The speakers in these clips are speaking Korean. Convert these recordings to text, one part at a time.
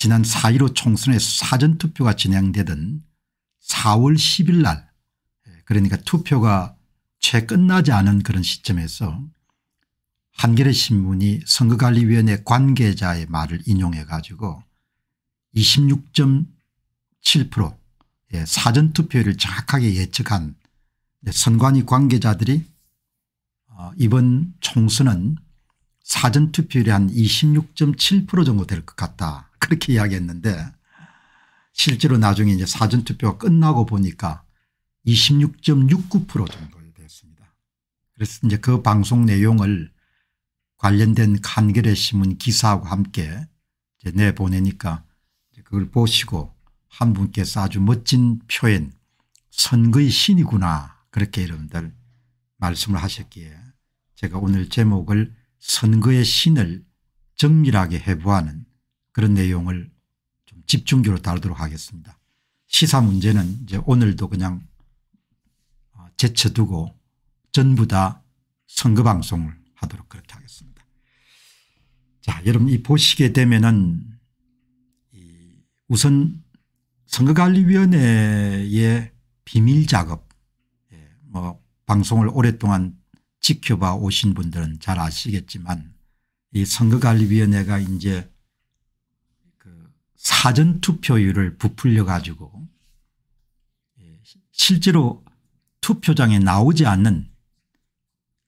지난 4.15 총선에서 사전투표가 진행되던 4월 10일 날 예, 그러니까 투표가 채 끝나지 않은 그런 시점에서 한겨레 신문이 선거관리위원회 관계자의 말을 인용해 가지고 26.7% 예, 사전투표를 정확하게 예측한 네, 선관위 관계자들이 어, 이번 총선은 사전투표율이 한 26.7% 정도 될 것 같다 그렇게 이야기했는데 실제로 나중에 이제 사전투표가 끝나고 보니까 26.69% 정도 됐습니다. 그래서 이제 그 방송 내용을 관련된 간결의 신문 기사하고 함께 내보내니까 그걸 보시고 한 분께서 아주 멋진 표현 선거의 신이구나 그렇게 여러분들 말씀을 하셨기에 제가 오늘 제목을 선거의 신을 정밀하게 해부하는 그런 내용을 좀 집중적으로 다루도록 하겠습니다. 시사 문제는 이제 오늘도 그냥 어, 제쳐두고 전부 다 선거 방송을 하도록 그렇게 하겠습니다. 자, 여러분 이 보시게 되면은 이 우선 선거관리위원회의 비밀 작업, 예, 뭐 방송을 오랫동안 지켜봐 오신 분들은 잘 아시겠지만 이 선거관리위원회가 이제 사전투표율을 부풀려 가지고 예, 실제로 투표장에 나오지 않는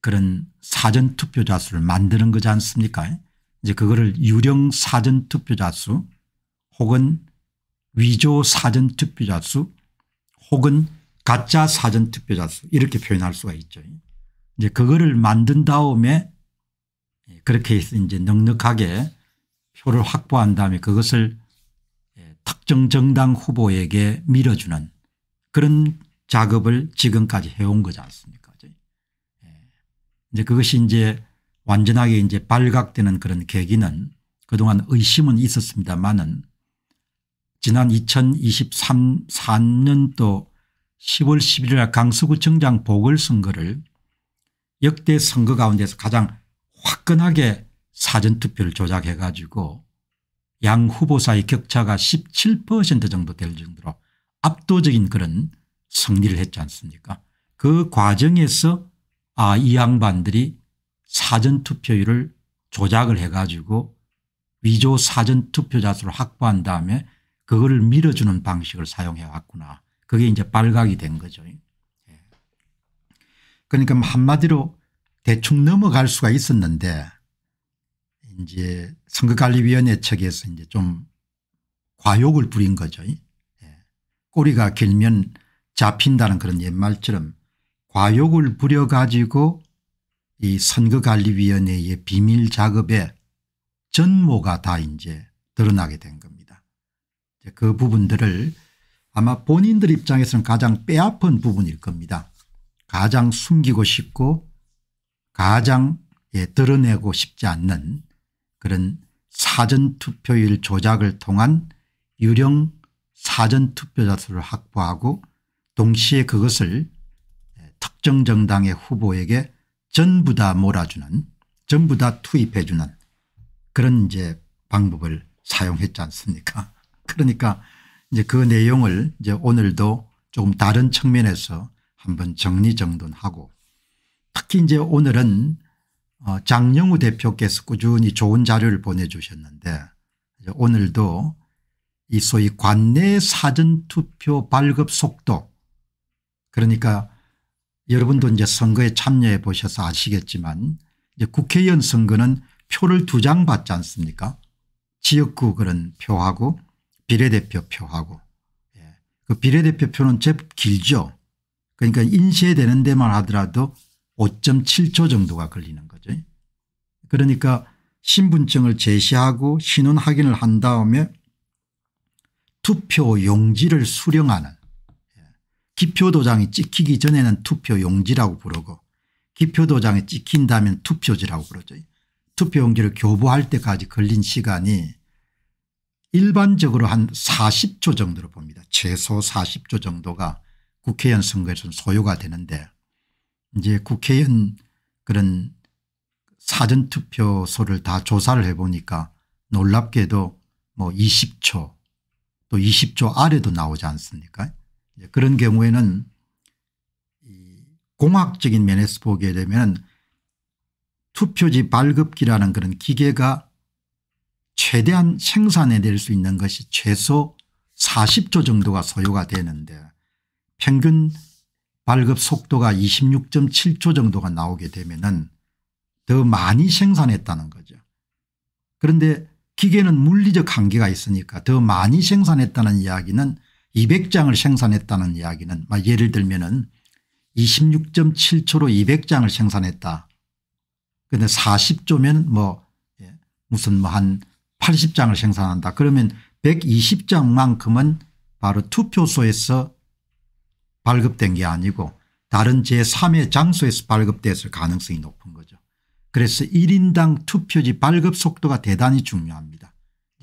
그런 사전투표자 수를 만드는 거지 않습니까 이제 그거를 유령 사전투표자 수 혹은 위조 사전투표자 수 혹은 가짜 사전투표자 수 이렇게 표현할 수가 있죠. 이제 그거를 만든 다음에 예, 그렇게 해서 이제 넉넉하게 표를 확보한 다음에 그것을 특정 정당 후보에게 밀어주는 그런 작업을 지금까지 해온 거지 않습니까 예. 이제 그것이 이제 완전하게 이제 발각되는 그런 계기는 그동안 의심은 있었습니다만은 지난 2023, 년도 10월 11일 강서구청장 보궐선거를 역대 선거 가운데서 가장 화끈하게 사전투표를 조작해 가지고 양후보사이 격차가 17% 정도 될 정도로 압도적인 그런 승리를 했지 않습니까 그 과정에서 아이 양반들이 사전투표율을 조작을 해가지고 위조 사전투표자수를 확보한 다음에 그거를 밀어주는 방식을 사용해 왔구나. 그게 이제 발각이 된 거죠. 예. 그러니까 한마디로 대충 넘어갈 수가 있었는데 이제 선거관리위원회 측에서 이제 좀 과욕을 부린 거죠. 예. 꼬리가 길면 잡힌다는 그런 옛말처럼 과욕을 부려 가지고 이 선거관리위원회의 비밀 작업에 전모가 다 이제 드러나게 된 겁니다. 그 부분들을 아마 본인들 입장에서는 가장 빼앗은 부분일 겁니다. 가장 숨기고 싶고 가장 예, 드러내고 싶지 않는 그런 사전투표율 조작을 통한 유령 사전투표자 수를 확보하고 동시에 그것을 특정 정당의 후보에게 전부 다 몰아주는 전부 다 투입해 주는 그런 이제 방법을 사용했지 않습니까 그러니까 이제 그 내용을 이제 오늘도 조금 다른 측면에서 한번 정리정돈하고 특히 이제 오늘은 어, 장영우 대표께서 꾸준히 좋은 자료를 보내주셨는데 오늘도 이 소위 관내 사전투표 발급 속도 그러니까 여러분도 이제 선거에 참여해 보셔서 아시겠지만 이제 국회의원 선거는 표를 두 장 받지 않습니까 지역구 그런 표하고 비례대표 표하고 예. 그 비례대표 표는 잽 길죠 그러니까 인쇄되는 데만 하더라도 5.7초 정도가 걸리는 거예요 그러니까 신분증을 제시하고 신원 확인을 한 다음에 투표 용지를 수령하는 예, 기표도장이 찍히기 전에는 투표 용지라고 부르고 기표도장이 찍힌다면 투표지라고 부르죠. 투표 용지를 교부할 때까지 걸린 시간이 일반적으로 한 40초 정도로 봅니다. 최소 40초 정도가 국회의원 선거에서는 소요가 되는데 이제 국회의원 그런 사전투표소를 다 조사를 해보니까 놀랍게도 뭐 20초 또 20초 아래도 나오지 않습니까 그런 경우에는 공학적인 면에서 보게 되면 투표지 발급기라는 그런 기계가 최대한 생산해낼 수 있는 것이 최소 40초 정도가 소요가 되는데 평균 발급 속도가 26.7초 정도가 나오게 되면 은더 많이 생산했다는 거죠. 그런데 기계는 물리적 한계가 있으니까 더 많이 생산했다는 이야기는 200장을 생산했다는 이야기는 예를 들면 은 26.7초로 200장을 생산했다. 근데 40조면 뭐 예, 무슨 뭐 한 80장을 생산한다. 그러면 120장만큼은 바로 투표소에서 발급된 게 아니고 다른 제3의 장소에서 발급됐을 가능성이 높은 거죠. 그래서 1인당 투표지 발급 속도가 대단히 중요합니다.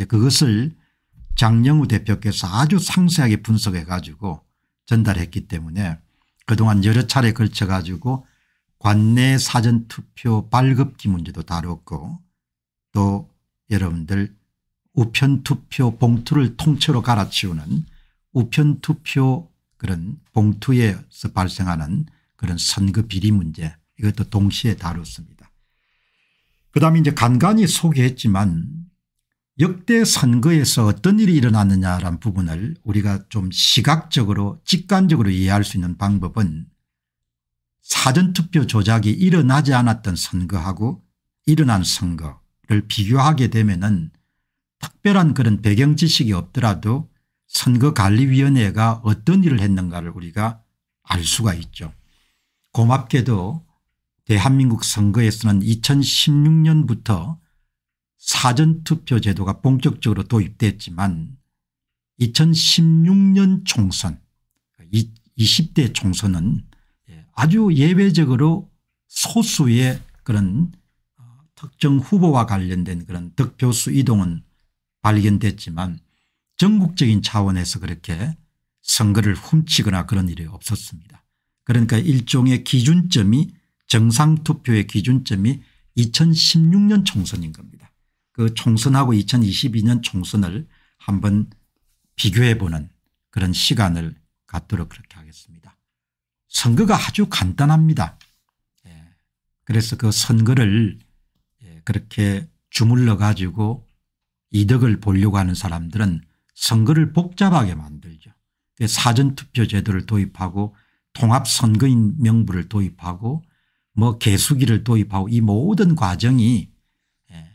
그것을 장영우 대표께서 아주 상세하게 분석해 가지고 전달했기 때문에 그동안 여러 차례 걸쳐 가지고 관내 사전투표 발급기 문제도 다뤘고 또 여러분들 우편투표 봉투를 통째로 갈아치우는 우편투표 그런 봉투에서 발생하는 그런 선거 비리 문제 이것도 동시에 다뤘습니다. 그다음에 이제 간간히 소개했지만 역대 선거에서 어떤 일이 일어났느냐라는 부분을 우리가 좀 시각적으로 직관적으로 이해할 수 있는 방법은 사전투표 조작이 일어나지 않았던 선거하고 일어난 선거를 비교하게 되면 은 특별한 그런 배경 지식이 없더라도 선거관리위원회가 어떤 일을 했는가를 우리가 알 수가 있죠. 고맙게도 대한민국 선거에서는 2016년부터 사전투표 제도가 본격적으로 도입됐지만 2016년 총선 20대 총선은 아주 예외적으로 소수의 그런 어, 특정 후보와 관련된 그런 득표수 이동은 발견됐지만 전국적인 차원에서 그렇게 선거를 훔치거나 그런 일이 없었습니다. 그러니까 일종의 기준점이 정상투표의 기준점이 2016년 총선인 겁니다. 그 총선하고 2022년 총선을 한번 비교해 보는 그런 시간을 갖도록 그렇게 하겠습니다. 선거가 아주 간단합니다. 예. 그래서 그 선거를 예, 그렇게 주물러 가지고 이득을 보려고 하는 사람들은 선거를 복잡하게 만들죠. 그 사전투표 제도를 도입하고 통합선거인 명부를 도입하고 뭐 개수기를 도입하고 이 모든 과정이 예,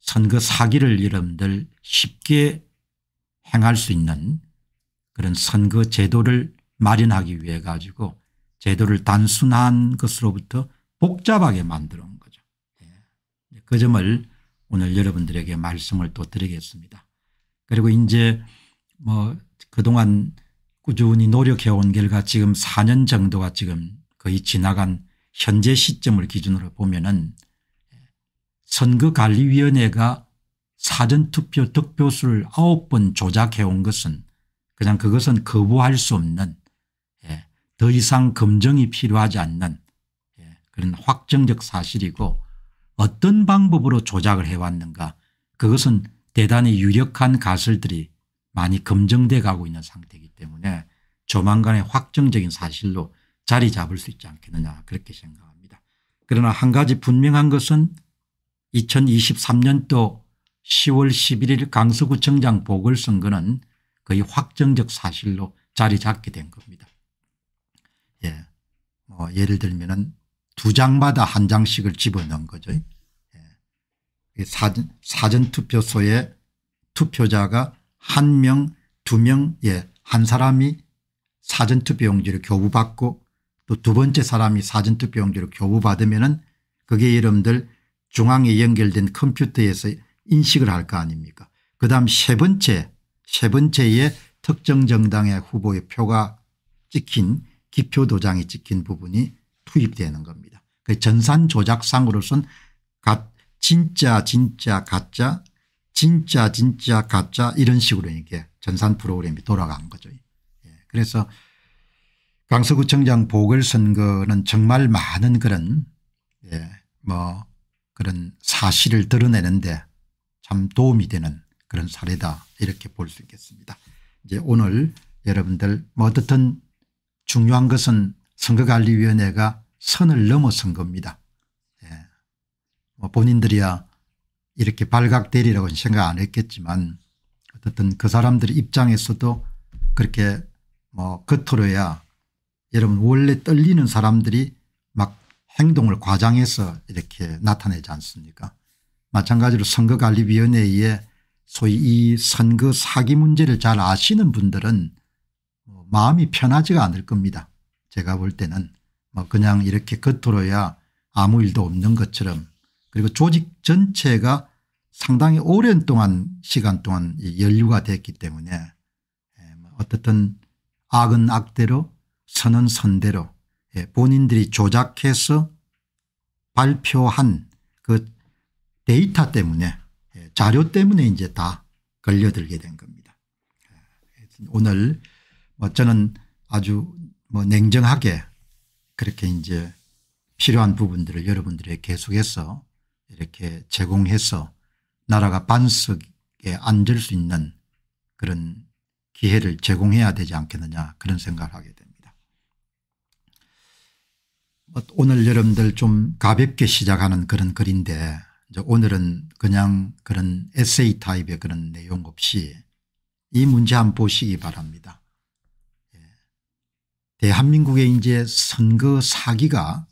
선거 사기를 여러분들 쉽게 행할 수 있는 그런 선거 제도를 마련하기 위해 가지고 제도를 단순한 것으로부터 복잡하게 만들어 온 거죠. 예. 그 점을 오늘 여러분들에게 말씀을 또 드리겠습니다. 그리고 이제 뭐 그동안 꾸준히 노력해온 결과 지금 4년 정도가 지금 거의 지나간 현재 시점을 기준으로 보면은 선거관리위원회가 사전투표 득표수를 9번 조작해온 것은 그냥 그것은 거부할 수 없는 예, 더 이상 검증이 필요하지 않는 예, 그런 확정적 사실이고 어떤 방법으로 조작을 해왔는가 그것은 대단히 유력한 가설들이 많이 검증돼 가고 있는 상태이기 때문에 조만간에 확정적인 사실로 자리 잡을 수 있지 않겠느냐 그렇게 생각합니다. 그러나 한 가지 분명한 것은 2023년도 10월 11일 강서구청장 보궐선거는 거의 확정적 사실로 자리 잡게 된 겁니다. 예. 뭐 예를 들면두 장마다 한 장씩을 집어넣은 거죠. 예. 사전, 사전투표소에 투표자가 한 명, 두 명, 예, 한 사람이 사전투표용지를 교부받고 또두 번째 사람이 사전투표 용지로 교부받으면 은 그게 여러분들 중앙에 연결된 컴퓨터에서 인식을 할 거 아닙니까 그 다음 세 번째 세 번째에 특정 정당의 후보의 표가 찍힌 기표 도장이 찍힌 부분이 투입되는 겁니다. 그 전산 조작상으로선 가, 진짜 진짜 가짜 진짜 진짜 가짜 이런 식으로 이게 전산 프로그램이 돌아간 거죠. 예. 그래서 강서구청장 보궐선거는 정말 많은 그런 예뭐 그런 사실을 드러내는데 참 도움이 되는 그런 사례다 이렇게 볼 수 있겠습니다. 이제 오늘 여러분들 뭐 어떻든 중요한 것은 선거관리위원회가 선을 넘어선 겁니다. 예. 뭐 본인들이야 이렇게 발각되리라고는 생각 안 했겠지만 어떻든 그 사람들 의 입장에서도 그렇게 뭐 겉으로야 여러분 원래 떨리는 사람들이 막 행동을 과장해서 이렇게 나타내지 않습니까 마찬가지로 선거관리위원회에 소위 이 선거 사기 문제를 잘 아시는 분들은 뭐 마음이 편하지가 않을 겁니다. 제가 볼 때는 뭐 그냥 이렇게 겉으로야 아무 일도 없는 것처럼 그리고 조직 전체가 상당히 오랜 동안 시간 동안 연류가 됐기 때문에 예, 뭐 어떻든 악은 악대로 선언 선대로 예, 본인들이 조작해서 발표한 그 데이터 때문에 예, 자료 때문에 이제 다 걸려들게 된 겁니다. 예, 오늘 뭐 저는 아주 뭐 냉정하게 그렇게 이제 필요한 부분들을 여러분들에게 계속해서 이렇게 제공해서 나라가 반석에 앉을 수 있는 그런 기회를 제공해야 되지 않겠느냐 그런 생각을 하게 됩니다. 오늘 여러분들 좀 가볍게 시작하는 그런 글인데 오늘은 그냥 그런 에세이 타입의 그런 내용 없이 이 문제 한번 보시기 바랍니다. 예. 대한민국의 이제 선거 사기가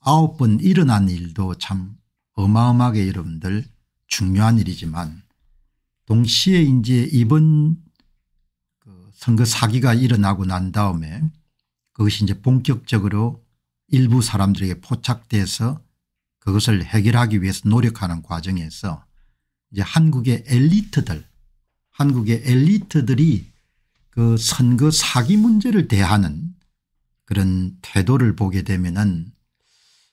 아홉 번 일어난 일도 참 어마어마하게 여러분들 중요한 일이지만 동시에 이제 이번 그 선거 사기가 일어나고 난 다음에 그것이 이제 본격적으로 일부 사람들에게 포착돼서 그것을 해결하기 위해서 노력하는 과정에서 이제 한국의 엘리트들 한국의 엘리트들이 그 선거 사기 문제를 대하는 그런 태도를 보게 되면은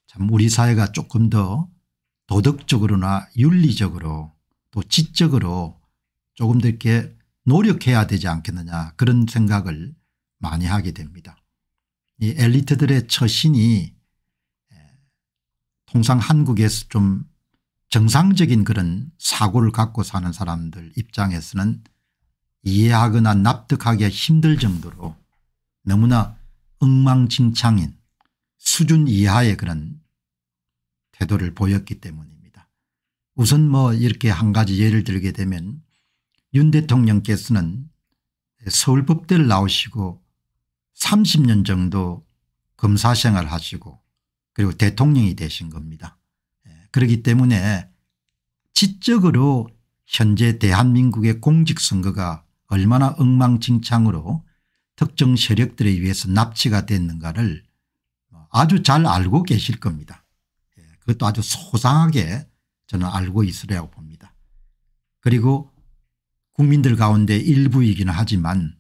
참 우리 사회가 조금 더 도덕적으로나 윤리적으로 또 지적으로 조금 더 이렇게 노력해야 되지 않겠느냐 그런 생각을 많이 하게 됩니다. 이 엘리트들의 처신이 통상 한국에서 좀 정상적인 그런 사고를 갖고 사는 사람들 입장에서는 이해하거나 납득하기가 힘들 정도로 너무나 엉망진창인 수준 이하의 그런 태도를 보였기 때문입니다. 우선 뭐 이렇게 한 가지 예를 들게 되면 윤 대통령께서는 서울법대를 나오시고 30년 정도 검사 생활 하시고 그리고 대통령이 되신 겁니다. 예, 그렇기 때문에 지적으로 현재 대한민국의 공직선거가 얼마나 엉망진창으로 특정 세력들에 의해서 납치가 됐는가를 뭐 아주 잘 알고 계실 겁니다. 예, 그것도 아주 소상하게 저는 알고 있으라고 봅니다. 그리고 국민들 가운데 일부이기 하지만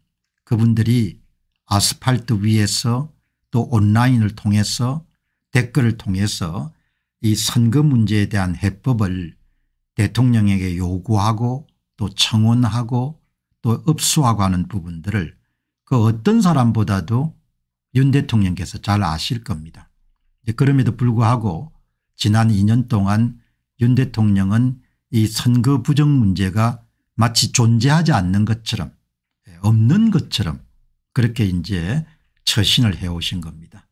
그분들이 아스팔트 위에서 또 온라인을 통해서 댓글을 통해서 이 선거 문제에 대한 해법을 대통령에게 요구하고 또 청원하고 또 읍수하고 하는 부분들을 그 어떤 사람보다도 윤 대통령께서 잘 아실 겁니다. 그럼에도 불구하고 지난 2년 동안 윤 대통령은 이 선거 부정 문제가 마치 존재하지 않는 것처럼 예, 없는 것처럼 그렇게 이제 처신을 해오신 겁니다.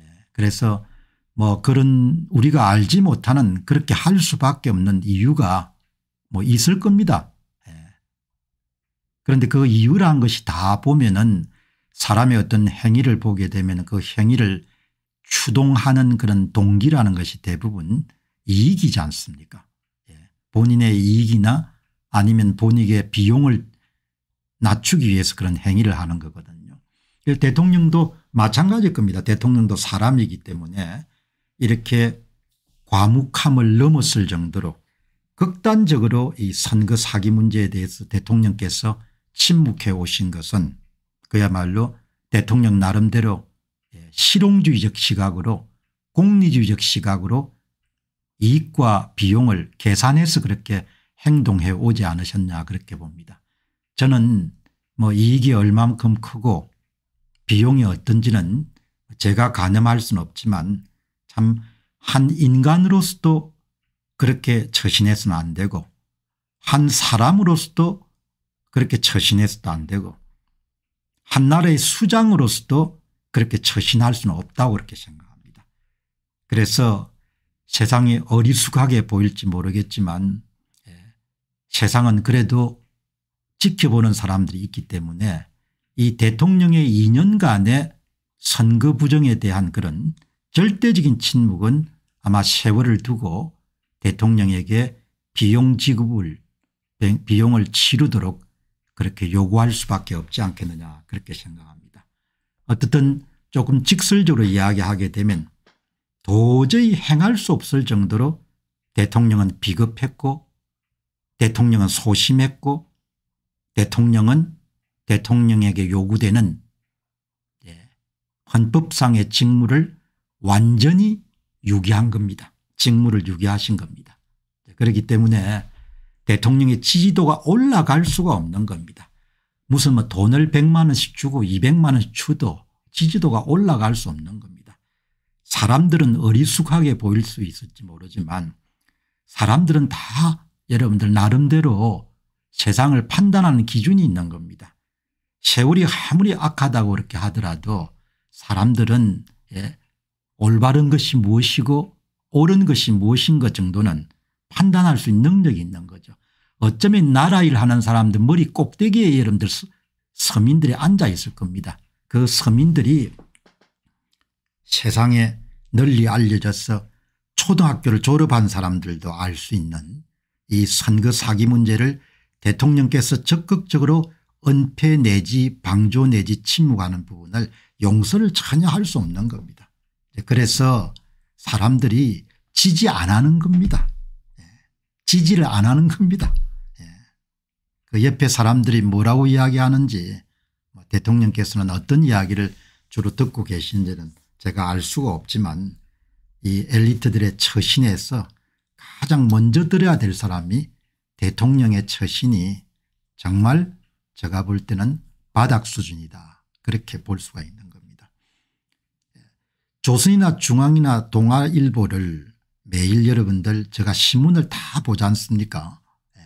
예, 그래서 뭐 그런 우리가 알지 못하는 그렇게 할 수밖에 없는 이유가 뭐 있을 겁니다. 예. 그런데 그이유라 것이 다 보면은 사람의 어떤 행위를 보게 되면 그 행위를 추동하는 그런 동기라는 것이 대부분 이익이지 않습니까 예, 본인의 이익이나 아니면 본인의 비용을 낮추기 위해서 그런 행위를 하는 거거든요. 대통령도 마찬가지일 겁니다. 대통령도 사람이기 때문에 이렇게 과묵함을 넘었을 정도로 극단적으로 이 선거 사기 문제에 대해서 대통령께서 침묵해 오신 것은 그야말로 대통령 나름대로 예, 실용주의적 시각으로 공리주의적 시각으로 이익과 비용을 계산해서 그렇게 행동해 오지 않으셨냐 그렇게 봅니다. 저는 뭐 이익이 얼만큼 크고 비용이 어떤지는 제가 가늠할 수는 없지만 참 한 인간으로서도 그렇게 처신해서는 안 되고 한 사람으로서도 그렇게 처신해서도 안 되고 한 나라의 수장으로서도 그렇게 처신할 수는 없다고 그렇게 생각합니다. 그래서 세상이 어리숙하게 보일지 모르겠지만 예, 세상은 그래도 지켜보는 사람들이 있기 때문에 이 대통령의 2년간의 선거 부정에 대한 그런 절대적인 침묵은 아마 세월을 두고 대통령에게 비용 지급을 비용을 치르도록 그렇게 요구할 수밖에 없지 않겠느냐 그렇게 생각합니다. 어쨌든 조금 직설적으로 이야기하게 되면 도저히 행할 수 없을 정도로 대통령은 비겁했고 대통령은 소심했고 대통령은 대통령에게 요구되는 예, 헌법상의 직무를 완전히 유기한 겁니다. 직무를 유기하신 겁니다. 예, 그렇기 때문에 대통령의 지지도가 올라갈 수가 없는 겁니다. 무슨 뭐 돈을 100만 원씩 주고 200만 원씩 주도 지지도가 올라갈 수 없는 겁니다. 사람들은 어리숙하게 보일 수 있을지 모르지만 사람들은 다 여러분들 나름대로 세상을 판단하는 기준이 있는 겁니다. 세월이 아무리 악하다고 그렇게 하더라도 사람들은 예, 올바른 것이 무엇이고 옳은 것이 무엇인 것 정도는 판단할 수 있는 능력이 있는 거죠. 어쩌면 나라 일 하는 사람들 머리 꼭대기에 여러분들 서민들이 앉아 있을 겁니다. 그 서민들이 세상에 널리 알려져서 초등학교를 졸업한 사람들도 알 수 있는 이 선거 사기 문제를 대통령께서 적극적으로 은폐 내지 방조 내지 침묵하는 부분을 용서를 전혀 할 수 없는 겁니다. 그래서 사람들이 지지 안 하는 겁니다. 예. 지지를 안 하는 겁니다. 예. 그 옆에 사람들이 뭐라고 이야기하는지 뭐 대통령께서는 어떤 이야기를 주로 듣고 계신지는 제가 알 수가 없지만 이 엘리트들의 처신에서 가장 먼저 들어야 될 사람이 대통령의 처신이 정말 제가 볼 때는 바닥 수준이다. 그렇게 볼 수가 있는 겁니다. 예. 조선이나 중앙이나 동아일보를 매일 여러분들 제가 신문을 다 보지 않습니까 예.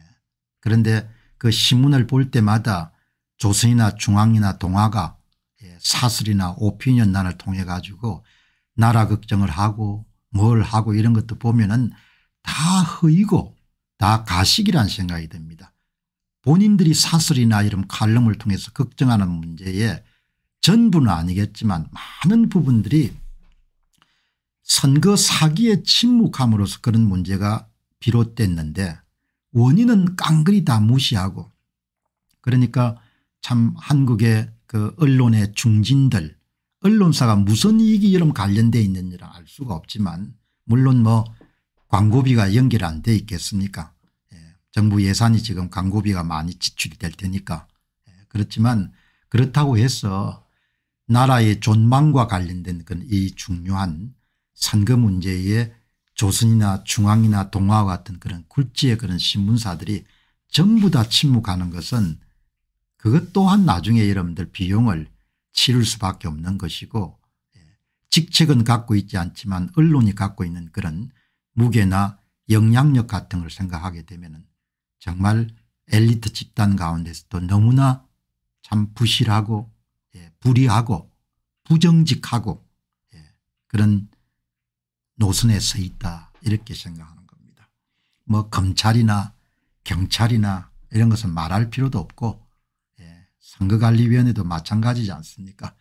그런데 그 신문을 볼 때마다 조선이나 중앙이나 동아가 예, 사슬이나 오피니언난을 통해 가지고 나라 걱정을 하고 뭘 하고 이런 것도 보면은 다 허이고 다 가식이란 생각이 듭니다. 본인들이 사설이나 이런 칼럼을 통해서 걱정하는 문제에 전부는 아니겠지만 많은 부분들이 선거 사기에 침묵함으로써 그런 문제가 비롯됐는데 원인은 깡그리 다 무시하고 그러니까 참 한국의 그 언론의 중진들 언론사가 무슨 이익이 이런 관련돼 있는지는 알 수가 없지만 물론 뭐 광고비가 연결 안 돼 있겠습니까 정부 예산이 지금 광고비가 많이 지출이 될 테니까 예, 그렇지만 그렇다고 해서 나라의 존망과 관련된 이 중요한 선거 문제에 조선이나 중앙이나 동화와 같은 그런 굴지의 그런 신문사들이 전부 다 침묵하는 것은 그것 또한 나중에 여러분들 비용을 치를 수밖에 없는 것이고 예, 직책은 갖고 있지 않지만 언론이 갖고 있는 그런 무게나 영향력 같은 걸 생각하게 되면 은 정말 엘리트 집단 가운데서도 너무나 참 부실하고 예, 불의하고 부정직하고 예, 그런 노선에 서 있다 이렇게 생각하는 겁니다. 뭐 검찰이나 경찰이나 이런 것은 말할 필요도 없고 예, 선거관리위원회도 마찬가지지 않습니까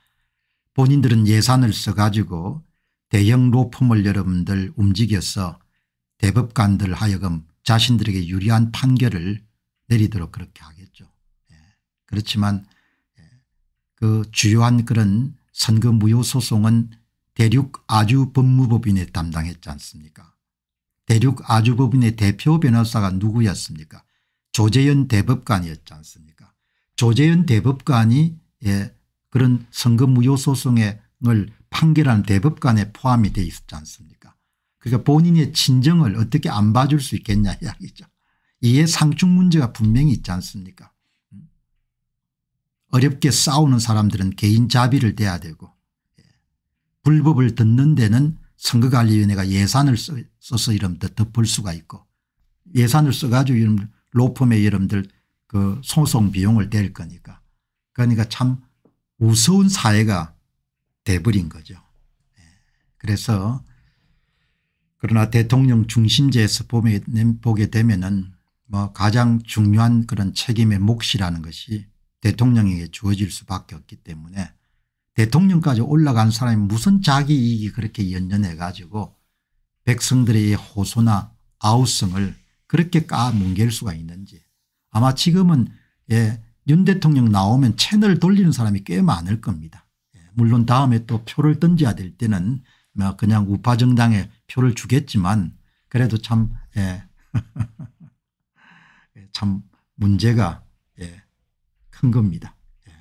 본인들은 예산을 써가지고 대형 로펌을 여러분들 움직여서 대법관들 하여금 자신들에게 유리한 판결을 내리도록 그렇게 하겠죠. 예. 그렇지만 예. 그 주요한 그런 선거 무효 소송은 대륙 아주 법무법인에 담당했지 않습니까 대륙 아주법인의 대표 변호사가 누구였습니까 조재현 대법관이었지 않습니까 조재현 대법관이 예, 그런 선거 무효 소송을 판결한 대법관에 포함이 돼 있었지 않습니까 그러니까 본인의 진정을 어떻게 안 봐줄 수 있겠냐 이야기죠. 이에 상충 문제가 분명히 있지 않습니까 어렵게 싸우는 사람들은 개인 자비를 대야 되고 예. 불법을 듣는 데는 선거관리위원회가 예산을 써서 이름들 덮을 수가 있고 예산을 써가지고 이름 로펌에 이름들 그 소송 비용을 댈 거니까 그러니까 참 무서운 사회가 돼버린 거죠. 예. 그래서 그러나 대통령 중심제에서 보게 되면은 뭐 가장 중요한 그런 책임의 몫이라는 것이 대통령에게 주어질 수밖에 없기 때문에 대통령까지 올라간 사람이 무슨 자기이익이 그렇게 연연해 가지고 백성들의 호소나 아우성을 그렇게 까뭉갤 수가 있는지 아마 지금은 예, 윤 대통령 나오면 채널 돌리는 사람이 꽤 많을 겁니다. 예, 물론 다음에 또 표를 던져야 될 때는 뭐 그냥 우파 정당의 표를 주겠지만 그래도 참, 예. 예. 참 문제가 예. 큰 겁니다. 예.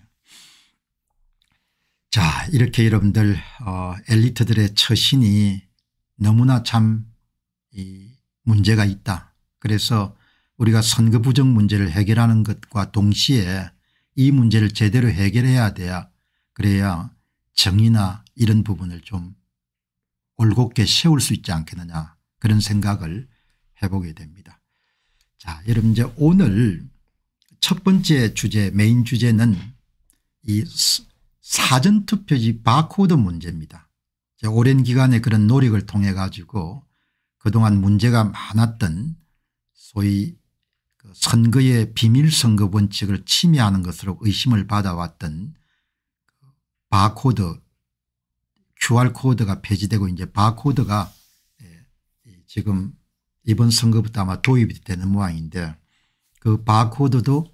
자, 이렇게 여러분들, 어, 엘리트들의 처신이 너무나 참 문제가 있다. 그래서 우리가 선거 부정 문제를 해결하는 것과 동시에 이 문제를 제대로 해결해야 돼야 그래야 정의나 이런 부분을 좀 올곧게 세울 수 있지 않겠느냐 그런 생각을 해보게 됩니다. 자 여러분 이제 오늘 첫 번째 주제 메인 주제는 이 사전투표지 바코드 문제입니다. 오랜 기간의 그런 노력을 통해 가지고 그동안 문제가 많았던 소위 그 선거의 비밀선거 원칙을 침해하는 것으로 의심을 받아왔던 그 바코드 QR코드가 폐지되고 이제 바코드가 예, 지금 이번 선거부터 아마 도입이 되는 모양인데 그 바코드도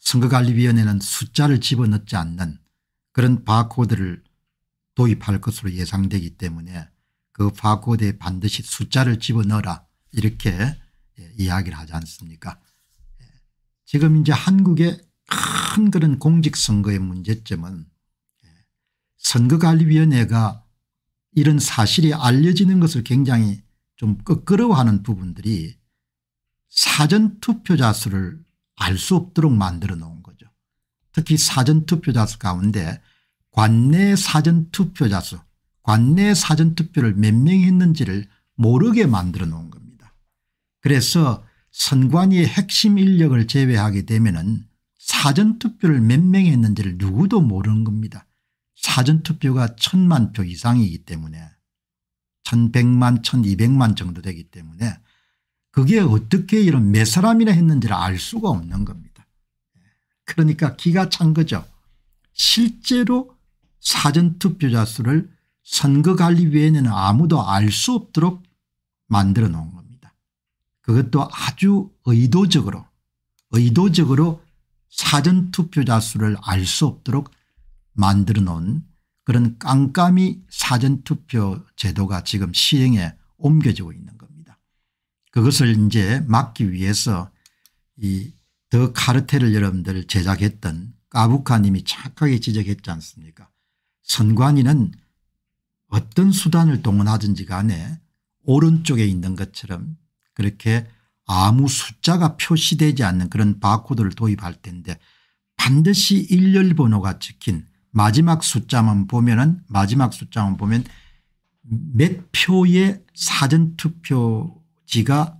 선거관리위원회는 숫자를 집어넣지 않는 그런 바코드를 도입할 것으로 예상되기 때문에 그 바코드에 반드시 숫자를 집어넣어라 이렇게 예, 이야기를 하지 않습니까 예, 지금 이제 한국의 큰 그런 공직선거의 문제점은 선거관리위원회가 이런 사실이 알려지는 것을 굉장히 좀 끄끄러워하는 부분들이 사전투표자 수를 알 수 없도록 만들어 놓은 거죠. 특히 사전투표자 수 가운데 관내 사전투표자 수 관내 사전투표를 몇 명이 했는지를 모르게 만들어 놓은 겁니다. 그래서 선관위의 핵심 인력을 제외하게 되면 은 사전투표를 몇 명이 했는지를 누구도 모르는 겁니다. 사전투표가 천만 표 이상이기 때문에 천백만천이백만 정도 되기 때문에 그게 어떻게 이런 몇 사람이나 했는지를 알 수가 없는 겁니다. 그러니까 기가 찬 거죠. 실제로 사전투표자 수를 선거관리위원회는 아무도 알 수 없도록 만들어 놓은 겁니다. 그것도 아주 의도적으로 의도적으로 사전투표자 수를 알 수 없도록 만들어 놓은 그런 깜깜이 사전투표 제도가 지금 시행에 옮겨지고 있는 겁니다. 그것을 이제 막기 위해서 이 더 카르텔을 여러분들 제작했던 까부카님이 착하게 지적했지 않습니까 선관위는 어떤 수단을 동원하든지 간에 오른쪽에 있는 것처럼 그렇게 아무 숫자가 표시되지 않는 그런 바코드를 도입할 텐데 반드시 일렬번호가 찍힌 마지막 숫자만 보면은 마지막 숫자만 보면 몇 표의 사전투표지가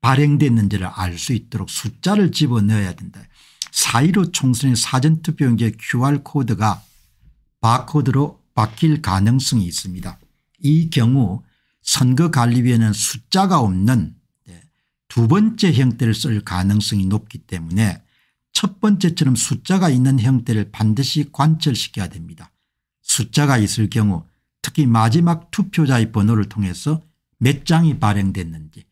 발행됐는지를 알 수 있도록 숫자를 집어넣어야 된다. 4.15 총선의 사전투표용지 QR코드가 바코드로 바뀔 가능성이 있습니다. 이 경우 선거관리위원회는 숫자가 없는 두 번째 형태를 쓸 가능성이 높기 때문에 첫 번째처럼 숫자가 있는 형태를 반드시 관철시켜야 됩니다. 숫자가 있을 경우 특히 마지막 투표자의 번호를 통해서 몇 장이 발행됐는지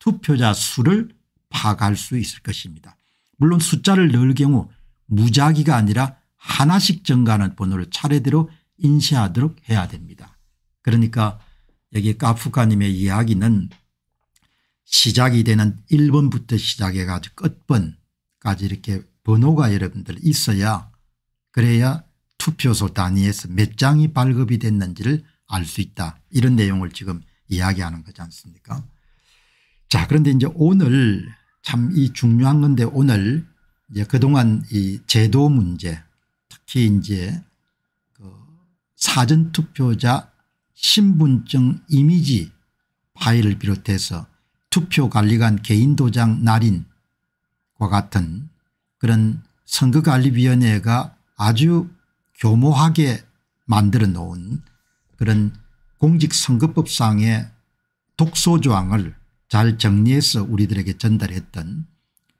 투표자 수를 파악할 수 있을 것입니다. 물론 숫자를 넣을 경우 무작위가 아니라 하나씩 증가하는 번호를 차례대로 인쇄하도록 해야 됩니다. 그러니까 여기 까프카님의 이야기는 시작이 되는 1번부터 시작해 가지고 끝번 까지 이렇게 번호가 여러분들 있어야 그래야 투표소 단위에서 몇 장이 발급이 됐는지를 알 수 있다 이런 내용을 지금 이야기하는 거지 않습니까 자 그런데 이제 오늘 참 이 중요한 건데 오늘 이제 그동안 이 제도 문제 특히 이제 그 사전투표자 신분증 이미지 파일을 비롯해서 투표관리관 개인도장 날인 같은 그런 선거관리위원회가 아주 교모하게 만들어 놓은 그런 공직선거법상의 독소조항을 잘 정리해서 우리들에게 전달했던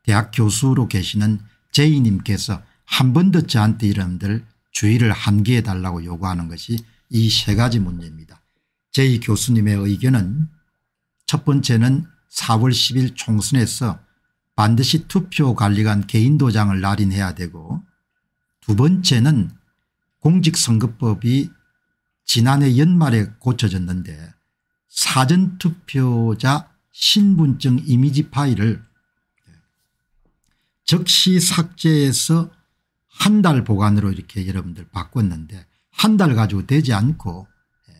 대학 교수로 계시는 제이님께서 한 번 더 저한테 이름들 주의를 한기해 달라고 요구하는 것이 이 세 가지 문제입니다. 제이 교수님의 의견은 첫 번째는 4월 10일 총선에서 반드시 투표관리관 개인도장을 날인해야 되고 두 번째는 공직선거법이 지난해 연말에 고쳐졌는데 사전투표자 신분증 이미지 파일을 즉시 삭제해서 한 달 보관으로 이렇게 여러분들 바꿨는데 한 달 가지고 되지 않고 예,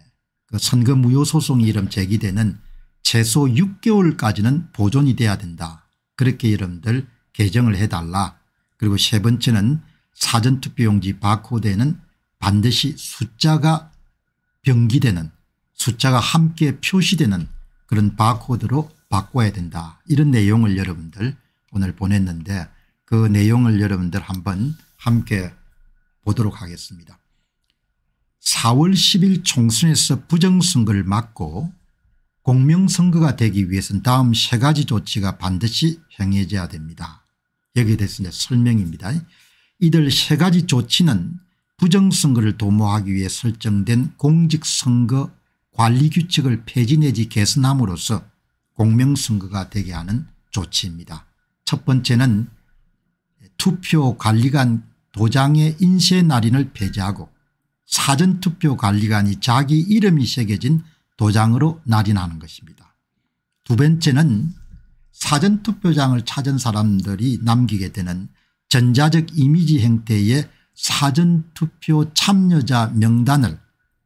그 선거 무효 소송 이름 제기되는 최소 6개월까지는 보존이 돼야 된다. 그렇게 여러분들 개정을 해달라. 그리고 세 번째는 사전투표용지 바코드에는 반드시 숫자가 병기되는 숫자가 함께 표시되는 그런 바코드로 바꿔야 된다. 이런 내용을 여러분들 오늘 보냈는데 그 내용을 여러분들 한번 함께 보도록 하겠습니다. 4월 10일 총선에서 부정선거를 막고 공명선거가 되기 위해서는 다음 세 가지 조치가 반드시 행해져야 됩니다. 여기에 대해서 설명입니다. 이들 세 가지 조치는 부정선거를 도모하기 위해 설정된 공직선거 관리규칙을 폐지 내지 개선함으로써 공명선거가 되게 하는 조치입니다. 첫 번째는 투표관리관 도장의 인쇄 날인을 폐지하고 사전투표관리관이 자기 이름이 새겨진 도장으로 날인하는 것입니다. 두 번째는 사전투표장을 찾은 사람들이 남기게 되는 전자적 이미지 행태의 사전투표 참여자 명단을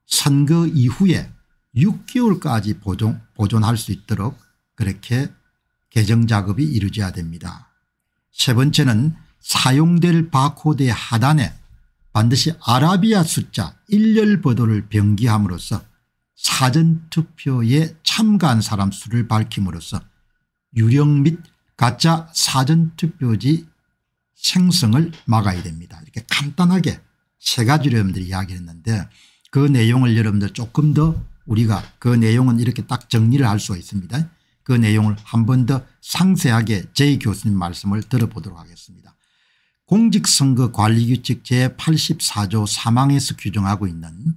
선거 이후에 6개월까지 보존, 보존할 수 있도록 그렇게 개정 작업이 이루어져야 됩니다. 세 번째는 사용될 바코드의 하단에 반드시 아라비아 숫자 일렬 번호를 변기함으로써 사전투표에 참가한 사람 수를 밝힘으로써 유령 및 가짜 사전투표지 생성을 막아야 됩니다. 이렇게 간단하게 세 가지로 여러분들이 이야기를 했는데 그 내용을 여러분들 조금 더 우리가 그 내용은 이렇게 딱 정리를 할 수가 있습니다. 그 내용을 한 번 더 상세하게 제 교수님 말씀을 들어보도록 하겠습니다. 공직선거관리규칙 제84조 3항에서 규정하고 있는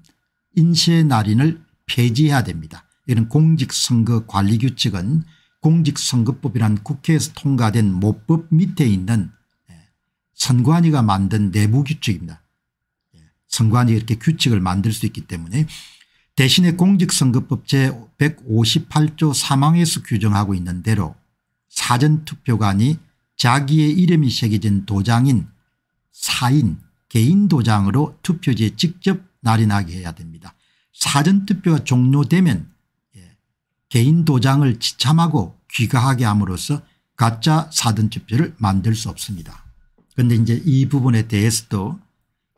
인쇄 날인을 폐지해야 됩니다. 이런 공직선거관리규칙은 공직선거법이란 국회에서 통과된 모법 밑에 있는 예, 선관위가 만든 내부 규칙입니다. 예, 선관위 이렇게 규칙을 만들 수 있기 때문에 대신에 공직선거법 제158조 3항에서 규정하고 있는 대로 사전투표관이 자기의 이름이 새겨진 도장인 사인 개인 도장으로 투표지에 직접 날인하게 해야 됩니다. 사전투표가 종료되면 예, 개인 도장을 지참하고 귀가하게 함으로써 가짜 사전투표를 만들 수 없습니다. 그런데 이제 이 부분에 대해서도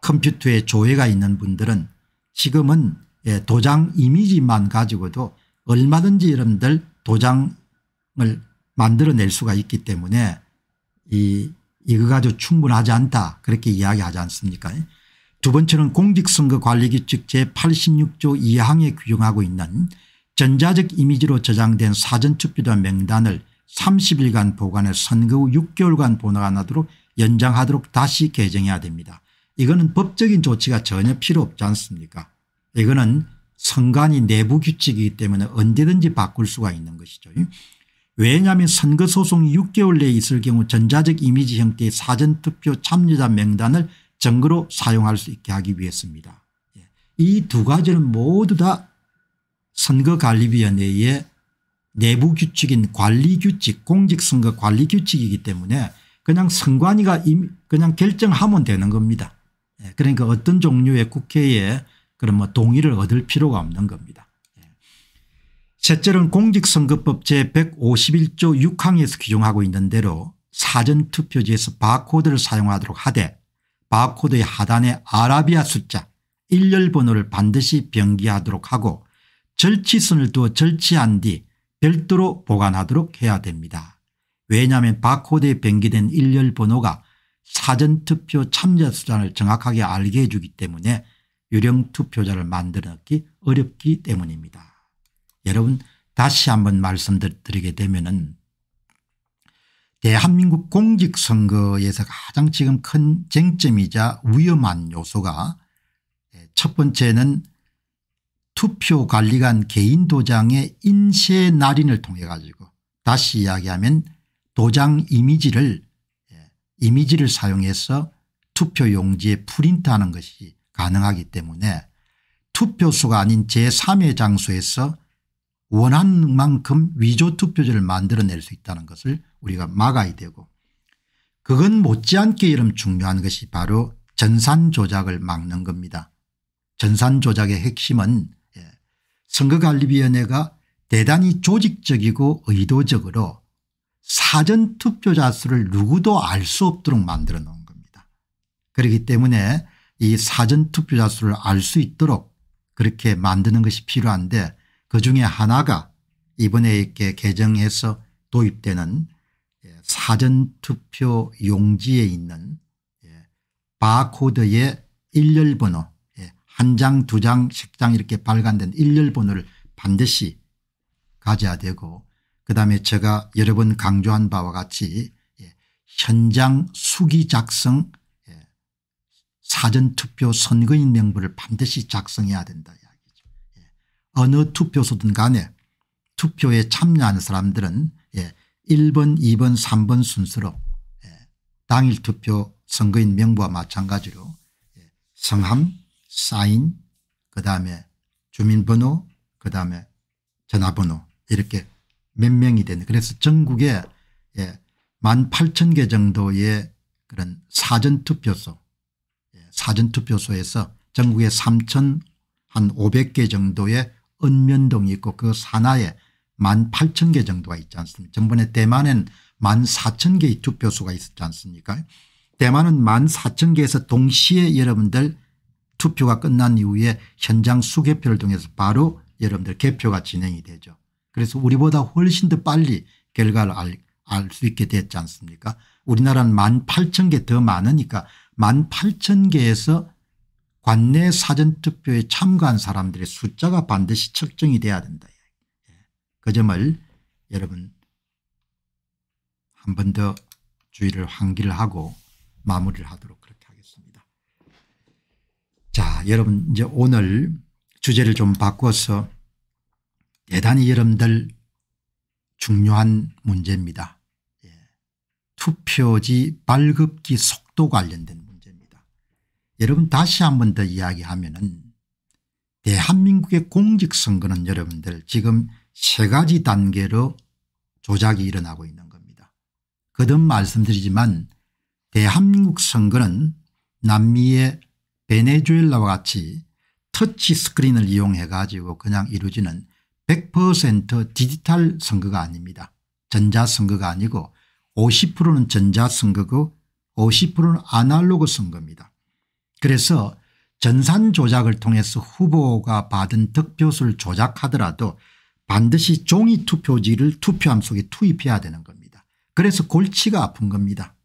컴퓨터에 조회가 있는 분들은 지금은 예, 도장 이미지만 가지고도 얼마든지 여러분들 도장을 만들어낼 수가 있기 때문에 이 이거 가지고 충분하지 않다 그렇게 이야기하지 않습니까 두 번째는 공직선거 관리규칙 제86조 2항에 규정하고 있는 전자적 이미지로 저장된 사전투표자 명단을 30일간 보관해 선거 후 6개월간 보관하도록 연장하도록 다시 개정해야 됩니다. 이거는 법적인 조치가 전혀 필요 없지 않습니까 이거는 선관위 내부 규칙이기 때문에 언제든지 바꿀 수가 있는 것이죠. 왜냐하면 선거소송이 6개월 내에 있을 경우 전자적 이미지 형태의 사전투표 참여자 명단을 증거로 사용할 수 있게 하기 위해서입니다. 예. 이두 가지는 모두 다 선거관리위원회의 내부 규칙인 관리규칙 공직선거 관리규칙이기 때문에 그냥 선관위가 그냥 결정하면 되는 겁니다. 예. 그러니까 어떤 종류의 국회에 그런 뭐 동의를 얻을 필요가 없는 겁니다. 예. 셋째는 공직선거법 제151조 6항에서 규정하고 있는 대로 사전투표지에서 바코드를 사용하도록 하되 바코드의 하단에 아라비아 숫자 일렬 번호를 반드시 변기하도록 하고 절취선을 두어 절취한 뒤 별도로 보관하도록 해야 됩니다. 왜냐하면 바코드에 변기된 일렬 번호가 사전투표 참여 수단을 정확하게 알게 해주기 때문에 유령 투표자를 만들어넣기 어렵기 때문입니다. 여러분 다시 한번 말씀드리게 되면 은 대한민국 공직선거에서 가장 지금 큰 쟁점이자 위험한 요소가 예, 첫 번째는 투표관리관 개인 도장의 인쇄 날인을 통해 가지고 다시 이야기하면 도장 이미지를 예, 이미지를 사용해서 투표용지에 프린트하는 것이 가능하기 때문에 투표소가 아닌 제3의 장소에서 원하는 만큼 위조 투표지를 만들어낼 수 있다는 것을 우리가 막아야 되고 그건 못지않게 이름 중요한 것이 바로 전산 조작을 막는 겁니다. 전산 조작의 핵심은 예, 선거관리위원회가 대단히 조직적이고 의도적으로 사전 투표자 수를 누구도 알 수 없도록 만들어 놓은 겁니다. 그렇기 때문에 이 사전 투표자 수를 알 수 있도록 그렇게 만드는 것이 필요한데 그중에 하나가 이번에 이렇게 개정해서 도입되는 사전투표 용지에 있는 예, 바코드의 일렬번호 예, 한장 두장 식장 이렇게 발간된 일렬번호를 반드시 가져야 되고 그다음에 제가 여러 번 강조한 바와 같이 예, 현장 수기 작성 사전투표 선거인 명부를 반드시 작성해야 된다 이야기죠. 어느 투표소든 간에 투표에 참여하는 사람들은 1번 2번 3번 순서로 예, 당일 투표 선거인 명부와 마찬가지로 예, 성함 사인 그다음에 주민번호 그다음에 전화번호 이렇게 몇 명이 되는 그래서 전국에 예, 18,000개 정도의 그런 사전투표소 예, 사전투표소에서 전국에 3,500개 천한 정도의 은 면동이 있고 그 산하에 1 8 0 0 0개 정도가 있지 않습니까 전번에 대만엔 만 4천 개의 투표수가 있었지 않습니까 대만은 만 4천 개에서 동시에 여러분들 투표가 끝난 이후에 현장 수개표를 통해서 바로 여러분들 개표가 진행이 되죠. 그래서 우리보다 훨씬 더 빨리 결과를 알 수 있게 됐지 않습니까 우리나라는 만 8천 개더 많으니까 만 8천 개에서 관내 사전투표에 참가한 사람들의 숫자가 반드시 측정이 돼야 된다. 그 점을 여러분 한 번 더 주의를 환기를 하고 마무리를 하도록 그렇게 하겠습니다. 자 여러분 이제 오늘 주제를 좀 바꿔서 대단히 여러분들 중요한 문제입니다. 예. 투표지 발급기 속도 관련된 문제입니다. 여러분 다시 한 번 더 이야기하면 은 대한민국의 공직선거는 여러분들 지금 세 가지 단계로 조작이 일어나고 있는 겁니다. 거듭 말씀드리지만 대한민국 선거는 남미의 베네수엘라와 같이 터치스크린을 이용해 가지고 그냥 이루지는100% 디지털 선거가 아닙니다. 전자선거가 아니고 50%는 전자선거고 50%는 아날로그 선거입니다. 그래서 전산 조작을 통해서 후보가 받은 득표수를 조작하더라도 반드시 종이 투표지를 투표함 속에 투입해야 되는 겁니다. 그래서 골치가 아픈 겁니다.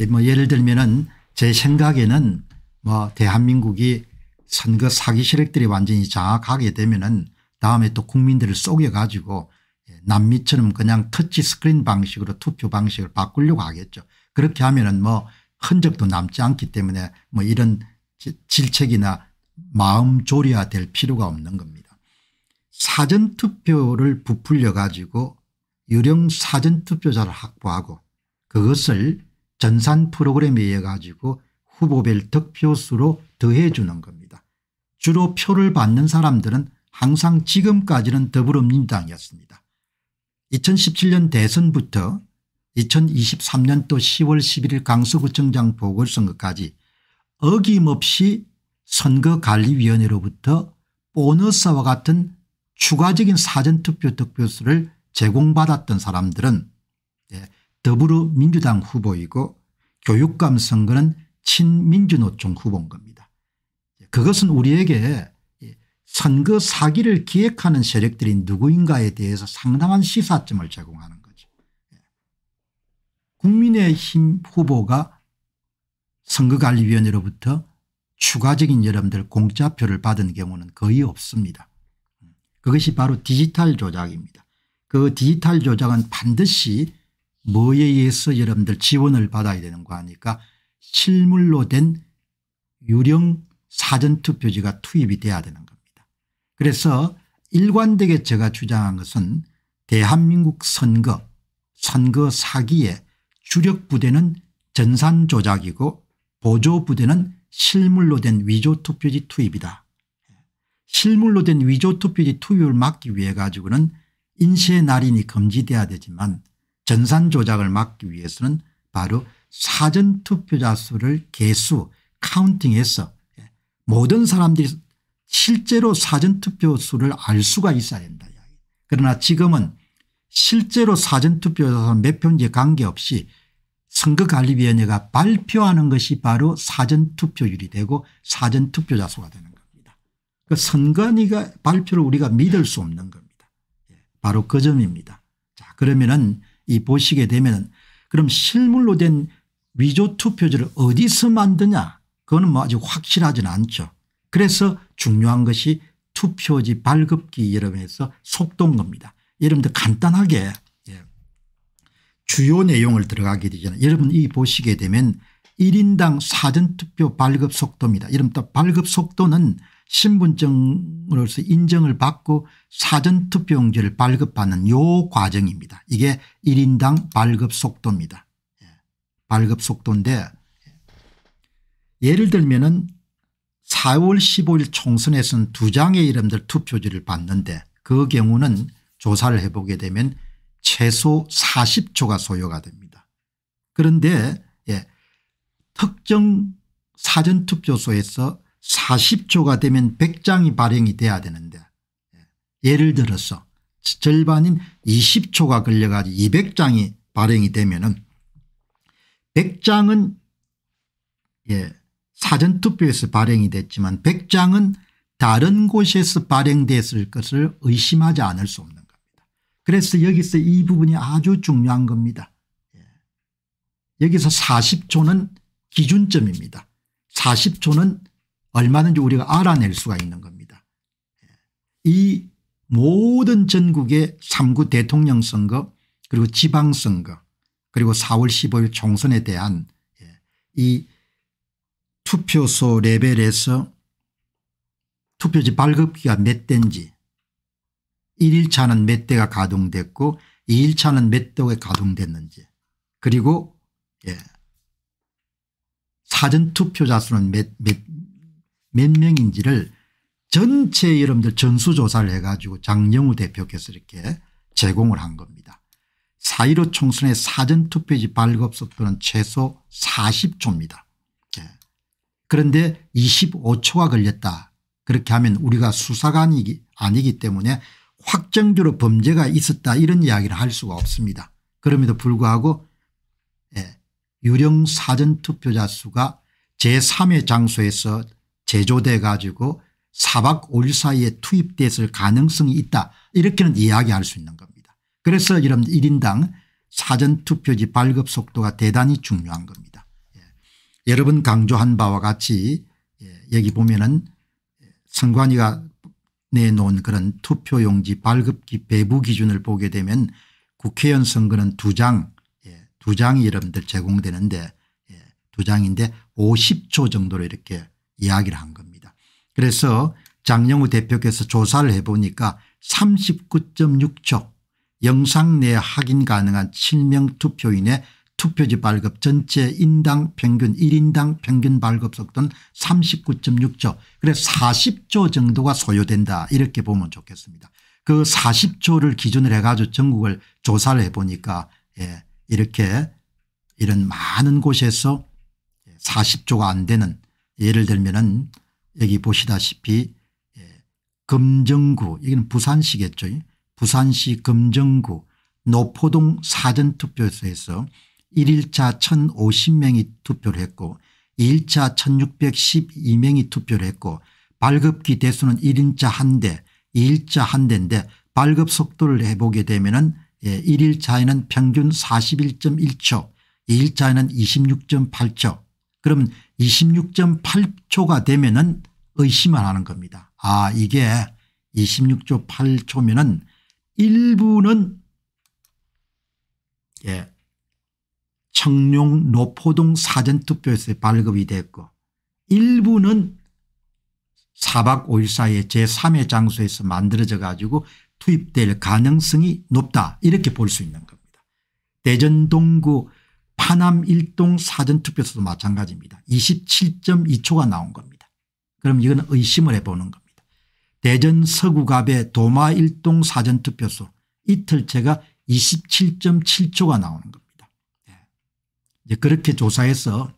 예. 뭐 예를 들면은 제 생각에는 뭐 대한민국이 선거 사기 세력들이 완전히 장악하게 되면은 다음에 또 국민들을 속여가지고 예, 남미처럼 그냥 터치 스크린 방식으로 투표 방식을 바꾸려고 하겠죠. 그렇게 하면은 뭐 흔적도 남지 않기 때문에 뭐 이런 질책이나 마음 졸여야 될 필요가 없는 겁니다. 사전투표를 부풀려 가지고 유령 사전투표자를 확보하고 그것을 전산 프로그램에 의해 가지고 후보별 득표수로 더해 주는 겁니다. 주로 표를 받는 사람들은 항상 지금까지는 더불어민주당이었습니다. 2017년 대선부터 2023년도 10월 11일 강서구청장 보궐선거까지 어김없이 선거관리위원회로부터 보너스와 같은 추가적인 사전투표 득표수를 제공받았던 사람들은 예, 더불어민주당 후보이고 교육감 선거는 친민주노총 후보인 겁니다. 예, 그것은 우리에게 예, 선거 사기를 기획하는 세력들이 누구인가에 대해서 상당한 시사점을 제공하는 거죠. 국민의힘 후보가 선거관리위원회로부터 추가적인 여러분들 공짜표를 받은 경우는 거의 없습니다. 그것이 바로 디지털 조작입니다. 그 디지털 조작은 반드시 뭐에 의해서 여러분들 지원을 받아야 되는 거 아니까 실물로 된 유령 사전투표지가 투입이 돼야 되는 겁니다. 그래서 일관되게 제가 주장한 것은 대한민국 선거 선거 사기에 주력 부대는 전산 조작이고 보조 부대는 실물로 된 위조 투표지 투입이다. 실물로 된 위조 투표지 투유를 막기 위해 가지고는 인쇄 날인이 금지돼야 되지만 전산 조작을 막기 위해서는 바로 사전 투표자 수를 개수 카운팅해서 예, 모든 사람들이 실제로 사전 투표 수를 알 수가 있어야 된다. 그러나 지금은 실제로 사전 투표자 몇 표인지 관계없이 선거관리위원회가 발표하는 것이 바로 사전투표율이 되고 사전투표자 수가 되는 그 선관위가 발표를 우리가 믿을 수 없는 겁니다. 예, 바로 그 점입니다. 자 그러면은 이 보시게 되면은 그럼 실물로 된 위조 투표지를 어디서 만드냐 그거는 뭐 아직 확실하진 않죠. 그래서 중요한 것이 투표지 발급기 여러분에서 속도인 겁니다. 여러분들 간단하게 예. 주요 내용을 들어가게 되잖아요. 여러분 이 보시게 되면 1인당 사전투표 발급 속도입니다. 여러분 또 발급 속도는 신분증으로서 인정을 받고 사전투표용지를 발급받는 요 과정입니다. 이게 1인당 발급 속도입니다. 예. 발급 속도인데 예. 예를 들면 은 4월 15일 총선에서는 두 장의 이름들 투표지를 받는데 그 경우는 조사를 해보게 되면 최소 40초가 소요가 됩니다. 그런데 예, 특정 사전투표소에서 4 0초가 되면 100장이 발행이 돼야 되는데 예. 예를 들어서 절반인 20초가 걸려가지고 200장이 발행이 되면 은 100장은 예, 사전투표에서 발행이 됐지만 100장은 다른 곳에서 발행됐을 것을 의심하지 않을 수 없는 겁니다. 그래서 여기서 이 부분이 아주 중요한 겁니다. 예. 여기서 40초는 기준점입니다. 40초는 얼마든지 우리가 알아낼 수가 있는 겁니다. 예. 이 모든 전국의 3구 대통령 선거 그리고 지방선거 그리고 4월 15일 총선에 대한 예, 이 투표소 레벨에서 투표지 발급기가 몇 대인지 1일차는 몇 대가 가동됐고 2일차는 몇 대가 가동됐는지 그리고 예. 사전투표자 수는 몇, 몇, 몇 명인지를 전체 여러분들 전수조사를 해가지고 장영우 대표께서 이렇게 제공을 한 겁니다. 4.15 총선의 사전투표지 발급 속도는 최소 40초입니다. 예. 그런데 25초가 걸렸다. 그렇게 하면 우리가 수사관이 아니기 때문에 확정적으로 범죄가 있었다 이런 이야기를 할 수가 없습니다. 그럼에도 불구하고 예. 유령 사전투표자 수가 제3의 장소에서 제조돼 가지고 사박 5일 사이에 투입됐을 가능성이 있다 이렇게는 이야기할 수 있는 겁니다. 그래서 이런 1인당 사전투표지 발급 속도가 대단히 중요한 겁니다. 예. 여러 번 강조한 바와 같이 예. 여기 보면은 예, 선관위가 내놓은 그런 투표용지 발급기 배부 기준을 보게 되면 국회의원 선거는 두 장, 예. 두 장이 여러분들 제공되는데 예, 두 장인데 50초 정도로 이렇게 이야기를 한 겁니다. 그래서 장영우 대표께서 조사를 해보니까 39.6초 영상 내 확인 가능한 실명 투표인의 투표지 발급 전체 인당 평균 1인당 평균 발급 속도는 39.6초 그래 40조 정도가 소요된다 이렇게 보면 좋겠습니다. 그 40조를 기준으로 해가지고 전국을 조사를 해보니까 예, 이렇게 이런 많은 곳에서 40조가 안 되는 예를 들면은 여기 보시다시피 예, 금정구 여기는 부산시겠죠. 부산시 금정구 노포동 사전투표소에서 1일차 1050명이 투표를 했고 2일차 1612명이 투표를 했고 발급기 대수는 1인자 한 대, 2일자 한 대인데 발급 속도를 해보게 되면 은 예, 1일차에는 평균 41.1초, 2일차에는 26.8초. 그러면 26.8초가 되면은 의심을 하는 겁니다. 아 이게 26조 8초면은 1부는 예, 청룡 노포동 사전투표에서 발급이 됐고 일부는 사박 5일 사이에 제3의 장소에서 만들어져 가지고 투입될 가능성이 높다 이렇게 볼 수 있는 겁니다. 대전 동구 파남 1동사전투표소도 마찬가지입니다. 27.2초가 나온 겁니다. 그럼 이건 의심을 해보는 겁니다. 대전 서구갑의 도마 1동 사전투표소 이틀째가 27.7초가 나오는 겁니다. 예. 이제 그렇게 조사해서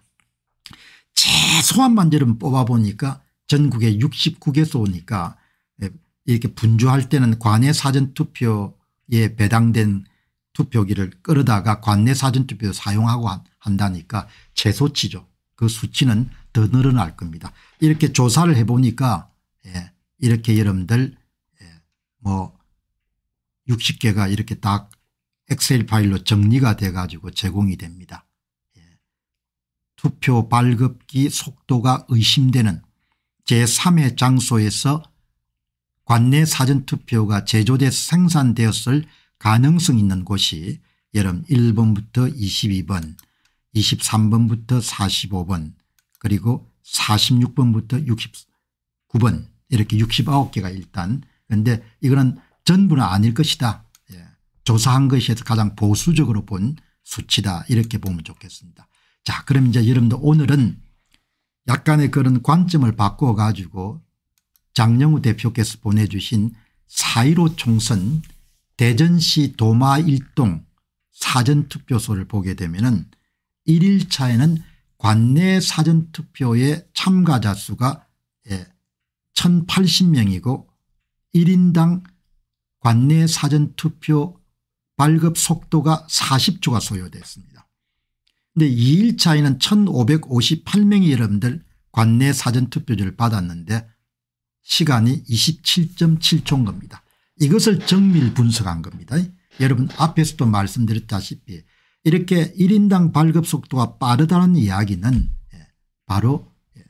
최소한 만지를 뽑아보니까 전국에 69개소 오니까 예, 이렇게 분주할 때는 관외 사전투표에 배당된 투표기를 끌어다가 관내 사전투표에 사용하고 한다니까 최소치죠. 그 수치는 더 늘어날 겁니다. 이렇게 조사를 해보니까 예, 이렇게 여러분들 예, 뭐 60개가 이렇게 딱 엑셀 파일로 정리가 돼 가지고 제공이 됩니다. 예, 투표 발급기 속도가 의심되는 제3의 장소에서 관내 사전투표가 제조돼 서 생산되었을 가능성 있는 곳이 여름 1번부터 22번 23번부터 45번 그리고 46번부터 69번 이렇게 69개가 일단 그런데 이거는 전부는 아닐 것이다. 예. 조사한 것에서 가장 보수적으로 본 수치다 이렇게 보면 좋겠습니다. 자 그럼 이제 여러분들 오늘은 약간의 그런 관점을 바꿔 가지고 장영우 대표께서 보내주신 4.15 총선 대전시 도마 1동 사전투표소를 보게 되면 은 1일차에는 관내 사전투표의 참가자 수가 1080명이고 예, 1인당 관내 사전투표 발급 속도가 40초가 소요됐습니다. 그런데 2일차에는 1558명이 여러분들 관내 사전투표지를 받았는데 시간이 27.7초인 겁니다. 이것을 정밀 분석한 겁니다. 여러분 앞에서도 말씀드렸다시피 이렇게 1인당 발급 속도가 빠르다는 이야기는 예, 바로 예,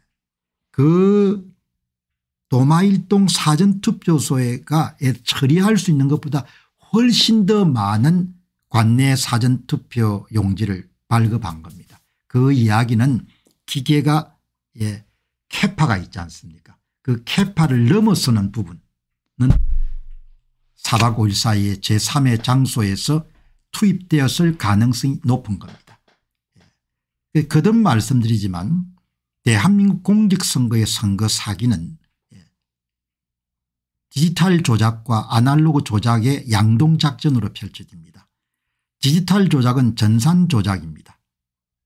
그 도마일동 사전투표소가 처리할 수 있는 것보다 훨씬 더 많은 관내 사전투표 용지를 발급한 겁니다. 그 이야기는 기계가 예, 캐파가 있지 않습니까 그 캐파를 넘어서는 부분은 4박 5일 사이에 제3의 장소에서 투입되었을 가능성이 높은 겁니다. 거듭 예. 말씀드리지만 대한민국 공직선거의 선거 사기는 예, 디지털 조작과 아날로그 조작의 양동작전으로 펼쳐집니다. 디지털 조작은 전산 조작입니다.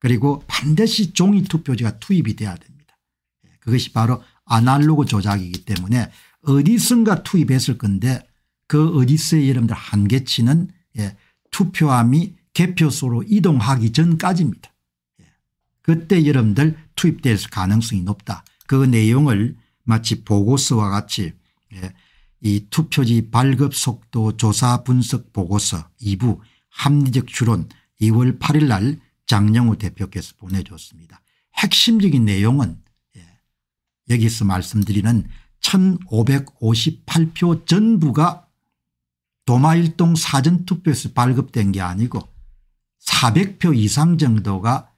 그리고 반드시 종이 투표지가 투입이 돼야 됩니다. 예, 그것이 바로 아날로그 조작이기 때문에 어디선가 투입했을 건데 그 어디서의 여러분들 한계치는 예, 투표함이 개표소로 이동하기 전까지입니다. 예. 그때 여러분들 투입될 가능성이 높다. 그 내용을 마치 보고서와 같이 예, 이 투표지 발급 속도 조사 분석 보고서 2부 합리적 추론 2월 8일 날 장영우 대표께서 보내줬습니다. 핵심적인 내용은 예, 여기서 말씀드리는 1558표 전부가 도마일동 사전투표에서 발급된 게 아니고 400표 이상 정도가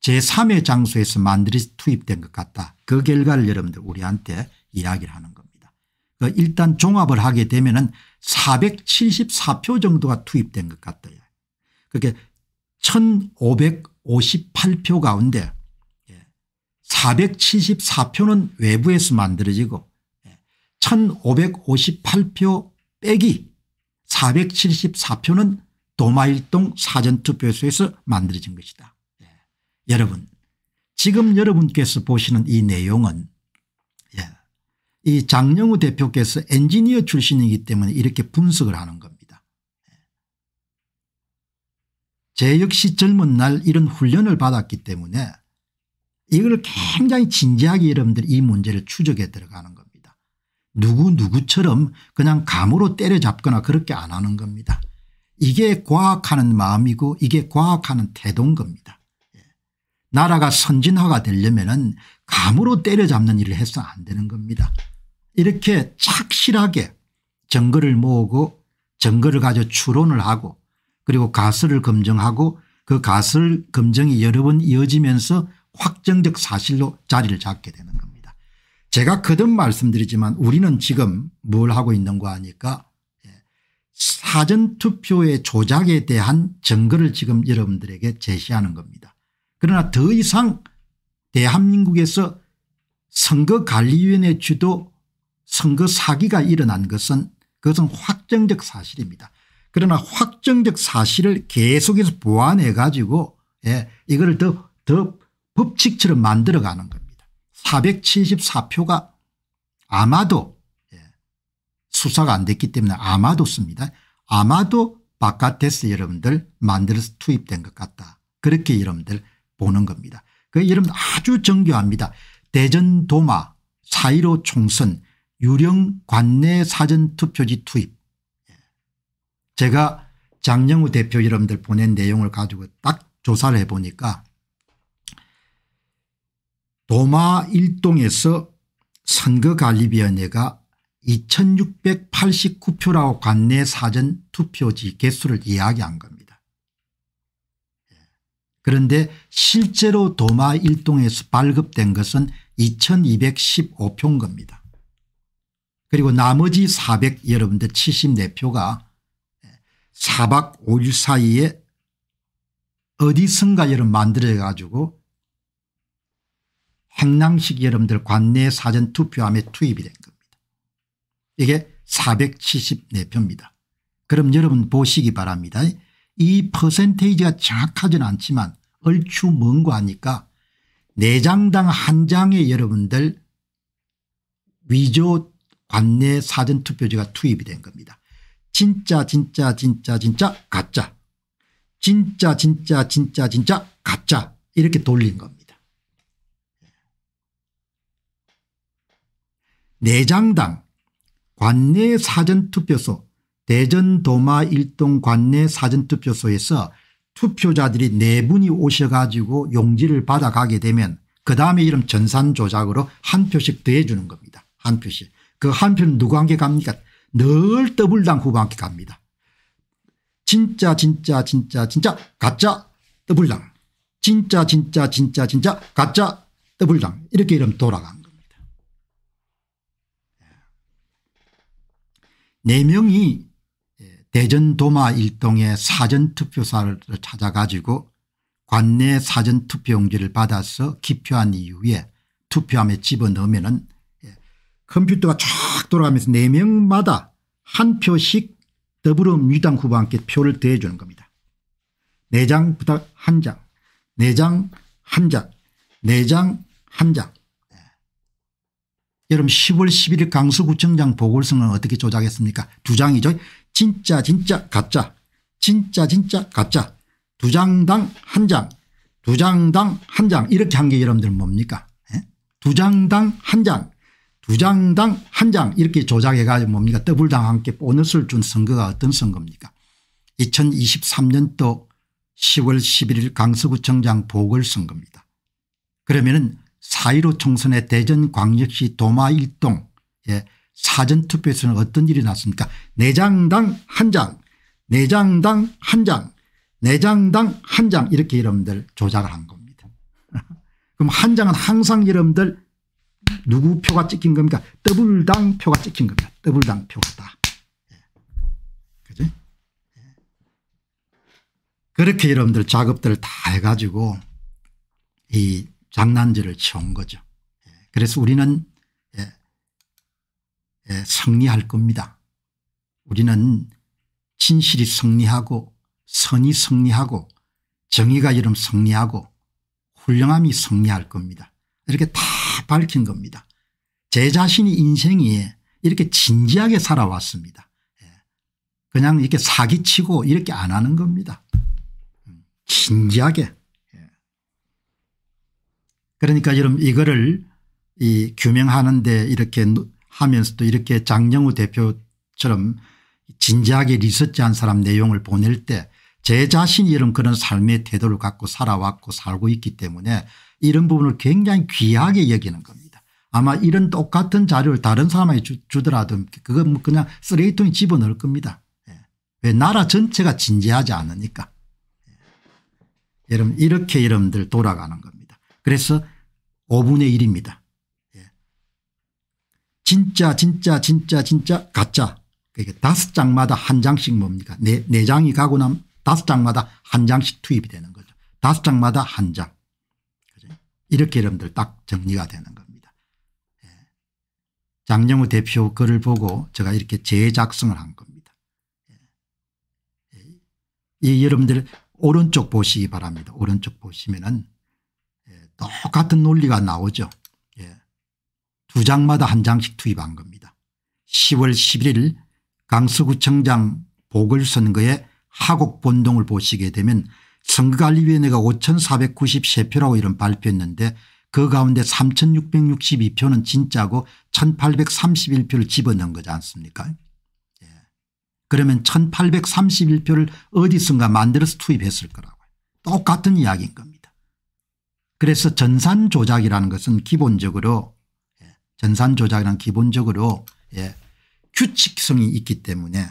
제3의 장소에서 만들이 투입된 것 같다. 그 결과를 여러분들 우리한테 이야기를 하는 겁니다. 그 일단 종합을 하게 되면 은 474표 정도가 투입된 것 같아요. 그게 1558표 가운데 474표는 예, 외부에서 만들어지고 1558표 예, 빼기 474표는 도마일동 사전투표소에서 만들어진 것이다. 예. 여러분 지금 여러분께서 보시는 이 내용은 예. 이 장영우 대표께서 엔지니어 출신이기 때문에 이렇게 분석을 하는 겁니다. 예. 제 역시 젊은 날 이런 훈련을 받았기 때문에 이걸 굉장히 진지하게 여러분들 이 문제를 추적에 들어가는 겁니다. 누구 누구처럼 그냥 감으로 때려잡거나 그렇게 안 하는 겁니다. 이게 과학하는 마음이고 이게 과학하는 태도인 겁니다. 예. 나라가 선진화가 되려면 감으로 때려잡는 일을 해서 안 되는 겁니다. 이렇게 착실하게 정거를 모으고 정거를 가져 추론을 하고 그리고 가설을 검증하고 그 가설 검증이 여러 번 이어지면서 확정적 사실로 자리를 잡게 되는 겁니다. 제가 거듭 말씀드리지만 우리는 지금 뭘 하고 있는거아니까 예. 사전투표의 조작에 대한 증거를 지금 여러분들에게 제시하는 겁니다. 그러나 더 이상 대한민국에서 선거관리위원회 주도 선거 사기가 일어난 것은 그것은 확정적 사실입니다. 그러나 확정적 사실을 계속해서 보완해 가지고 예, 이거를 더, 더 법칙처럼 만들어가는 거예요. 474표가 아마도 예, 수사가 안 됐기 때문에 아마도 씁니다. 아마도 바깥에서 여러분들 만들어서 투입된 것 같다. 그렇게 여러분들 보는 겁니다. 그 여러분 들 아주 정교합니다. 대전 도마 4.15 총선 유령 관내 사전투표지 투입 예. 제가 장영우 대표 여러분들 보낸 내용을 가지고 딱 조사를 해보니까 도마 일동에서 선거관리위원회가 2689표라고 관내 사전 투표지 개수를 이야기한 겁니다. 예. 그런데 실제로 도마 일동에서 발급된 것은 2215표인 겁니다. 그리고 나머지 400 여러분들 74표가 4박 5일 사이에 어디선가 여러 분 만들어 가지고 행랑식 여러분들 관내 사전 투표함에 투입이 된 겁니다. 이게 474표입니다. 그럼 여러분 보시기 바랍니다. 이 퍼센테이지가 정확하진 않지만 얼추 뭔고 하니까 4장당 한장에 여러분들 위조 관내 사전투표지가 투입이 된 겁니다. 진짜 진짜 진짜 진짜 가짜 진짜 진짜 진짜 진짜 가짜 이렇게 돌린 겁니다. 내장당 관내 사전투표소 대전도마 일동 관내 사전투표소에서 투표자들이 네 분이 오셔가지고 용지를 받아가게 되면 그 다음에 이름 전산 조작으로 한 표씩 더해주는 겁니다. 한 표씩. 그 한 표는 누구한테 갑니까 늘 더블당 후보한테 갑니다. 진짜 진짜 진짜 진짜 가짜 더블당 진짜 진짜 진짜 진짜 가짜 더블당 이렇게 이름 돌아갑니다. 4명이 예, 대전 도마 일동의 사전투표사를 찾아가지고 관내 사전투표용지를 받아서 기표한 이후에 투표함에 집어넣으면 은 예, 컴퓨터가 쫙 돌아가면서 4명마다 한 표씩 더불어민주당 후보 함께 표를 대해 주는 겁니다. 4장 부탁 1장 4장 1장 4장 1장 여러분 10월 11일 강서구청장 보궐선거는 어떻게 조작했습니까 두 장이죠. 진짜 진짜 가짜 진짜 진짜 가짜 두 장당 한 장, 두 장당 한 장 이렇게 한 게 여러분들 뭡니까 예? 두 장당 한 장, 두 장당 한 장 이렇게 조작해 가지고 뭡니까 더블당 함께 보너스를 준 선거가 어떤 선거입니까 2023년도 10월 11일 강서구청장 보궐선거입니다. 그러면 은4.15 총선의 대전 광역시 도마 1동 예. 사전투표에서는 어떤 일이 났습니까 내장당 한장 내장당 한장 내장당 한 장 이렇게 여러분들 조작을 한 겁니다. 그럼 한 장은 항상 여러분들 누구 표가 찍힌 겁니까 더블당 표가 찍힌 겁니다. 더블당 표가다. 예. 예. 그렇게 여러분들 작업들을 다 해가지고 이 장난질을 쳐온 거죠. 예, 그래서 우리는 예, 예, 승리할 겁니다. 우리는 진실이 승리하고 선이 승리하고 정의가 이름 승리하고 훌륭함이 승리할 겁니다. 이렇게 다 밝힌 겁니다. 제 자신이 인생이 이렇게 진지하게 살아왔습니다. 그냥 이렇게 사기치고 이렇게 안 하는 겁니다. 음, 진지하게. 그러니까 여러분 이거를 이 규명하는데 이렇게 하면서도 이렇게 장영우 대표처럼 진지하게 리서치한 사람 내용을 보낼 때 제 자신이 이런 그런 삶의 태도를 갖고 살아왔고 살고 있기 때문에 이런 부분을 굉장히 귀하게 여기는 겁니다. 아마 이런 똑같은 자료를 다른 사람에게 주, 더라도 그건 뭐 그냥 쓰레기통에 집어넣을 겁니다. 예. 왜 나라 전체가 진지하지 않으니까. 예. 여러분 이렇게 여러분들 돌아가는 겁니다. 그래서 5분의 1입니다. 예. 진짜 진짜 진짜 진짜 가짜 그러니까 다섯 장마다 한 장씩 뭡니까 네, 네 장이 가고 나면 다섯 장마다 한 장씩 투입이 되는 거죠. 다섯 장마다 한 장. 이렇게 여러분들 딱 정리가 되는 겁니다. 예. 장영우 대표 글을 보고 제가 이렇게 재작성을 한 겁니다. 예. 예 이 여러분들 오른쪽 보시기 바랍니다. 오른쪽 보시면은 똑같은 논리가 나오죠. 예. 두 장마다 한 장씩 투입한 겁니다. 10월 11일 강서구청장 보궐선거에 하곡본동을 보시게 되면 선거관리위원회가 5493표라고 이런 발표했는데 그 가운데 3662표는 진짜고 1831표를 집어넣은 거지 않습니까 예. 그러면 1831표를 어디선가 만들어서 투입했을 거라고요. 똑같은 이야기인 겁니다. 그래서 전산 조작이라는 것은 기본적으로 예, 전산 조작이란 기본적으로 예, 규칙성이 있기 때문에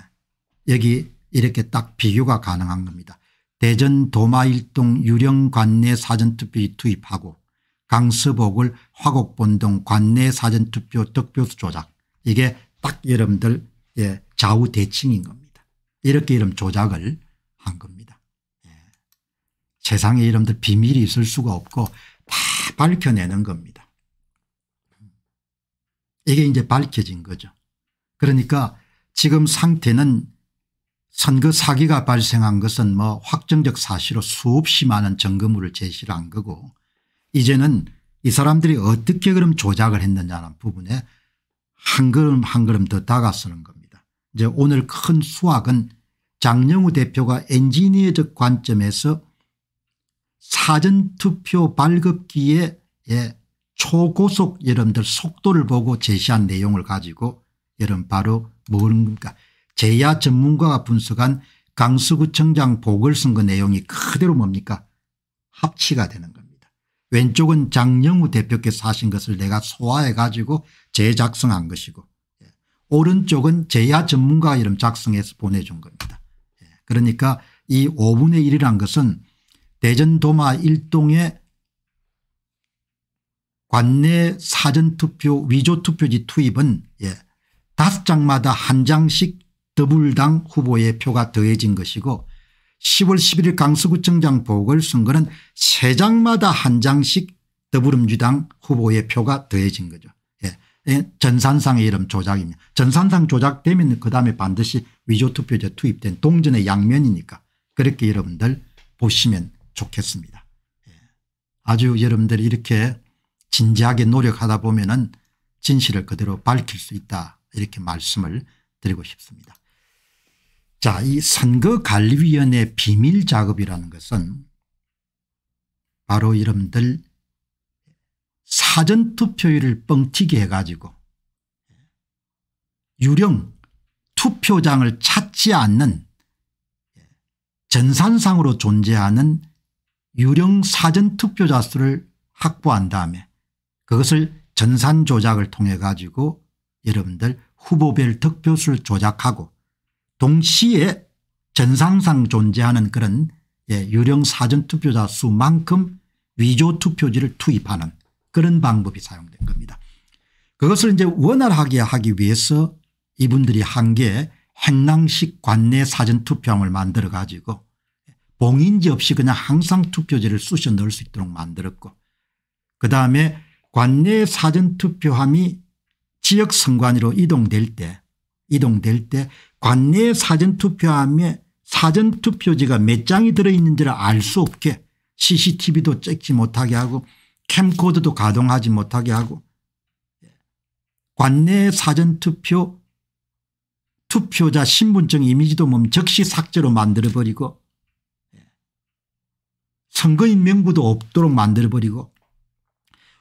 여기 이렇게 딱 비교가 가능한 겁니다. 대전 도마일동 유령 관내 사전투표 투입하고 강서복을 화곡본동 관내 사전투표 득표수 조작 이게 딱 여러분들 예, 좌우대칭인 겁니다. 이렇게 이름 조작을 한 겁니다. 세상에 이런들 비밀이 있을 수가 없고 다 밝혀내는 겁니다. 이게 이제 밝혀진 거죠. 그러니까 지금 상태는 선거 사기가 발생한 것은 뭐 확정적 사실로 수없이 많은 점검물을 제시를 한 거고 이제는 이 사람들이 어떻게 그럼 조작을 했느냐는 부분에 한 걸음 한 걸음 더 다가서는 겁니다. 이제 오늘 큰 수학은 장영우 대표가 엔지니어적 관점에서 사전투표 발급기에 예, 초고속 여러분들 속도를 보고 제시한 내용을 가지고 여러분 바로 뭔가 그러니까 제야 전문가가 분석한 강수구청장 보궐선거 내용이 그대로 뭡니까 합치가 되는 겁니다. 왼쪽은 장영우 대표께서 하신 것을 내가 소화해 가지고 재작성한 것이고 예, 오른쪽은 제야 전문가 이름 작성해서 보내준 겁니다. 예, 그러니까 이 5분의 1이란 것은 대전 도마 1동의 관내 사전투표 위조투표지 투입은 예, 5장마다 한 장씩 더불당 후보의 표가 더해진 것이고 10월 11일 강서구청장 보궐선 거는 3장마다 한 장씩 더불음주당 후보의 표가 더해진 거죠. 예. 예 전산상의 이름 조작입니다. 전산상 조작되면 그다음에 반드시 위조투표제 투입된 동전의 양면이니까 그렇게 여러분들 보시면 좋겠습니다. 예. 아주 여러분들이 이렇게 진지하게 노력하다 보면 은 진실을 그대로 밝힐 수 있다 이렇게 말씀을 드리고 싶습니다. 자, 이 선거관리위원회 비밀 작업이라는 것은 바로 여러분들 사전투표율을 뻥튀기 해가지고 유령 투표장을 찾지 않는 예, 전산상으로 존재하는 유령 사전 투표자 수를 확보한 다음에 그것을 전산 조작을 통해 가지고 여러분들 후보별 득표수를 조작하고 동시에 전산상 존재하는 그런 예, 유령 사전 투표자 수만큼 위조 투표지를 투입하는 그런 방법이 사용된 겁니다. 그것을 이제 원활하게 하기 위해서 이분들이 한게 행랑식 관내 사전 투표함을 만들어 가지고 봉인지 없이 그냥 항상 투표지를 쑤셔 넣을 수 있도록 만들었고 그다음에 관내 사전투표함이 지역 선관위로 이동될 때 이동될 때 관내 사전투표함에 사전투표지가 몇 장이 들어있는지를 알 수 없게 cctv도 찍지 못하게 하고 캠코드도 가동하지 못하게 하고 관내 사전투표 투표자 신분증 이미지도 뭐 즉시 삭제로 만들어버리고 선거인 명부도 없도록 만들어버리고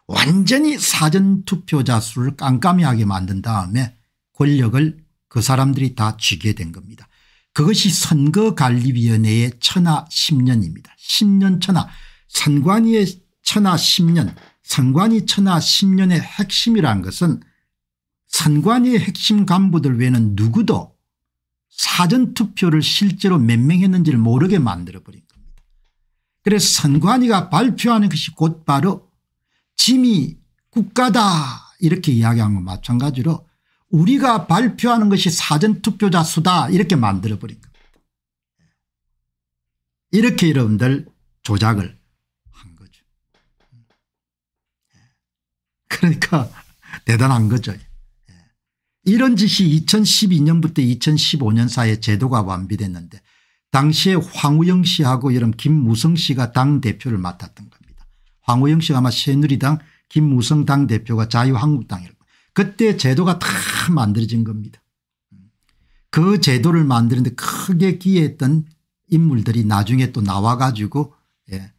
완전히 사전투표자 수를 깜깜이하게 만든 다음에 권력을 그 사람들이 다 쥐게 된 겁니다. 그것이 선거관리위원회의 천하 10년입니다. 10년 천하 선관위의 천하 10년 선관위 천하 10년의 핵심이란 것은 선관위의 핵심 간부들 외에는 누구도 사전투표를 실제로 몇 명 했는지를 모르게 만들어버린 그래서 선관위가 발표하는 것이 곧바로 짐이 국가다 이렇게 이야기한 것 마찬가지로 우리가 발표하는 것이 사전투표자 수다 이렇게 만들어버린 겁니다. 이렇게 여러분들 조작을 한 거죠. 그러니까 대단한 거죠. 이런 짓이 2012년부터 2015년 사이에 제도가 완비됐는데 당시에 황우영 씨하고 이런 김무성 씨가 당대표를 맡았던 겁니다. 황우영 씨가 아마 새누리당 김무성 당대표가 자유한국당일 거예요. 그때 제도가 다 만들어진 겁니다. 그 제도를 만드는데 크게 기여했던 인물들이 나중에 또 나와 가지고 예,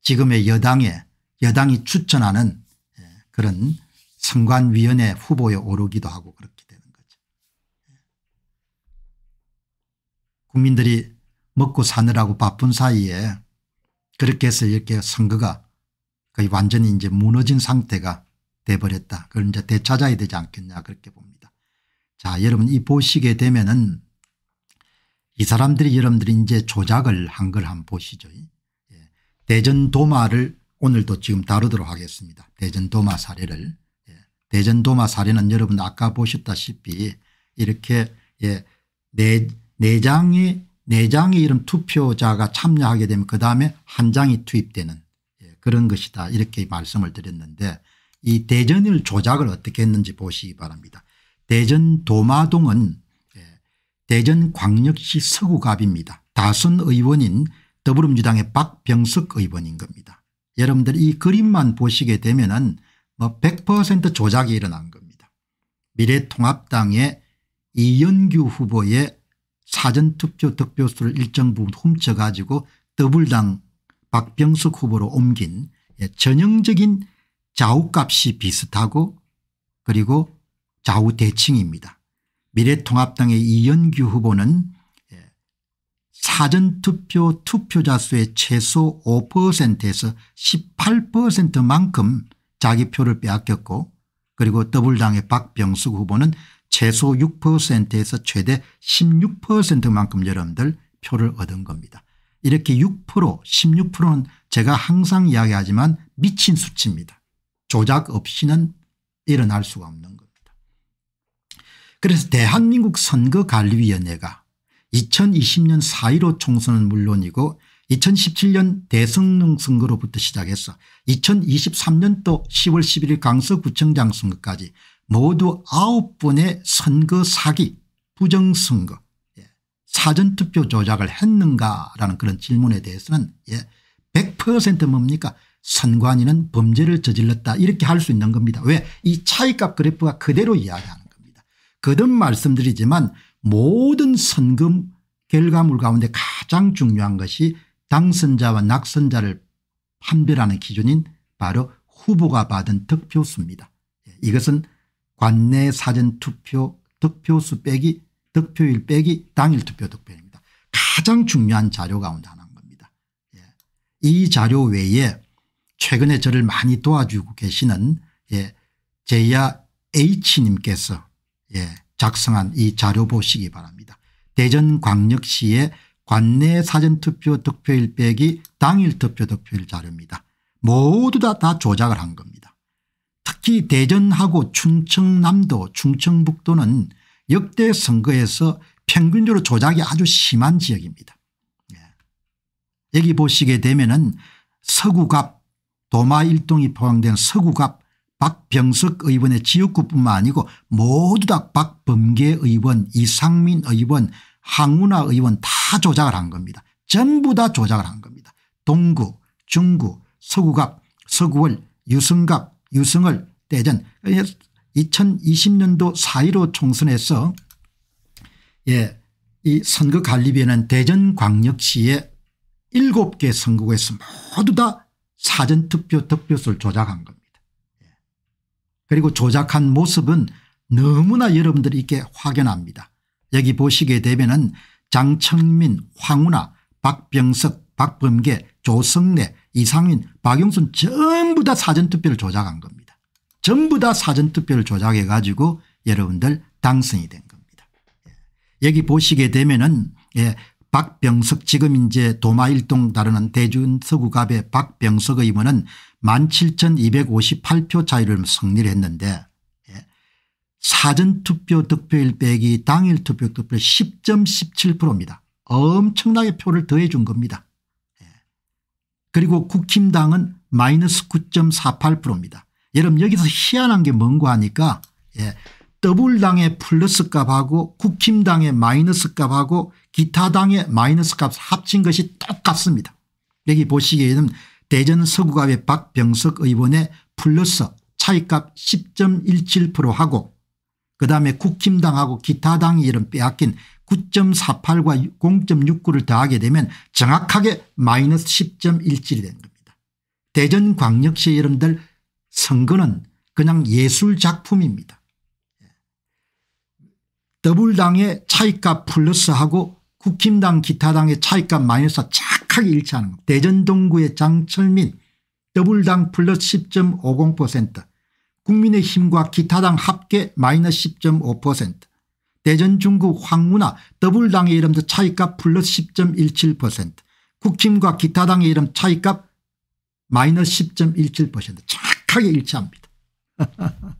지금의 여당에 여당이 추천하는 예, 그런 선관위원회 후보에 오르기도 하고 그렇게 되는 거죠. 예. 국민들이 먹고 사느라고 바쁜 사이에 그렇게 해서 이렇게 선거가 거의 완전히 이제 무너진 상태가 돼버렸다. 그걸 이제 되찾아야 되지 않겠냐 그렇게 봅니다. 자 여러분 이 보시게 되면은 이 사람들이 여러분들이 이제 조작을 한 걸 한번 보시죠. 예. 대전 도마를 오늘도 지금 다루도록 하겠습니다. 대전 도마 사례를. 예. 대전 도마 사례는 여러분 아까 보셨다시피 이렇게 예. 내, 내장이 4장의 이름 투표자가 참여하게 되면 그 다음에 한 장이 투입되는 예, 그런 것이다 이렇게 말씀을 드렸는데 이 대전일 조작을 어떻게 했는지 보시기 바랍니다. 대전 도마동은 예, 대전 광역시 서구갑입니다. 다순 의원인 더불어민주당의 박병석 의원인 겁니다. 여러분들 이 그림만 보시게 되면 은100% 뭐 조작이 일어난 겁니다. 미래통합당의 이연규 후보의 사전투표 득표수를 일정 부분 훔쳐가지고 더블당 박병숙 후보로 옮긴 예, 전형적인 좌우값이 비슷하고 그리고 좌우 대칭입니다. 미래통합당의 이연규 후보는 예, 사전투표 투표자 수의 최소 5%에서 18%만큼 자기 표를 빼앗겼고 그리고 더블당의 박병숙 후보는 최소 6%에서 최대 16%만큼 여러분들 표를 얻은 겁니다. 이렇게 6% 16%는 제가 항상 이야기하지만 미친 수치입니다. 조작 없이는 일어날 수가 없는 겁니다. 그래서 대한민국 선거관리위원회가 2020년 4.15 총선은 물론이고 2017년 대성능 선거로부터 시작해서 2023년도 10월 11일 강서구청장 선거까지 모두 아홉 번의 선거 사기 부정선거 예, 사전투표 조작을 했는가라는 그런 질문에 대해서는 100% 예, 뭡니까 선관위는 범죄를 저질렀다 이렇게 할 수 있는 겁니다. 왜 이 차이값 그래프가 그대로 이야기하는 겁니다. 거듭 말씀드리지만 모든 선거 결과물 가운데 가장 중요한 것이 당선자와 낙선자를 판별하는 기준인 바로 후보가 받은 득표수입니다. 예, 이것은 관내 사전투표 득표수 빼기 득표율 빼기 당일 투표 득표입니다. 가장 중요한 자료 가운데 하나인 겁니다. 예. 이 자료 외에 최근에 저를 많이 도와주고 계시는 예. 제야 H님께서 예. 작성한 이 자료 보시기 바랍니다. 대전광역시의 관내 사전투표 득표일 빼기 당일 투표 득표일 자료입니다. 모두 다, 다 조작을 한 겁니다. 특히 대전하고 충청남도 충청북도는 역대 선거에서 평균적으로 조작이 아주 심한 지역입니다. 예. 여기 보시게 되면 은 서구갑 도마일동이 포함된 서구갑 박병석 의원의 지역구뿐만 아니고 모두 다 박범계 의원 이상민 의원 항우나 의원 다 조작을 한 겁니다. 전부 다 조작을 한 겁니다. 동구 중구 서구갑 서구월 유승갑 유승을 대전 2020년도 4.15 총선에서 예, 이선거관리비에는 대전광역시에 7개 선거구에서 모두 다 사전투표 득표수를 조작한 겁니다. 예. 그리고 조작한 모습은 너무나 여러분들이 이렇게 확연합니다. 여기 보시게 되면 장청민, 황운하, 박병석, 박범계, 조성래, 이상민 박용순 전부 다 사전투표를 조작한 겁니다. 전부 다 사전투표를 조작해 가지고 여러분들 당선이 된 겁니다. 예. 여기 보시게 되면은 예, 박병석 지금 이제 도마일동 다루는 대준서구갑의 박병석 의원은 17,258표 차이를 승리를 했는데 예, 사전투표 득표일 빼기 당일 투표 득표 10.17%입니다. 엄청나게 표를 더해 준 겁니다. 그리고 국힘당은 마이너스 9.48%입니다. 여러분 여기서 희한한 게 뭔가 하니까 예, 더블당의 플러스 값하고 국힘당의 마이너스 값하고 기타당의 마이너스 값 합친 것이 똑같습니다. 여기 보시기에는 대전 서구갑의 박병석 의원의 플러스 차이값 10.17%하고 그다음에 국힘당하고 기타당이 이런 빼앗긴 9.48과 0.69를 더하게 되면 정확하게 마이너스 10.17이 된 겁니다. 대전광역시 여러분들 선거는 그냥 예술작품입니다. 더블당의 차이값 플러스하고 국힘당 기타당의 차이값 마이너스가 착하게 일치하는 겁니다. 대전동구의 장철민 더블당 플러스 10.50% 국민의힘과 기타당 합계 마이너스 10.5% 대전 중구 황문화 더블당의 이름 도 차이값 플러스 10.17% 국힘과 기타당의 이름 차이값 마이너스 10.17%착하게 일치합니다.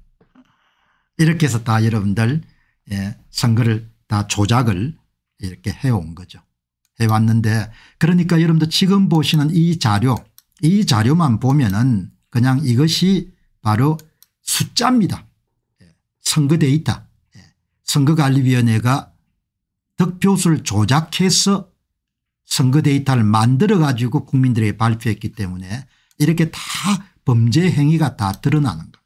이렇게 해서 다 여러분들 예, 선거를 다 조작을 이렇게 해온 거죠. 해왔는데 그러니까 여러분들 지금 보시는 이 자료 이 자료만 보면은 그냥 이것이 바로 숫자입니다. 예, 선거 데이터 선거관리위원회가 득표수를 조작해서 선거 데이터를 만들어 가지고 국민들에게 발표했기 때문에 이렇게 다 범죄 행위가 다 드러나는 겁니다.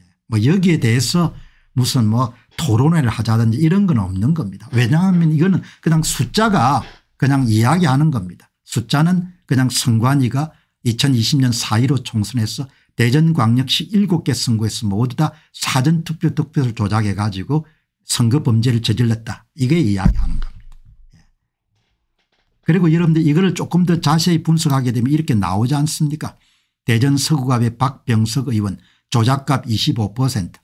예. 뭐 여기에 대해서 무슨 뭐 토론회를 하자든지 이런 건 없는 겁니다. 왜냐하면 이거는 그냥 숫자가 그냥 이야기하는 겁니다. 숫자는 그냥 선관위가 2020년 4.15 총선에서 대전광역시 7개 선거에서 모두 다 사전투표 득표를 조작해 가지고 선거 범죄를 저질렀다. 이게 이야기하는 겁니다. 예. 그리고 여러분들 이거를 조금 더 자세히 분석하게 되면 이렇게 나오지 않습니까 대전 서구갑의 박병석 의원 조작값 25%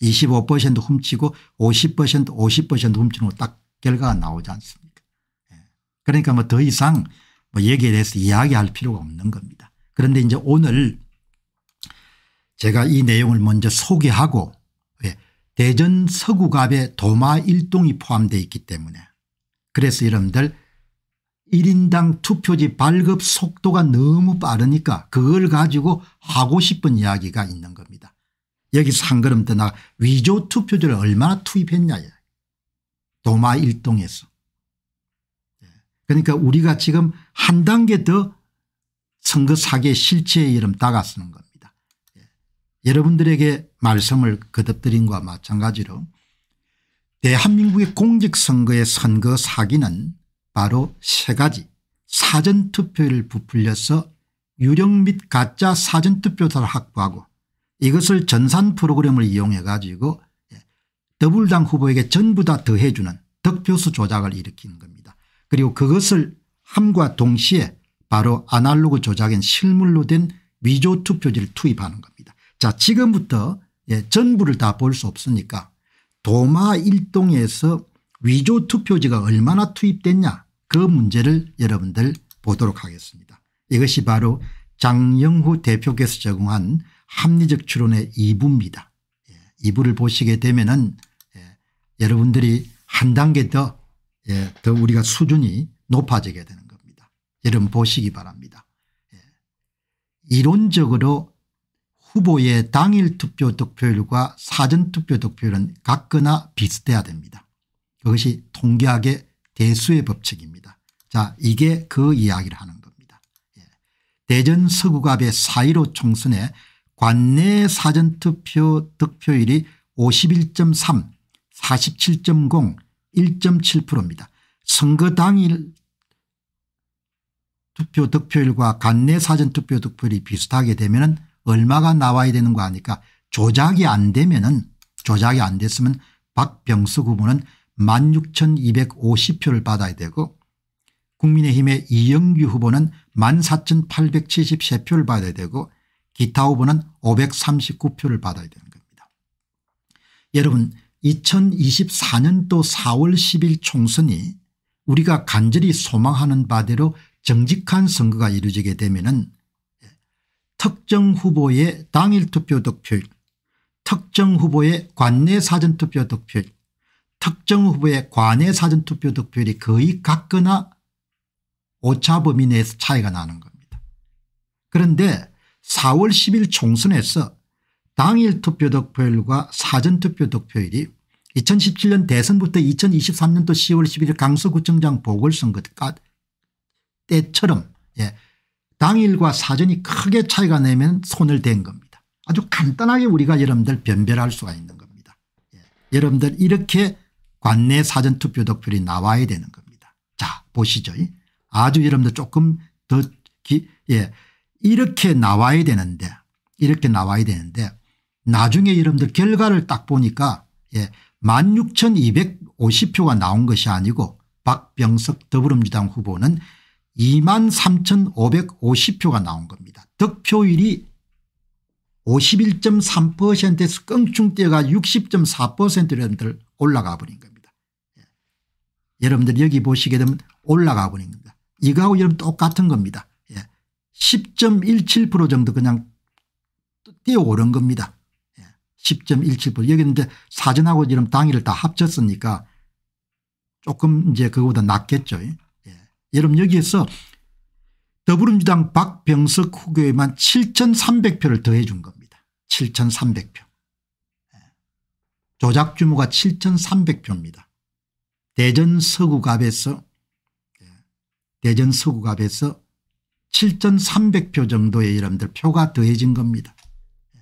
25% 예? 훔치고 50% 50% 훔치는 딱 결과가 나오지 않습니까 예. 그러니까 뭐 더 이상 뭐 여기에 대해서 이야기할 필요가 없는 겁니다. 그런데 이제 오늘 제가 이 내용을 먼저 소개하고 대전 서구갑의 도마 일동이 포함되어 있기 때문에 그래서 여러분들 1인당 투표지 발급 속도가 너무 빠르니까 그걸 가지고 하고 싶은 이야기가 있는 겁니다. 여기서 한 걸음 더나 위조 투표지를 얼마나 투입했냐 도마 일동에서 예. 그러니까 우리가 지금 한 단계 더 선거 사기의 실체의 이름 다가서는 겁니다. 여러분들에게 말씀을 거듭드린과 것 마찬가지로 대한민국의 공직선거의 선거 사기는 바로 세 가지 사전투표를 부풀려서 유령및 가짜 사전투표자를 확보하고 이것을 전산 프로그램을 이용해 가지고 예, 더블당 후보에게 전부 다 더해주는 득표수 조작을 일으키는 겁니다. 그리고 그것을 함과 동시에 바로 아날로그 조작인 실물로 된 위조 투표지를 투입하는 겁니다. 자 지금부터 예, 전부를 다 볼 수 없으니까 도마 일동에서 위조 투표지가 얼마나 투입됐냐 그 문제를 여러분들 보도록 하겠습니다. 이것이 바로 장영후 대표께서 제공한 합리적 추론의 2부입니다. 2부를 예, 보시게 되면 은 예, 여러분들이 한 단계 더, 예, 더 우리가 수준이 높아지게 되는 겁니다. 여러분 보시기 바랍니다. 이론적으로 후보의 당일 투표 득표율과 사전 투표 득표율은 같거나 비슷해야 됩니다. 그것이 통계학의 대수의 법칙입니다. 자 이게 그 이야기를 하는 겁니다. 예. 대전 서구갑의 4.15 총선에 관내 사전투표 득표율이 51.3 47.0 1.7%입니다. 선거 당일 투표 득표율과 관내 사전투표 득표율이 비슷하게 되면 얼마가 나와야 되는 거 아니까 조작이 안 되면은 조작이 안 됐으면 박병수 후보는 16,250표를 받아야 되고 국민의힘의 이영규 후보는 14,873표를 받아야 되고 기타 후보는 539표를 받아야 되는 겁니다. 여러분 2024년도 4월 10일 총선이 우리가 간절히 소망하는 바대로 정직한 선거가 이루어지게 되면 은 특정 후보의 당일 투표 득표율, 특정 후보의 관내 사전투표 득표율, 특정 후보의 관내 사전투표 득표율이 거의 같거나 오차 범위 내에서 차이가 나는 겁니다. 그런데 4월 10일 총선에서 당일 투표 득표율과 사전투표 득표율이 2017년 대선부터 2023년도 10월 11일 강서구청장 보궐선거 때처럼 예, 당일과 사전이 크게 차이가 나면 손을 댄 겁니다. 아주 간단하게 우리가 여러분들 변별할 수가 있는 겁니다. 예. 여러분들 이렇게 관내 사전투표 득표율이 나와야 되는 겁니다. 자 보시죠. 아주 여러분들 조금 더 기, 예. 이렇게 나와야 되는데 이렇게 나와야 되는데 나중에 여러분들 결과를 딱 보니까 예, 16,250표가 나온 것이 아니고 박병석 더불어민주당 후보는 23,550표가 나온 겁니다. 득표율이 51.3%에서 껑충 뛰어가 60.4%로 올라가 버린 겁니다. 예. 여러분들 여기 보시게 되면 올라가 버린 겁니다. 이거하고 여러분 똑같은 겁니다. 10.17% 예. 정도 그냥 뛰어 오른 겁니다. 10.17% 예. 여기는 이제 사전하고 이런 당일을 다 합쳤으니까 조금 이제 그거보다 낫겠죠. 여러분 여기에서 더불어민주당 박병석 후교에만 7300표를 더해 준 겁니다. 7300표. 예. 조작 규모가 7300표입니다. 대전 서구갑에서 예. 대전 서구갑에서 7300표 정도의 여러분들 표가 더해진 겁니다. 예.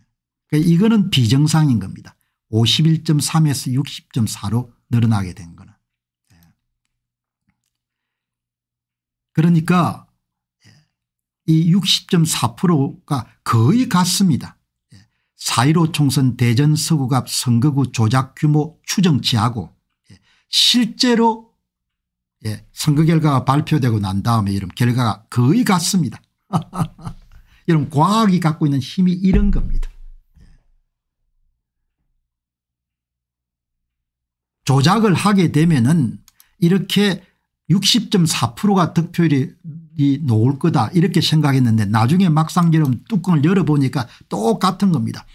그러니까 이거는 비정상인 겁니다. 51.3에서 60.4로 늘어나게 된 겁니다. 그러니까 이 60.4%가 거의 같습니다. 4.15 예. 총선 대전 서구갑 선거구 조작 규모 추정치하고 예. 실제로 예, 선거 결과가 발표되고 난 다음에 이런 결과가 거의 같습니다. 이런 과학이 갖고 있는 힘이 이런 겁니다. 조작을 하게 되면은 이렇게 60.4%가 득표율이 놓을 거다 이렇게 생각했는데 나중에 막상 여러분 뚜껑을 열어보니까 똑같은 겁니다.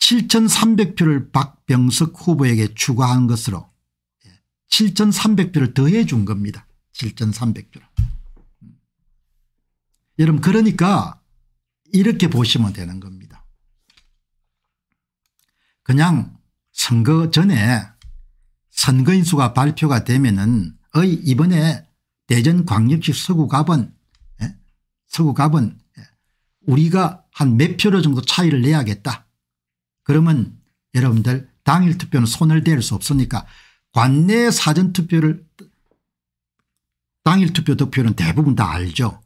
7,300표를 예. 박병석 후보에게 추가한 것으로 7,300표를 예. 더해 준 겁니다. 7,300표를. 음. 여러분 그러니까 이렇게 보시면 되는 겁니다. 그냥 선거 전에 선거인수가 발표가 되면은 의 이번에 대전 광역시 서구갑은 예? 서구갑은 예? 우리가 한 몇 표로 정도 차이를 내야겠다. 그러면 여러분들 당일 투표는 손을 댈 수 없으니까 관내 사전투표를 당일 투표 득표는 대부분 다 알죠.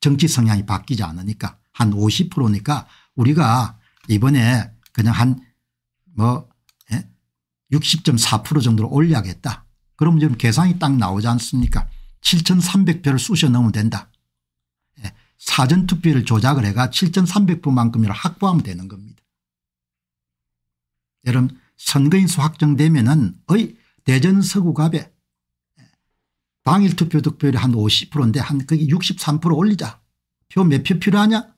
정치 성향이 바뀌지 않으니까 한 50%니까 우리가 이번에 그냥 한뭐 60.4% 정도로 올려야겠다. 그럼 지금 계산이 딱 나오지 않습니까 7300표를 쑤셔 넣으면 된다. 예. 사전투표를 조작을 해가 7300표만큼이라 확보하면 되는 겁니다. 여러분 선거인수 확정되면 은 어이 대전 서구갑에 예, 당일투표 득표율이 한 50%인데 한 거기 63% 올리자. 표 몇 표 필요하냐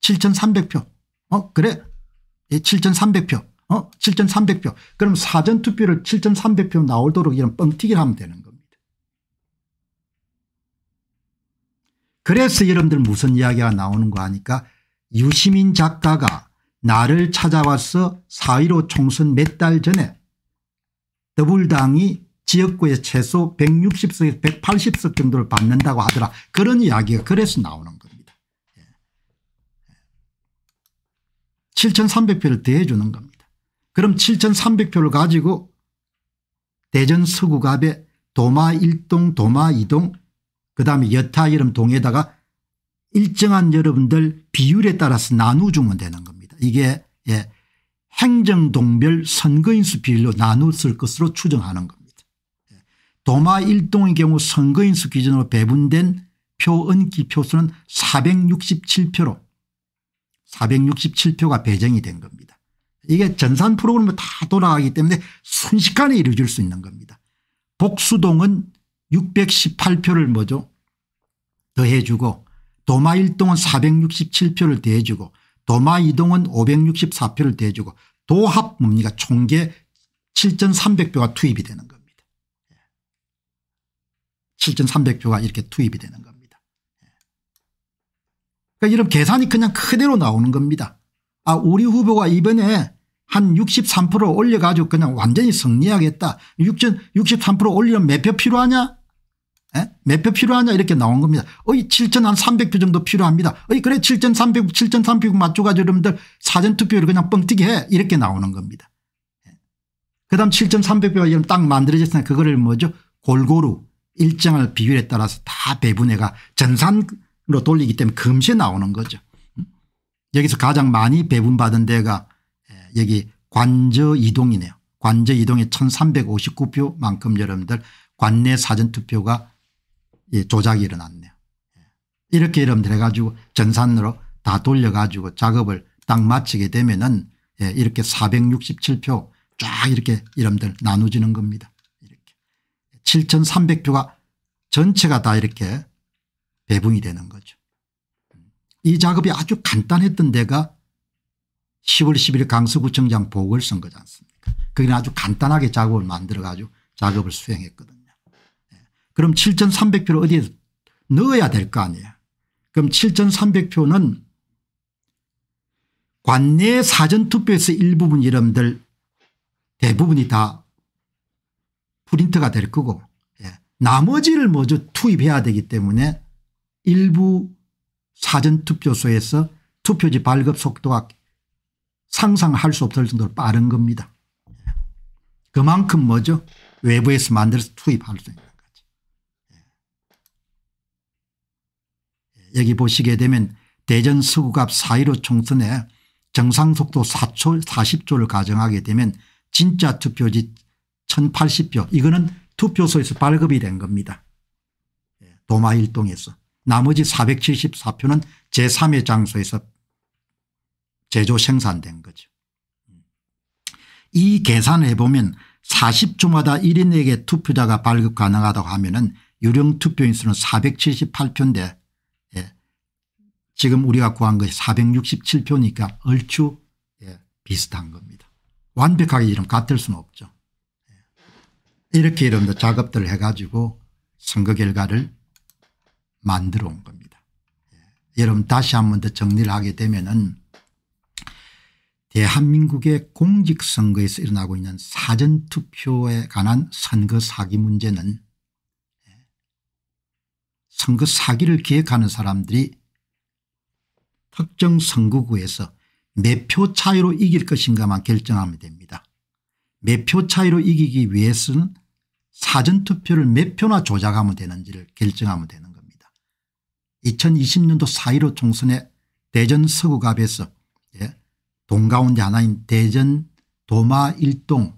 7300표. 어 그래 7300표. 예, 어? 7,300표. 그럼 사전투표를 7,300표 나오도록 이런 뻥튀기를 하면 되는 겁니다. 그래서 여러분들 무슨 이야기가 나오는 거 아니까 유시민 작가가 나를 찾아와서 4.15 총선 몇 달 전에 더불당이 지역구에 최소 160석에서 180석 정도를 받는다고 하더라. 그런 이야기가 그래서 나오는 겁니다. 7,300표를 예. 대해주는 겁니다. 그럼 7,300표를 가지고 대전 서구갑에 도마 1동 도마 2동 그 다음에 여타 이름 동에다가 일정한 여러분들 비율에 따라서 나누주면 되는 겁니다. 이게 예, 행정동별 선거인수 비율로 나눴을 것으로 추정하는 겁니다. 예, 도마 1동의 경우 선거인수 기준으로 배분된 표 은기 표수는 467표로 467표가 배정이 된 겁니다. 이게 전산 프로그램을 다 돌아가기 때문에 순식간에 이루어질 수 있는 겁니다. 복수동은 618표를 뭐죠 더해 주고 도마일동은 467표를 더해 주고 도마이동은 564표를 더해 주고 도합 뭡니까 총계 7300표가 투입이 되는 겁니다. 7300표가 예. 이렇게 투입이 되는 겁니다. 예. 그러니까 이런 계산이 그냥 그대로 나오는 겁니다. 아 우리 후보가 이번에 한63% 올려가지고 그냥 완전히 승리하겠다. 63% 올리면 몇 표 필요하냐? 몇 표 필요하냐 이렇게 나온 겁니다. 어이 7,300표 정도 필요합니다. 어이 그래 7,300, 7,300 맞춰가지고 여러분들 사전투표를 그냥 뻥튀기 해 이렇게 나오는 겁니다. 예. 그 다음 7,300표가 지금 딱 만들어졌으니 까 그거를 뭐죠 골고루 일정한 비율에 따라서 다 배분해가 전산으로 돌리기 때문에 금시에 나오는 거죠. 음? 여기서 가장 많이 배분받은 데가 여기 관저 이동이네요. 관저 이동이 1359표만큼 여러분들 관내 사전투표가 예, 조작이 일어났네요. 예. 이렇게 여러분들 해가지고 전산으로 다 돌려가지고 작업을 딱 마치게 되면은 예, 이렇게 467표 쫙 이렇게 여러분들 나누지는 겁니다. 이렇게 7300표가 전체가 다 이렇게 배분이 되는 거죠. 이 작업이 아주 간단했던 데가 10월 10일 강서구청장 보궐 선거지 않습니까 그게 아주 간단하게 작업을 만들어 가지고 작업을 수행했거든요. 예. 그럼 7,300표를 어디에 넣어야 될 거 아니에요. 그럼 7,300표는 관내 사전투표에서 일부분 이름들 대부분이 다 프린트가 될 거고 예. 나머지를 먼저 투입해야 되기 때문에 일부 사전투표소에서 투표지 발급 속도가 상상할 수 없을 정도로 빠른 겁니다. 그만큼 뭐죠? 외부에서 만들어서 투입할 수 있는 거죠. 예. 여기 보시게 되면 대전 서구 앞4.15 총선에 정상속도 4초 40초를 가정하게 되면 진짜 투표지 1080표 이거는 투표소에서 발급이 된 겁니다. 예. 도마 일동에서 나머지 474표는 제3의 장소에서 제조 생산된 거죠. 이 계산을 해보면 40주마다 1인에게 투표자가 발급 가능하다고 하면 은 유령 투표인 수는 478표인데 예. 지금 우리가 구한 것이 467표니까 얼추 예. 비슷한 겁니다. 완벽하게 이름 같을 수는 없죠. 예. 이렇게 여러분들 작업들을 해가지고 선거 결과를 만들어 온 겁니다. 예. 여러분 다시 한 번 더 정리를 하게 되면은 대한민국의 예, 공직선거에서 일어나고 있는 사전투표에 관한 선거 사기 문제는 예, 선거 사기를 기획하는 사람들이 특정 선거구에서 몇 표 차이로 이길 것인가만 결정하면 됩니다. 몇 표 차이로 이기기 위해서는 사전투표를 몇 표나 조작하면 되는지를 결정하면 되는 겁니다. 2020년도 4.15 총선에 대전 서구갑에서 동 가운데 하나인 대전 도마 1동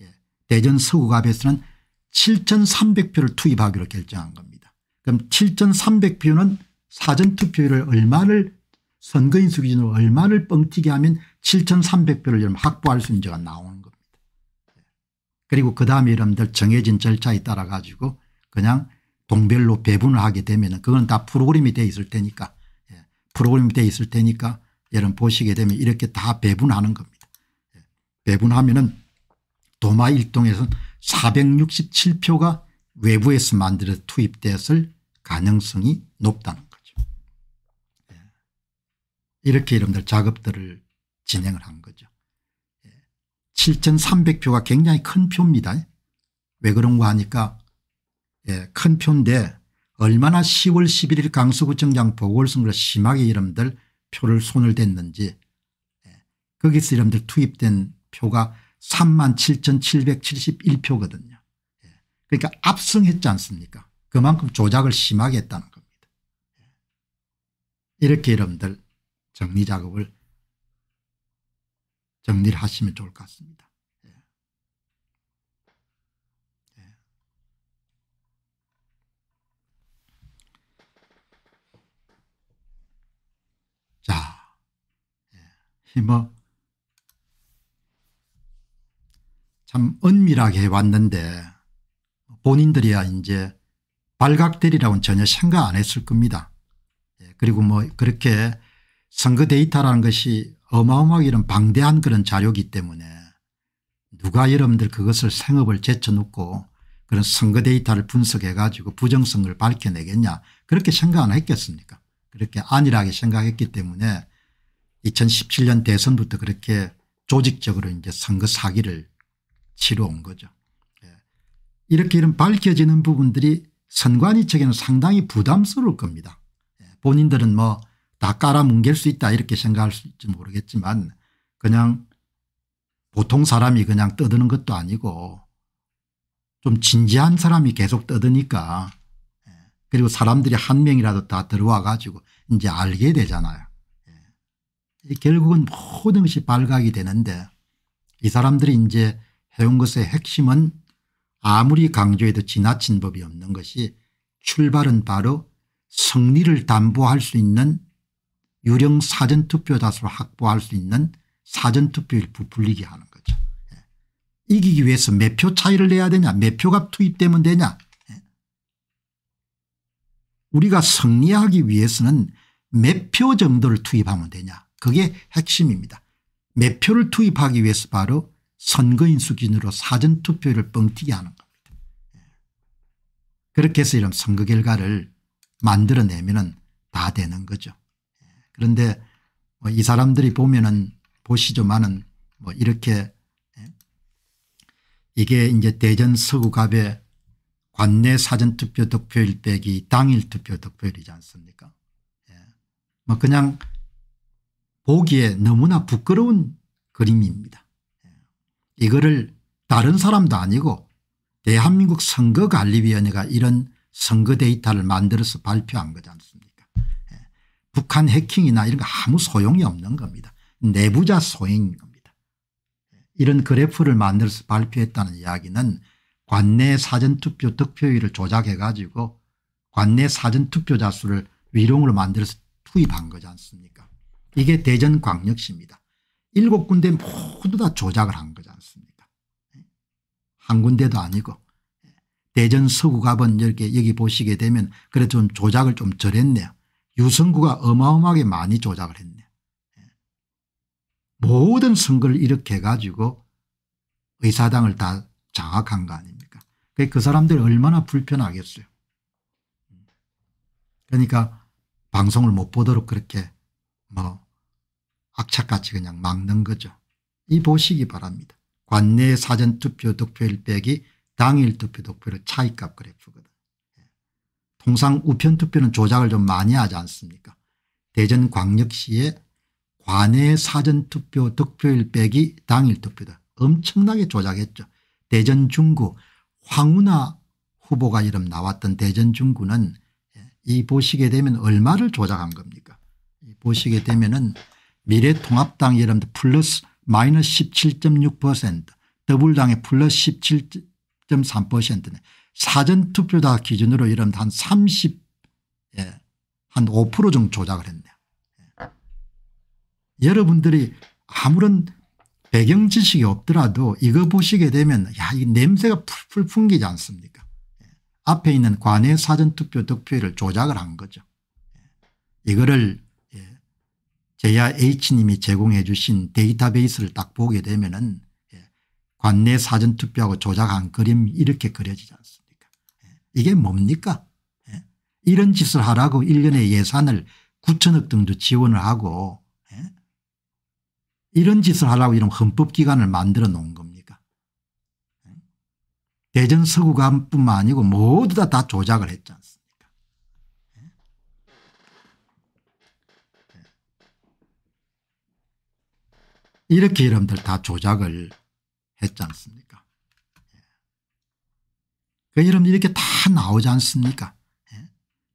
예, 대전 서구 앞에서는 7,300표를 투입하기로 결정한 겁니다. 그럼 7,300표는 사전투표율을 얼마를 선거인수 기준으로 얼마를 뻥튀기 하면 7,300표를 확보할 수 있는지가 나오는 겁니다. 예. 그리고 그 다음에 여러분들 정해진 절차에 따라 가지고 그냥 동별로 배분을 하게 되면 그건 다 프로그램이 돼 있을 테니까 예, 프로그램이 돼 있을 테니까 여러분 보시게 되면 이렇게 다 배분하는 겁니다. 예, 배분하면 은 도마 일동에서는 467표가 외부에서 만들어 투입되을 가능성이 높다는 거죠. 예, 이렇게 여러분들 작업들을 진행을 한 거죠. 7,300표가 예, 굉장히 큰 표입니다. 왜 그런가 하니까 큰 표인데 얼마나 10월 11일 강서구청장 보궐선거를 심하게 여러분들 표를 손을 댔는지 예, 거기서 여러분들 투입된 표가 3만 7,771표거든요. 예, 그러니까 압승했지 않습니까 그만큼 조작을 심하게 했다는 겁니다. 예, 이렇게 여러분들 정리작업을 정리를 하시면 좋을 것 같습니다. 자, 힘어 참 은밀하게 해 왔는데 본인들이야 이제 발각되리라고는 전혀 생각 안 했을 겁니다. 예, 그리고 뭐 그렇게 선거 데이터라는 것이 어마어마하게 이런 방대한 그런 자료기 때문에 누가 여러분들 그것을 생업을 제쳐놓고 그런 선거 데이터를 분석해 가지고 부정성을 밝혀내겠냐 그렇게 생각 안 했겠습니까 그렇게 안일하게 생각했기 때문에 2017년 대선부터 그렇게 조직적으로 이제 선거 사기를 치러 온 거죠. 예. 이렇게 이런 밝혀지는 부분들이 선관위 측에는 상당히 부담스러울 겁니다. 예. 본인들은 뭐 다 깔아뭉갤 수 있다 이렇게 생각할지 모르겠지만 그냥 보통 사람이 그냥 떠드는 것도 아니고 좀 진지한 사람이 계속 떠드니까 그리고 사람들이 한 명이라도 다 들어와 가지고 이제 알게 되잖아요. 예. 결국은 모든 것이 발각이 되는데 이 사람들이 이제 해온 것의 핵심은 아무리 강조해도 지나친 법이 없는 것이 출발은 바로 승리를 담보할 수 있는 유령 사전투표 다수를 확보할 수 있는 사전투표일 부풀리게 하는 거죠. 예. 이기기 위해서 몇 표 차이를 내야 되냐 몇 표가 투입되면 되냐 우리가 승리하기 위해서는 몇 표 정도를 투입하면 되냐 그게 핵심입니다. 몇 표를 투입하기 위해서 바로 선거인 수준으로 사전투표를 뻥튀기 하는 겁니다. 예. 그렇게 해서 이런 선거 결과를 만들어내면 은다 되는 거죠. 예. 그런데 뭐이 사람들이 보면은 보시죠만은 뭐 이렇게 예. 이게 이제 대전 서구갑의 관내 사전투표 득표일 빼기 당일 투표 득표일이지 않습니까 예. 뭐 그냥 보기에 너무나 부끄러운 그림입니다. 예. 이거를 다른 사람도 아니고 대한민국 선거관리위원회가 이런 선거 데이터를 만들어서 발표한 거지 않습니까 예. 북한 해킹이나 이런 거 아무 소용이 없는 겁니다. 내부자 소행인 겁니다. 예. 이런 그래프를 만들어서 발표했다는 이야기는 관내 사전투표 득표율을 조작해 가지고 관내 사전투표자 수를 위롱으로 만들어서 투입한 거지 않습니까 이게 대전광역시입니다. 일곱 군데 모두 다 조작을 한 거지 않습니까 한 군데도 아니고 대전 서구갑은 여기, 여기 보시게 되면 그래 좀 조작을 좀 절했네요. 유성구가 어마어마하게 많이 조작을 했네요. 모든 선거를 이렇게 가지고 의사당을 다 장악한 거 아닙니까 그 사람들이 얼마나 불편하겠어요. 그러니까 방송을 못 보도록 그렇게 뭐 악착같이 그냥 막는 거죠. 이 보시기 바랍니다. 관내 사전투표 득표일 빼기 당일 투표 득표를 차이값 그래프거든. 통상 우편투표는 조작을 좀 많이 하지 않습니까 대전 광역시의 관내 사전투표 득표일 빼기 당일 투표다. 엄청나게 조작했죠. 대전 중구 황운하 후보가 이름 나왔던 대전중구는 이 보시게 되면 얼마를 조작한 겁니까 보시게 되면 은 미래통합당 이름 플러스 마이너스 17.6% 더불당의 플러스 17.3%네 사전투표다 기준으로 이름 한 30, 예, 한 5% 정도 조작을 했네요. 예. 여러분들이 아무런 배경 지식이 없더라도 이거 보시게 되면 야이 냄새가 풀풀 풍기지 않습니까 예. 앞에 있는 관의 사전투표 득표율을 조작을 한 거죠. 예. 이거를 예, 제야 H님이 제공해 주신 데이터베이스를 딱 보게 되면 은 관내 사전투표하고 조작한 그림 이렇게 그려지지 않습니까 이게 뭡니까 이런 짓을 하라고 1년에 예산을 9천억 정도 지원을 하고 이런 짓을 하라고 이런 헌법기관을 만들어 놓은 겁니까 대전 서구관뿐만 아니고 모두 다, 다 조작을 했지 않습니까 이렇게 여러분들 다 조작을 했지 않습니까 그 여러분들 이렇게 다 나오지 않습니까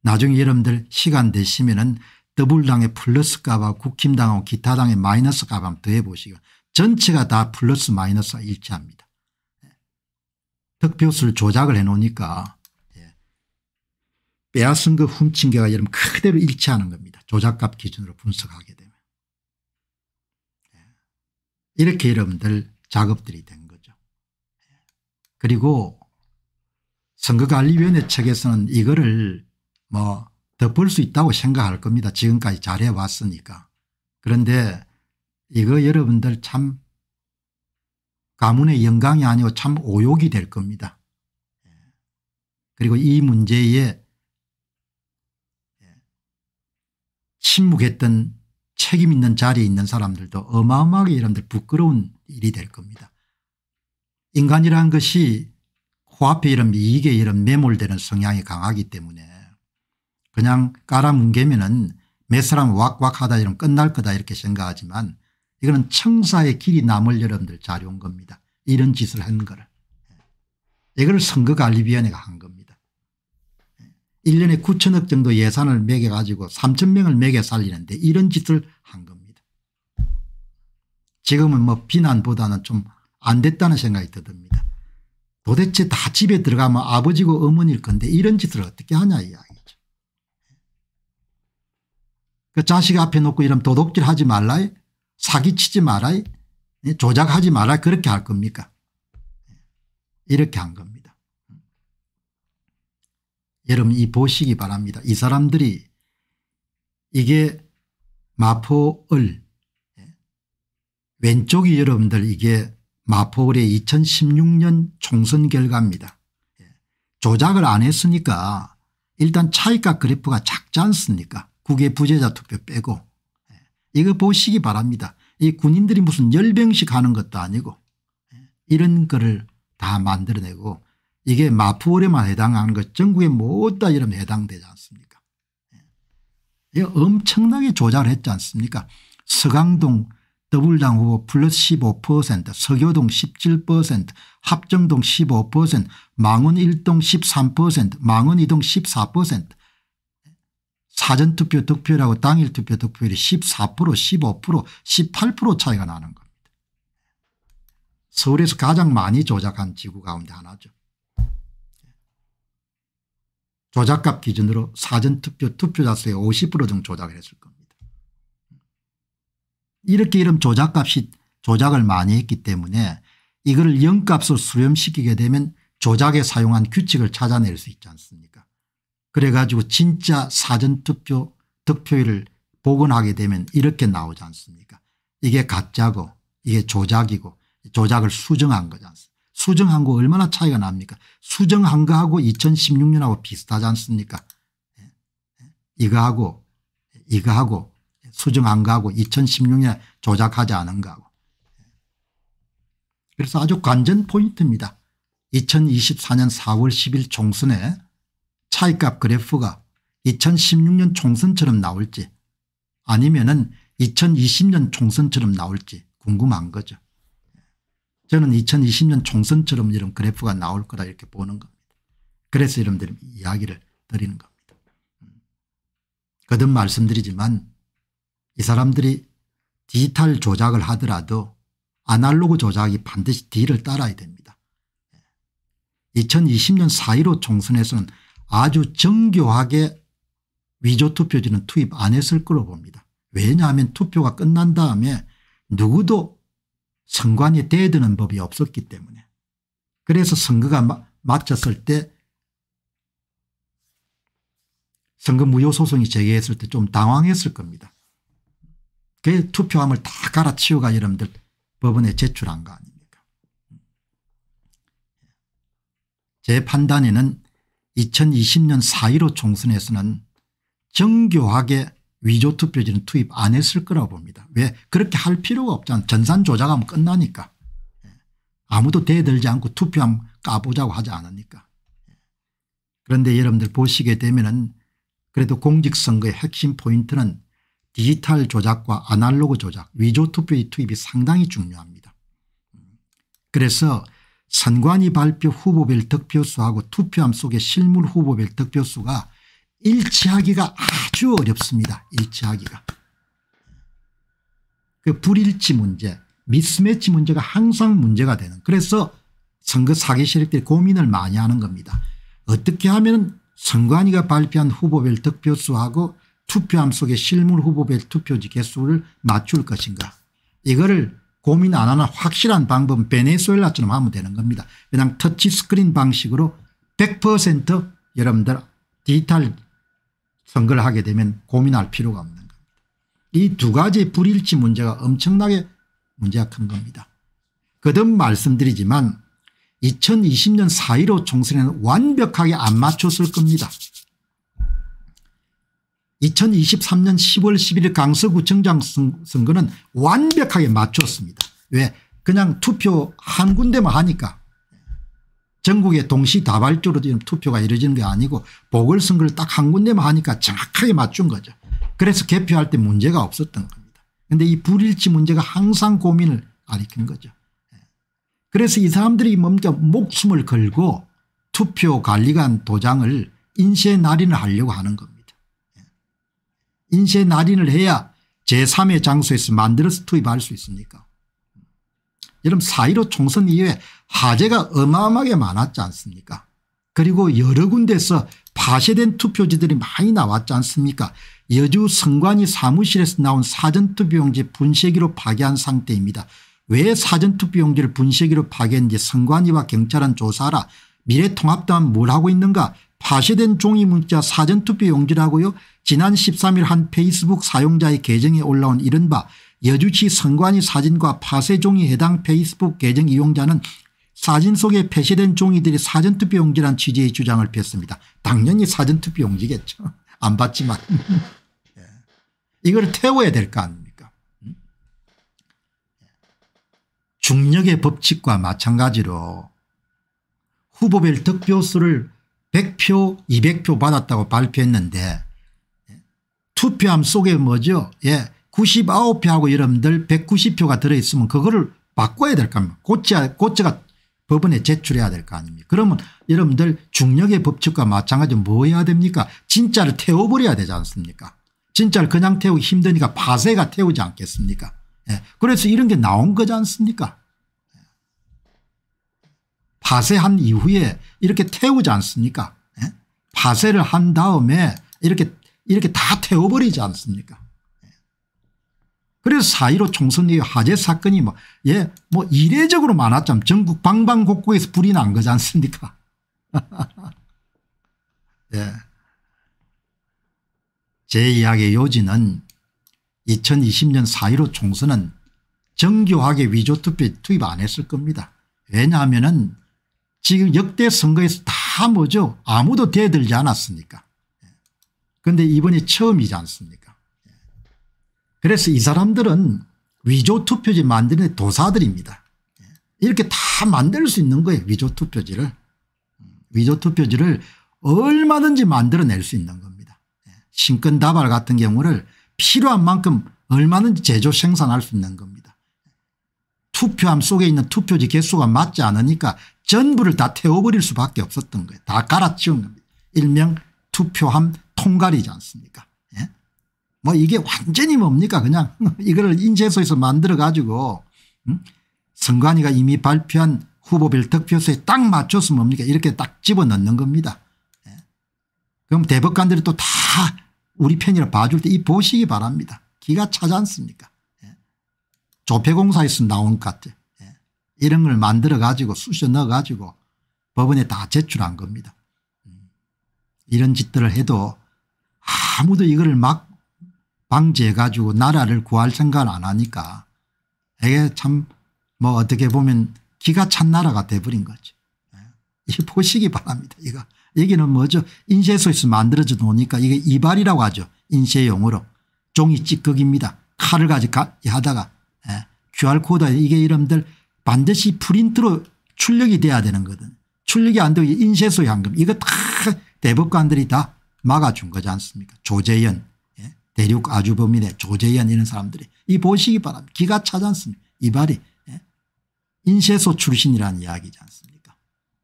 나중에 여러분들 시간 되시면은 더블당의 플러스 값하고 국힘당하고 기타당의 마이너스 값 한번 더해 보시고 전체가 다 플러스 마이너스가 일치합니다. 예. 득표수를 조작을 해 놓으니까 예. 빼앗은 거 그 훔친 게가 여러분 그대로 일치하는 겁니다. 조작값 기준으로 분석하게 되면. 예. 이렇게 여러분들 작업들이 된 거죠. 그리고 선거관리위원회 측에서는 이거를 뭐 더벌수 있다고 생각할 겁니다. 지금까지 잘해왔으니까. 그런데 이거 여러분들 참 가문의 영광이 아니고 참 오욕이 될 겁니다. 예. 그리고 이 문제에 침묵했던 책임 있는 자리에 있는 사람들도 어마어마하게 여러분들 부끄러운 일이 될 겁니다. 인간이라는 것이 코앞에 이런 이익에 이런 매몰되는 성향이 강하기 때문에 그냥 깔아뭉개면은 몇 사람 왁왁하다 이러면 끝날 거다 이렇게 생각하지만 이거는 청사의 길이 남을 여러분들 잘온 겁니다. 이런 짓을 한 거를. 예. 이걸 선거관리위원회가 한 겁니다. 1년에 예. 9천억 정도 예산을 매겨가지고 3천 명을 매겨 살리는데 이런 짓을 한 겁니다. 지금은 뭐 비난보다는 좀 안 됐다는 생각이 듭니다. 도대체 다 집에 들어가면 아버지고 어머니일 건데 이런 짓을 어떻게 하냐 이야기. 그 자식 앞에 놓고 이러 도둑질 하지 말라 사기치지 말아 예, 조작하지 말아 그렇게 할 겁니까 예, 이렇게 한 겁니다. 여러분 이 보시기 바랍니다. 이 사람들이 이게 마포을 예, 왼쪽이 여러분들 이게 마포을의 2016년 총선 결과입니다. 조작을 안 했으니까 일단 차이값 그래프가 작지 않습니까 국외 부재자 투표 빼고 예. 이거 보시기 바랍니다. 이 군인들이 무슨 열병식 하는 것도 아니고 예, 이런 거를 다 만들어내고 이게 마포월에만 해당하는 것 전국에 모두 이러 해당되지 않습니까 예. 이 엄청나게 조작을 했지 않습니까 서강동 더블당 후보 플러스 15% 서교동 17% 합정동 15% 망원 1동 13% 망원 2동 사전투표 득표율하고 당일투표 득표율이 14% 15% 18% 차이가 나는 겁니다. 서울에서 가장 많이 조작한 지구 가운데 하나죠. 조작값 기준으로 사전투표 투표자 수의 50% 정도 조작을 했을 겁니다. 이렇게 이런 조작값이 조작을 많이 했기 때문에 이걸 0값으로 수렴시키게 되면 조작에 사용한 규칙을 찾아낼 수 있지 않습니까 그래가지고 진짜 사전투표 득표율을 복원하게 되면 이렇게 나오지 않습니까 이게 가짜고 이게 조작이고 조작을 수정한 거지 않습니까 수정한 거 얼마나 차이가 납니까 수정한 거하고 2016년하고 비슷하지 않습니까 예? 예? 이거하고 이거하고 수정한 거하고 2016년 조작하지 않은 거하고 그래서 아주 관전 포인트입니다. 2024년 4월 10일 총선에 차이값 그래프가 2016년 총선처럼 나올지 아니면 은 2020년 총선처럼 나올지 궁금한 거죠. 저는 2020년 총선처럼 이런 그래프가 나올 거다 이렇게 보는 겁니다. 그래서 여러분들 이야기를 드리는 겁니다. 거듭 말씀드리지만 이 사람들이 디지털 조작을 하더라도 아날로그 조작이 반드시 뒤를 따라야 됩니다. 2020년 4.15 총선에서는 아주 정교하게 위조투표지는 투입 안 했을 거로 봅니다. 왜냐하면 투표가 끝난 다음에 누구도 선관위 대드는 법이 없었기 때문에 그래서 선거가 마쳤을 때 선거 무효 소송이 제기했을 때 좀 당황했을 겁니다. 그 투표함을 다 갈아치우가 여러분들 법원에 제출한 거 아닙니까 제 판단에는 2020년 4.15 총선에서는 정교하게 위조투표지는 투입 안 했을 거라고 봅니다. 왜 그렇게 할 필요가 없잖아 전산 조작하면 끝나니까. 예. 아무도 대들지 않고 투표함 까보자고 하지 않으니까. 예. 그런데 여러분들 보시게 되면 은 그래도 공직선거의 핵심 포인트는 디지털 조작과 아날로그 조작 위조투표의 투입이 상당히 중요합니다. 음. 그래서 선관위 발표 후보별 득표수하고 투표함 속의 실물 후보별 득표수가 일치하기가 아주 어렵습니다. 일치하기가. 그 불일치 문제 미스매치 문제가 항상 문제가 되는 그래서 선거 사기 세력들이 고민을 많이 하는 겁니다. 어떻게 하면 선관위가 발표한 후보별 득표수하고 투표함 속의 실물 후보별 투표지 개수를 맞출 것인가 이거를 고민 안 하는 확실한 방법은 베네수엘라처럼 하면 되는 겁니다. 그냥 터치스크린 방식으로 100% 여러분들 디지털 선거를 하게 되면 고민할 필요가 없는 겁니다. 이 두 가지 불일치 문제가 엄청나게 문제가 큰 겁니다. 거듭 말씀드리지만 2020년 4.15 총선에는 완벽하게 안 맞췄을 겁니다. 2023년 10월 11일 강서구청장 선거는 완벽하게 맞췄습니다. 왜 그냥 투표 한 군데만 하니까 전국에 동시다발적으로 투표가 이루어지는 게 아니고 보궐선거를 딱 한 군데만 하니까 정확하게 맞춘 거죠. 그래서 개표할 때 문제가 없었던 겁니다. 그런데 이 불일치 문제가 항상 고민을 가리킨 거죠. 그래서 이 사람들이 먼저 목숨을 걸고 투표 관리관 도장을 인쇄 날인을 하려고 하는 겁니다. 인쇄 날인을 해야 제3의 장소에서 만들어서 투입할 수있습니까 여러분 4.15 총선 이후에 화재가 어마어마하게 많았지 않습니까 그리고 여러 군데서 파쇄된 투표지들이 많이 나왔지 않습니까 여주 성관이 사무실에서 나온 사전투표용지 분쇄기로 파괴한 상태입니다. 왜 사전투표용지를 분쇄기로 파괴했는지 성관이와 경찰은 조사하라 미래통합당 뭘 하고 있는가 파쇄된 종이 문자 사전투표 용지라고요. 지난 13일 한 페이스북 사용자의 계정에 올라온 이른바 여주시 선관위 사진과 파쇄 종이 해당 페이스북 계정 이용자는 사진 속에 폐쇄된 종이들이 사전투표 용지란 취지의 주장을 폈습니다. 당연히 사전투표 용지겠죠. 안 봤지만. 예. 이걸 태워야 될 거 아닙니까 음? 중력의 법칙과 마찬가지로 후보별 득표수를 100표 200표 받았다고 발표했는데 투표함 속에 뭐죠 예 99표하고 여러분들 190표가 들어있으면 그거를 바꿔야 될 겁니다 고쳐, 고쳐가 법원에 제출해야 될 거 아닙니까 그러면 여러분들 중력의 법칙과 마찬가지로 뭐 해야 됩니까 진짜를 태워버려야 되지 않습니까 진짜를 그냥 태우기 힘드니까 파쇄가 태우지 않겠습니까 예. 그래서 이런 게 나온 거지 않습니까 파쇄한 이후에 이렇게 태우지 않습니까 예? 파쇄를 한 다음에 이렇게 이렇게 다 태워버리지 않습니까 예. 그래서 4.15 총선 이후 화재 사건이 뭐, 예, 뭐 이례적으로 많았죠. 전국 방방곡곡에서 불이 난 거지 않습니까? 예. 제 이야기의 요지는 2020년 4.15 총선은 정교하게 위조투표 투입 안 했을 겁니다. 왜냐하면 지금 역대 선거에서 다 뭐죠 아무도 대들지 않았으니까 그런데 이번이 처음이지 않습니까 그래서 이 사람들은 위조 투표지 만드는 도사들입니다 이렇게 다 만들 수 있는 거예요 위조 투표지를 위조 투표지를 얼마든지 만들어낼 수 있는 겁니다 신권다발 같은 경우를 필요한 만큼 얼마든지 제조 생산할 수 있는 겁니다. 투표함 속에 있는 투표지 개수가 맞지 않으니까 전부를 다 태워버릴 수밖에 없었던 거예요. 다 갈아치운 겁니다. 일명 투표함 통갈이지 않습니까? 예? 뭐 이게 완전히 뭡니까 그냥 이거 인재소에서 만들어 가지고 음? 선관위가 이미 발표한 후보별 득표수에 딱 맞춰서 뭡니까 이렇게 딱 집어넣는 겁니다. 예? 그럼 대법관들이 또 다 우리 편이라 봐줄 때 이 보시기 바랍니다. 기가 차지 않습니까? 예? 조폐공사에서 나온 것 같아요. 이런 걸 만들어 가지고 쑤셔 넣어 가지고 법원에 다 제출한 겁니다. 이런 짓들을 해도 아무도 이거막 방지해 가지고 나라를 구할 생각을 안 하니까 이게 참 뭐 어떻게 보면 기가 찬 나라가 돼버린 거죠. 예. 이 보시기 바랍니다. 이거 여기는 뭐죠 인쇄소에서 만들어져 놓으니까 이게 이발이라고 하죠. 인쇄용으로 종이 찌꺼기입니다. 칼을 가지고 하다가 QR코드 예. 이게 이름들 반드시 프린트로 출력이 돼야 되는 거든 출력이 안 되고 인쇄소 현금 이거 다 대법관들이 다 막아준 거지 않습니까 조재현 예? 대륙 아주범인의 조재현 이런 사람들이 이 보시기 바랍니다. 기가 차지 않습니까 이발이 예? 인쇄소 출신이라는 이야기지 않습니까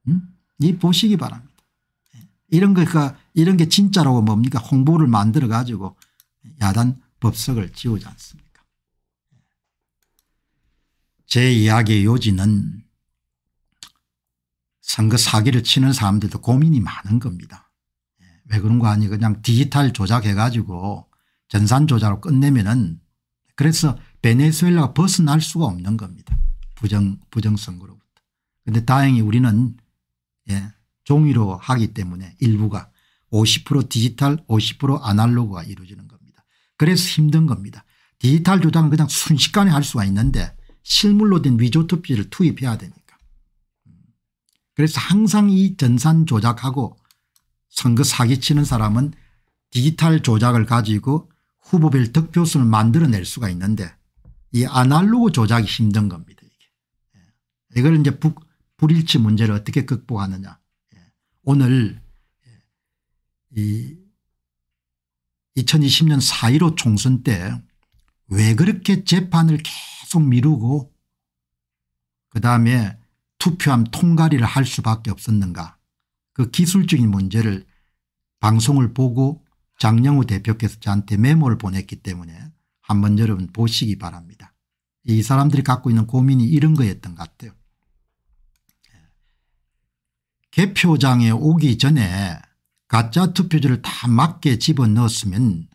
음? 이 보시기 바랍니다. 예, 이런 거가 이런 게 진짜라고 뭡니까 홍보를 만들어 가지고 야단 법석을 지우지 않습니다. 제 이야기의 요지는 선거 사기를 치는 사람들도 고민이 많은 겁니다. 예, 왜 그런 거 아니 그냥 디지털 조작해 가지고 전산 조작으로 끝내면은 그래서 베네수엘라가 벗어날 수가 없는 겁니다. 부정 부정선거로부터. 근데 다행히 우리는 예, 종이로 하기 때문에 일부가 50% 디지털 50% 아날로그가 이루어지는 겁니다. 그래서 힘든 겁니다. 디지털 조작은 그냥 순식간에 할 수가 있는데 실물로 된 위조투피를 투입해야 되니까. 그래서 항상 이 전산 조작하고 선거 사기치는 사람은 디지털 조작을 가지고 후보별 득표수를 만들어낼 수가 있는데 이 아날로그 조작이 힘든 겁니다. 이게. 예. 이걸 이제 북, 불일치 문제를 어떻게 극복하느냐. 예. 오늘 예, 이 2020년 4.15 총선 때 왜 그렇게 재판을 계속 계속 미루고 그다음에 투표함 통과리를 할 수밖에 없었는가 그 기술적인 문제를 방송을 보고 장영우 대표께서 저한테 메모를 보냈기 때문에 한번 여러분 보시기 바랍니다. 이 사람들이 갖고 있는 고민이 이런 거였던 것 같아요. 개표장에 오기 전에 가짜 투표지를 다 맞게 집어넣었으면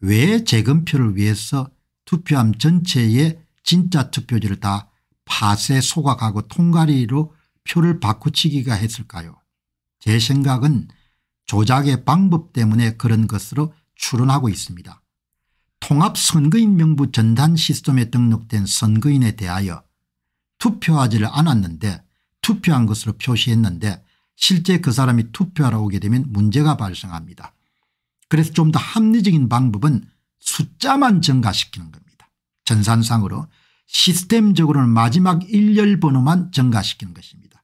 왜 재검표를 위해서 투표함 전체에 진짜 투표지를 다 팥에 소각하고 통가리로 표를 바꾸치기가 했을까요 제 생각은 조작의 방법 때문에 그런 것으로 추론하고 있습니다. 통합선거인 명부 전단 시스템에 등록된 선거인에 대하여 투표하지를 않았는데 투표한 것으로 표시했는데 실제 그 사람이 투표하러 오게 되면 문제가 발생합니다. 그래서 좀 더 합리적인 방법은 숫자만 증가시키는 겁니다. 전산상으로 시스템적으로는 마지막 일렬 번호만 증가시키는 것입니다.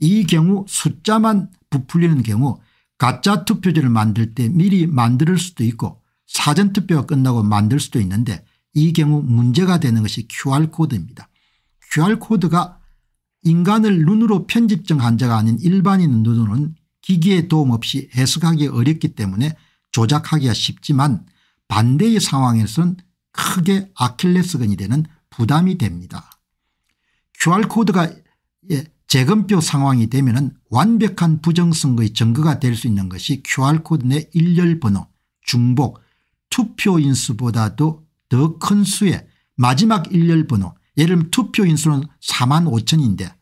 이 경우 숫자만 부풀리는 경우 가짜 투표지를 만들 때 미리 만들 수도 있고 사전투표가 끝나고 만들 수도 있는데 이 경우 문제가 되는 것이 QR코드입니다. QR코드가 인간을 눈으로 편집증 환자가 아닌 일반인 눈으로는 기기의 도움 없이 해석하기 어렵기 때문에 조작하기가 쉽지만 반대의 상황에서는 크게 아킬레스건이 되는 부담이 됩니다. QR코드가 예, 재검표 상황이 되면 완벽한 부정선거의 증거가 될 수 있는 것이 QR코드 내 일렬번호, 중복, 투표인수보다도 더 큰 수의 마지막 일렬번호 예를 들면 투표인수는 4만 5천인데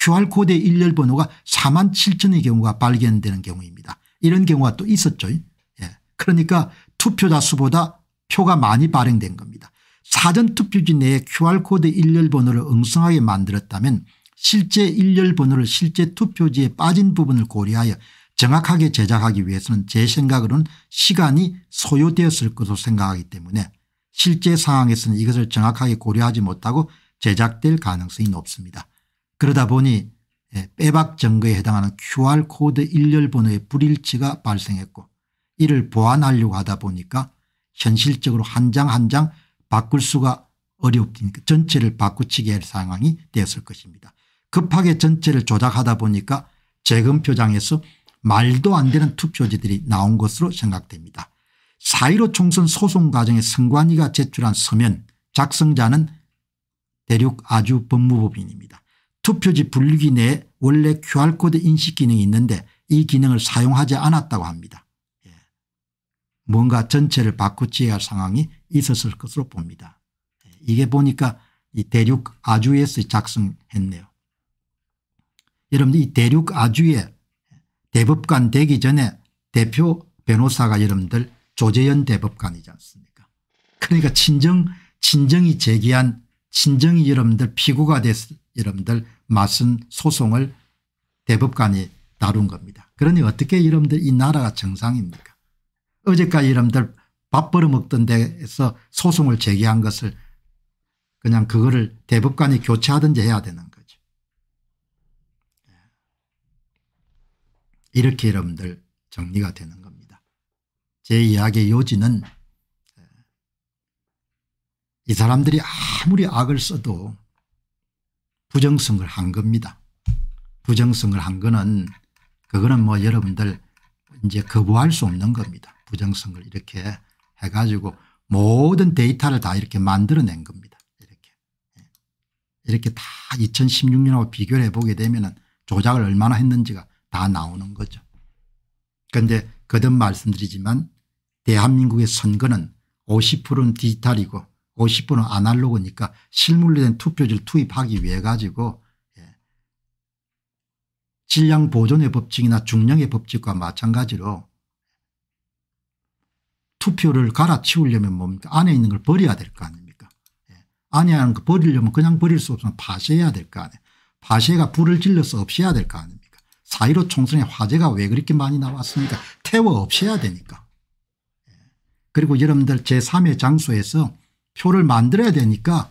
QR코드의 일렬번호가 4만 7천의 경우가 발견되는 경우입니다. 이런 경우가 또 있었죠. 예. 그러니까 투표자 수보다 표가 많이 발행된 겁니다. 사전투표지 내에 QR코드 일렬번호를 엉성하게 만들었다면 실제 일렬번호를 실제 투표지에 빠진 부분을 고려하여 정확하게 제작하기 위해서는 제 생각으로는 시간이 소요되었을 것으로 생각하기 때문에 실제 상황에서는 이것을 정확하게 고려하지 못하고 제작될 가능성이 높습니다. 그러다 보니 예, 빼박 증거에 해당하는 QR코드 일렬번호의 불일치가 발생했고 이를 보완하려고 하다 보니까 현실적으로 한 장 한장 한장 바꿀 수가 어렵으니까 그 전체를 바꾸치게 할 상황이 되었을 것입니다. 급하게 전체를 조작하다 보니까 재검표장에서 말도 안 되는 투표지들이 나온 것으로 생각됩니다. 4.15 총선 소송 과정에 선관위가 제출한 서면 작성자는 대륙 아주 법무법인입니다. 투표지 분류기 내에 원래 QR코드 인식 기능이 있는데 이 기능을 사용하지 않았다고 합니다. 예. 뭔가 전체를 바꾸지야 할 상황이 있었을 것으로 봅니다. 네, 이게 보니까 이 대륙 아주에서 작성했네요. 여러분 이 대륙 아주에 대법관 되기 전에 대표 변호사가 여러분들 조재현 대법관이지 않습니까 그러니까 친정 친정이 제기한 친정이 여러분들 피고가 됐을 여러분들 맞선 소송을 대법관이 다룬 겁니다. 그러니 어떻게 여러분들 이 나라가 정상입니까 어제까지 여러분들 밥 벌어먹던 데에서 소송을 제기한 것을 그냥 그거를 대법관이 교체하든지 해야 되는 거죠. 이렇게 여러분들 정리가 되는 겁니다. 제 이야기의 요지는 이 사람들이 아무리 악을 써도 부정성을 한 겁니다. 부정성을 한 거는 그거는 뭐 여러분들 이제 거부할 수 없는 겁니다. 부정성을 이렇게 해가지고 모든 데이터를 다 이렇게 만들어낸 겁니다. 이렇게. 예. 이렇게 다 2016년하고 비교를 해보게 되면 조작을 얼마나 했는지가 다 나오는 거죠. 그런데 거듭 말씀드리지만 대한민국의 선거는 50%는 디지털이고 50%는 아날로그니까 실물로 된 투표지를 투입하기 위해 가지고 예. 질량 보존의 법칙이나 중량의 법칙과 마찬가지로 투표를 갈아치우려면 뭡니까 뭐 안에 있는 걸 버려야 될 거 아닙니까 예. 안에 있는 거 버리려면 그냥 버릴 수 없으면 파쇄해야 될 거 아니에요 파쇄가 불을 질러서 없애야 될 거 아닙니까 4.15 총선의 화재가 왜 그렇게 많이 나왔습니까 태워 없애야 되니까 예. 그리고 여러분들 제3의 장소에서 표를 만들어야 되니까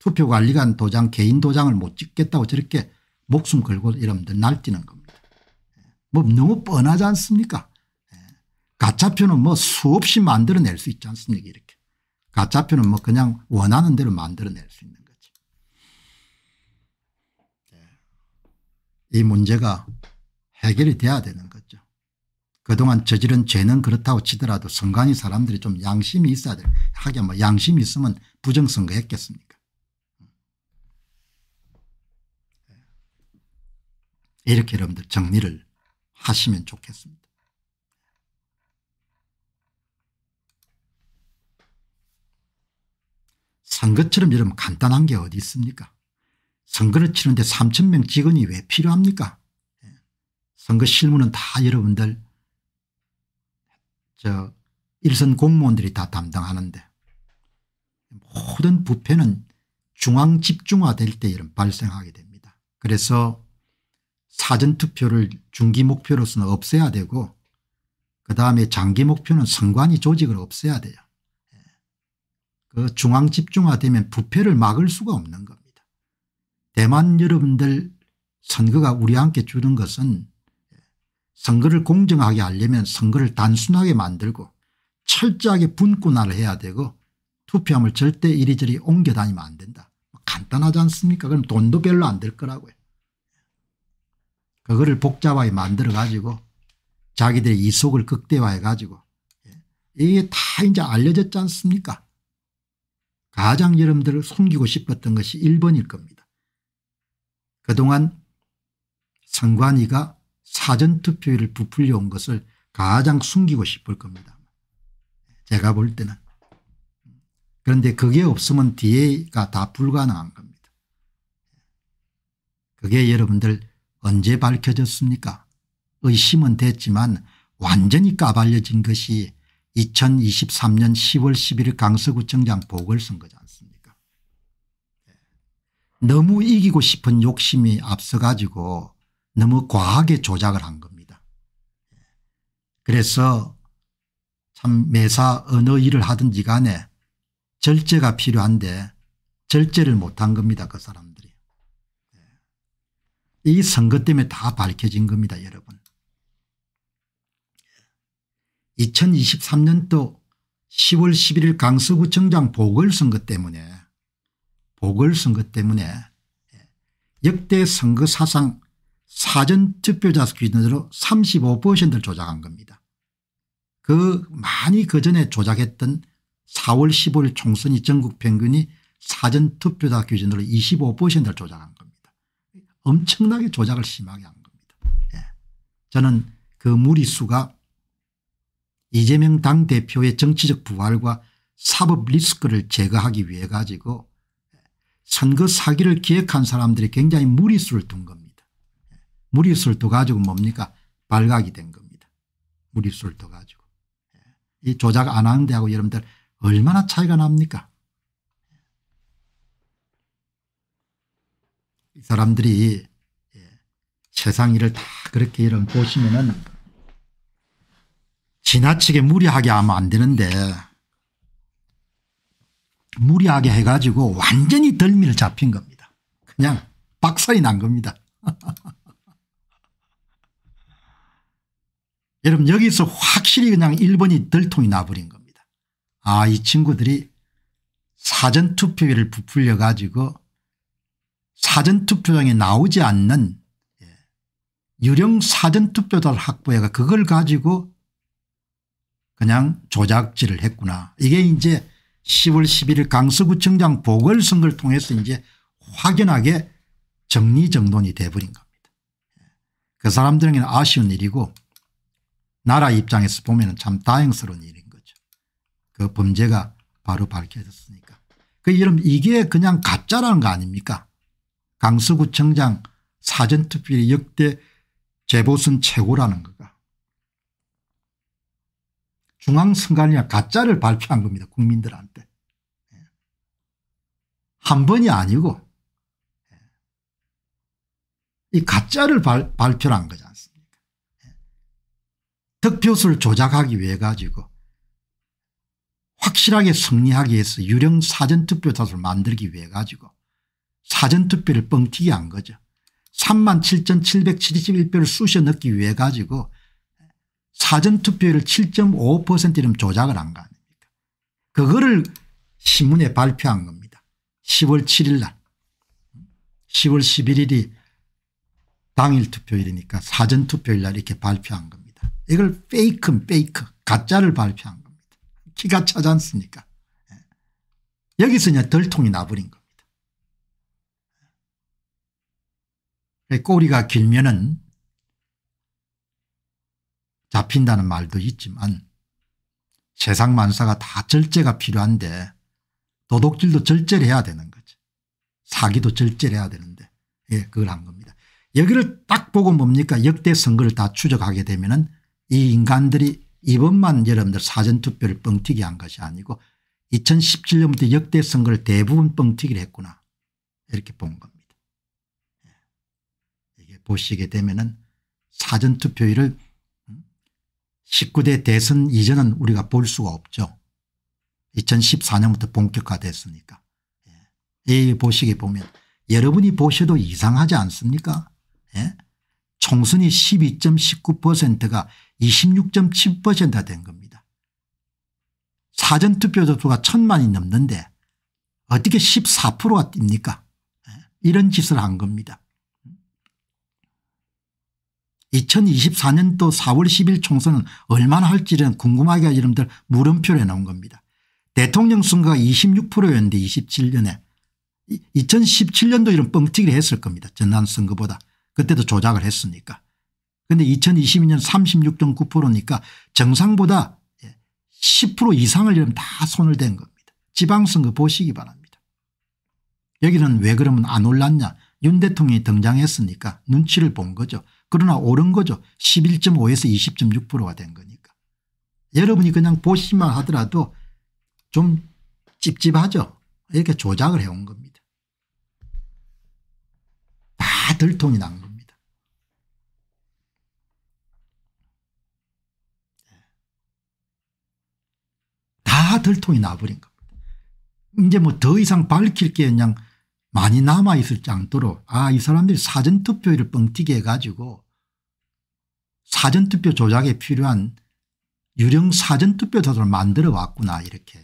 투표관리관 도장 개인 도장을 못 찍겠다고 저렇게 목숨 걸고 여러분들 날뛰는 겁니다. 예. 뭐 너무 뻔하지 않습니까 가짜표는 뭐 수없이 만들어낼 수 있지 않습니까 이렇게. 가짜표는 뭐 그냥 원하는 대로 만들어낼 수 있는 거지. 예. 이 문제가 해결이 돼야 되는 거죠. 그동안 저지른 죄는 그렇다고 치더라도 선관위 사람들이 좀 양심이 있어야 돼. 하긴 뭐 양심이 있으면 부정선거 했겠습니까. 예. 이렇게 여러분들 정리를 하시면 좋겠습니다. 선거처럼 여러분 간단한 게 어디 있습니까 선거를 치는데 3천 명 직원이 왜 필요합니까 예. 선거 실무는 다 여러분들 저 일선 공무원들이 다 담당하는데 모든 부패는 중앙 집중화될 때 이런 발생하게 됩니다. 그래서 사전투표를 중기 목표로서는 없애야 되고 그 다음에 장기 목표는 선관위 조직을 없애야 돼요. 그 중앙 집중화되면 부패를 막을 수가 없는 겁니다. 대만 여러분들 선거가 우리 함께 주는 것은 선거를 공정하게 하려면 선거를 단순하게 만들고 철저하게 분권화를 해야 되고 투표함을 절대 이리저리 옮겨다니면 안 된다. 뭐 간단하지 않습니까? 그럼 돈도 별로 안들 거라고요. 그거를 복잡하게 만들어 가지고 자기들의 이속을 극대화해 가지고 예, 이게 다 이제 알려졌지 않습니까? 가장 여러분들을 숨기고 싶었던 것이 1번일 겁니다. 그동안 선관위가 사전투표율을 부풀려 온 것을 가장 숨기고 싶을 겁니다. 제가 볼 때는. 그런데 그게 없으면 DA가 다 불가능한 겁니다. 그게 여러분들 언제 밝혀졌습니까 의심은 됐지만 완전히 까발려진 것이 2023년 10월 11일 강서구청장 보궐선거지 않습니까 예. 너무 이기고 싶은 욕심이 앞서 가지고 너무 과하게 조작을 한 겁니다. 예. 그래서 참 매사 어느 일을 하든지 간에 절제가 필요한데 절제를 못한 겁니다. 그 사람들이. 예. 이 선거 때문에 다 밝혀진 겁니다. 여러분. 2023년도 10월 11일 강서구청장 보궐선거 때문에 보궐선거 때문에 역대 선거 사상 사전투표자 수 기준으로 35%를 조작한 겁니다. 그 많이 그전에 조작했던 4월 15일 총선이 전국 평균이 사전투표자 기준으로 25%를 조작한 겁니다. 엄청나게 조작을 심하게 한 겁니다. 예. 저는 그 무리수가 이재명 당대표의 정치적 부활과 사법 리스크를 제거하기 위해 가지고 선거 사기를 기획한 사람들이 굉장히 무리수를 둔 겁니다. 무리수를 둬가지고 뭡니까 발각이 된 겁니다. 무리수를 둬가지고. 이 조작 안 하는 데하고 여러분들 얼마나 차이가 납니까 이 사람들이 예, 세상 일을 다 그렇게 이런 보시면은 지나치게 무리하게 하면 안 되는데 무리하게 해가지고 완전히 덜미를 잡힌 겁니다. 그냥 박살이 난 겁니다. 여러분 여기서 확실히 그냥 1번이 덜통이 나버린 겁니다. 아이 친구들이 사전투표를 부풀려 가지고 사전투표장에 나오지 않는 예, 유령 사전투표자를 확보해가 그걸 가지고 그냥 조작질을 했구나. 이게 이제 10월 11일 강서구청장 보궐선거를 통해서 이제 확연하게 정리정돈이 돼버린 겁니다. 그 사람들에게는 아쉬운 일이고 나라 입장에서 보면 참 다행스러운 일인 거죠. 그 범죄가 바로 밝혀졌으니까. 그 여러분 이게 그냥 가짜라는 거 아닙니까 강서구청장 사전투표의 역대 재보선 최고라는 거가 중앙선관위가 가짜를 발표한 겁니다. 국민들한테. 예. 한 번이 아니고 예. 이 가짜를 발, 발표를 한 거지 않습니까 예. 득표수를 조작하기 위해 가지고 확실하게 승리하기 위해서 유령 사전투표자수를 만들기 위해 가지고 사전투표를 뻥튀기 한 거죠. 37,771표를 쑤셔 넣기 위해 가지고 사전투표율 을 7.5%이름 조작을 한 거 아닙니까 그거를 신문에 발표한 겁니다. 10월 7일 날 10월 11일이 당일 투표일이니까 사전투표일 날 이렇게 발표한 겁니다. 이걸 페이크 페이크 가짜를 발표한 겁니다. 기가 차지 않습니까 예. 여기서 이제 덜통이 나버린 겁니다. 예. 꼬리가 길면은 잡힌다는 말도 있지만 세상 만사가 다 절제가 필요한데 도둑질도 절제를 해야 되는 거지. 사기도 절제를 해야 되는데 예, 그걸 한 겁니다. 여기를 딱 보고 뭡니까 역대 선거를 다 추적하게 되면 이 인간들이 이번만 여러분들 사전투표를 뻥튀기 한 것이 아니고 2017년부터 역대 선거를 대부분 뻥튀기를 했구나 이렇게 본 겁니다. 예. 이게 보시게 되면 사전투표율을 19대 대선 이전은 우리가 볼 수가 없죠. 2014년부터 본격화됐으니까. 예. 이 보시기 보면 여러분이 보셔도 이상하지 않습니까? 예? 총선이 12.19%가 26.7%가 된 겁니다. 사전투표 접수가 천만이 넘는데 어떻게 14%가 뜁니까? 예? 이런 짓을 한 겁니다. 2024년도 4월 10일 총선은 얼마나 할지는 궁금하게 할 이름들 물음표 해놓은 겁니다. 대통령 선거가 26%였는데 27년에 2017년도 이런 뻥튀기를 했을 겁니다. 전난선거보다. 그때도 조작을 했으니까. 그런데 2022년 36.9%니까 정상보다 10% 예, 이상을 이러면 다 손을 댄 겁니다. 지방선거 보시기 바랍니다. 여기는 왜 그러면 안 올랐냐. 윤 대통령이 등장했으니까 눈치를 본 거죠. 그러나 오른 거죠. 11.5에서 20.6%가 된 거니까. 여러분이 그냥 보시만 하더라도 좀 찝찝하죠. 이렇게 조작을 해온 겁니다. 다 들통이 난 겁니다. 다 들통이 나버린 겁니다. 이제 뭐 더 이상 밝힐 게 그냥 많이 남아있을지 않도록 아이 사람들이 사전투표를 뻥튀기 해가지고 사전투표 조작에 필요한 유령 사전투표자들을 만들어 왔구나 이렇게.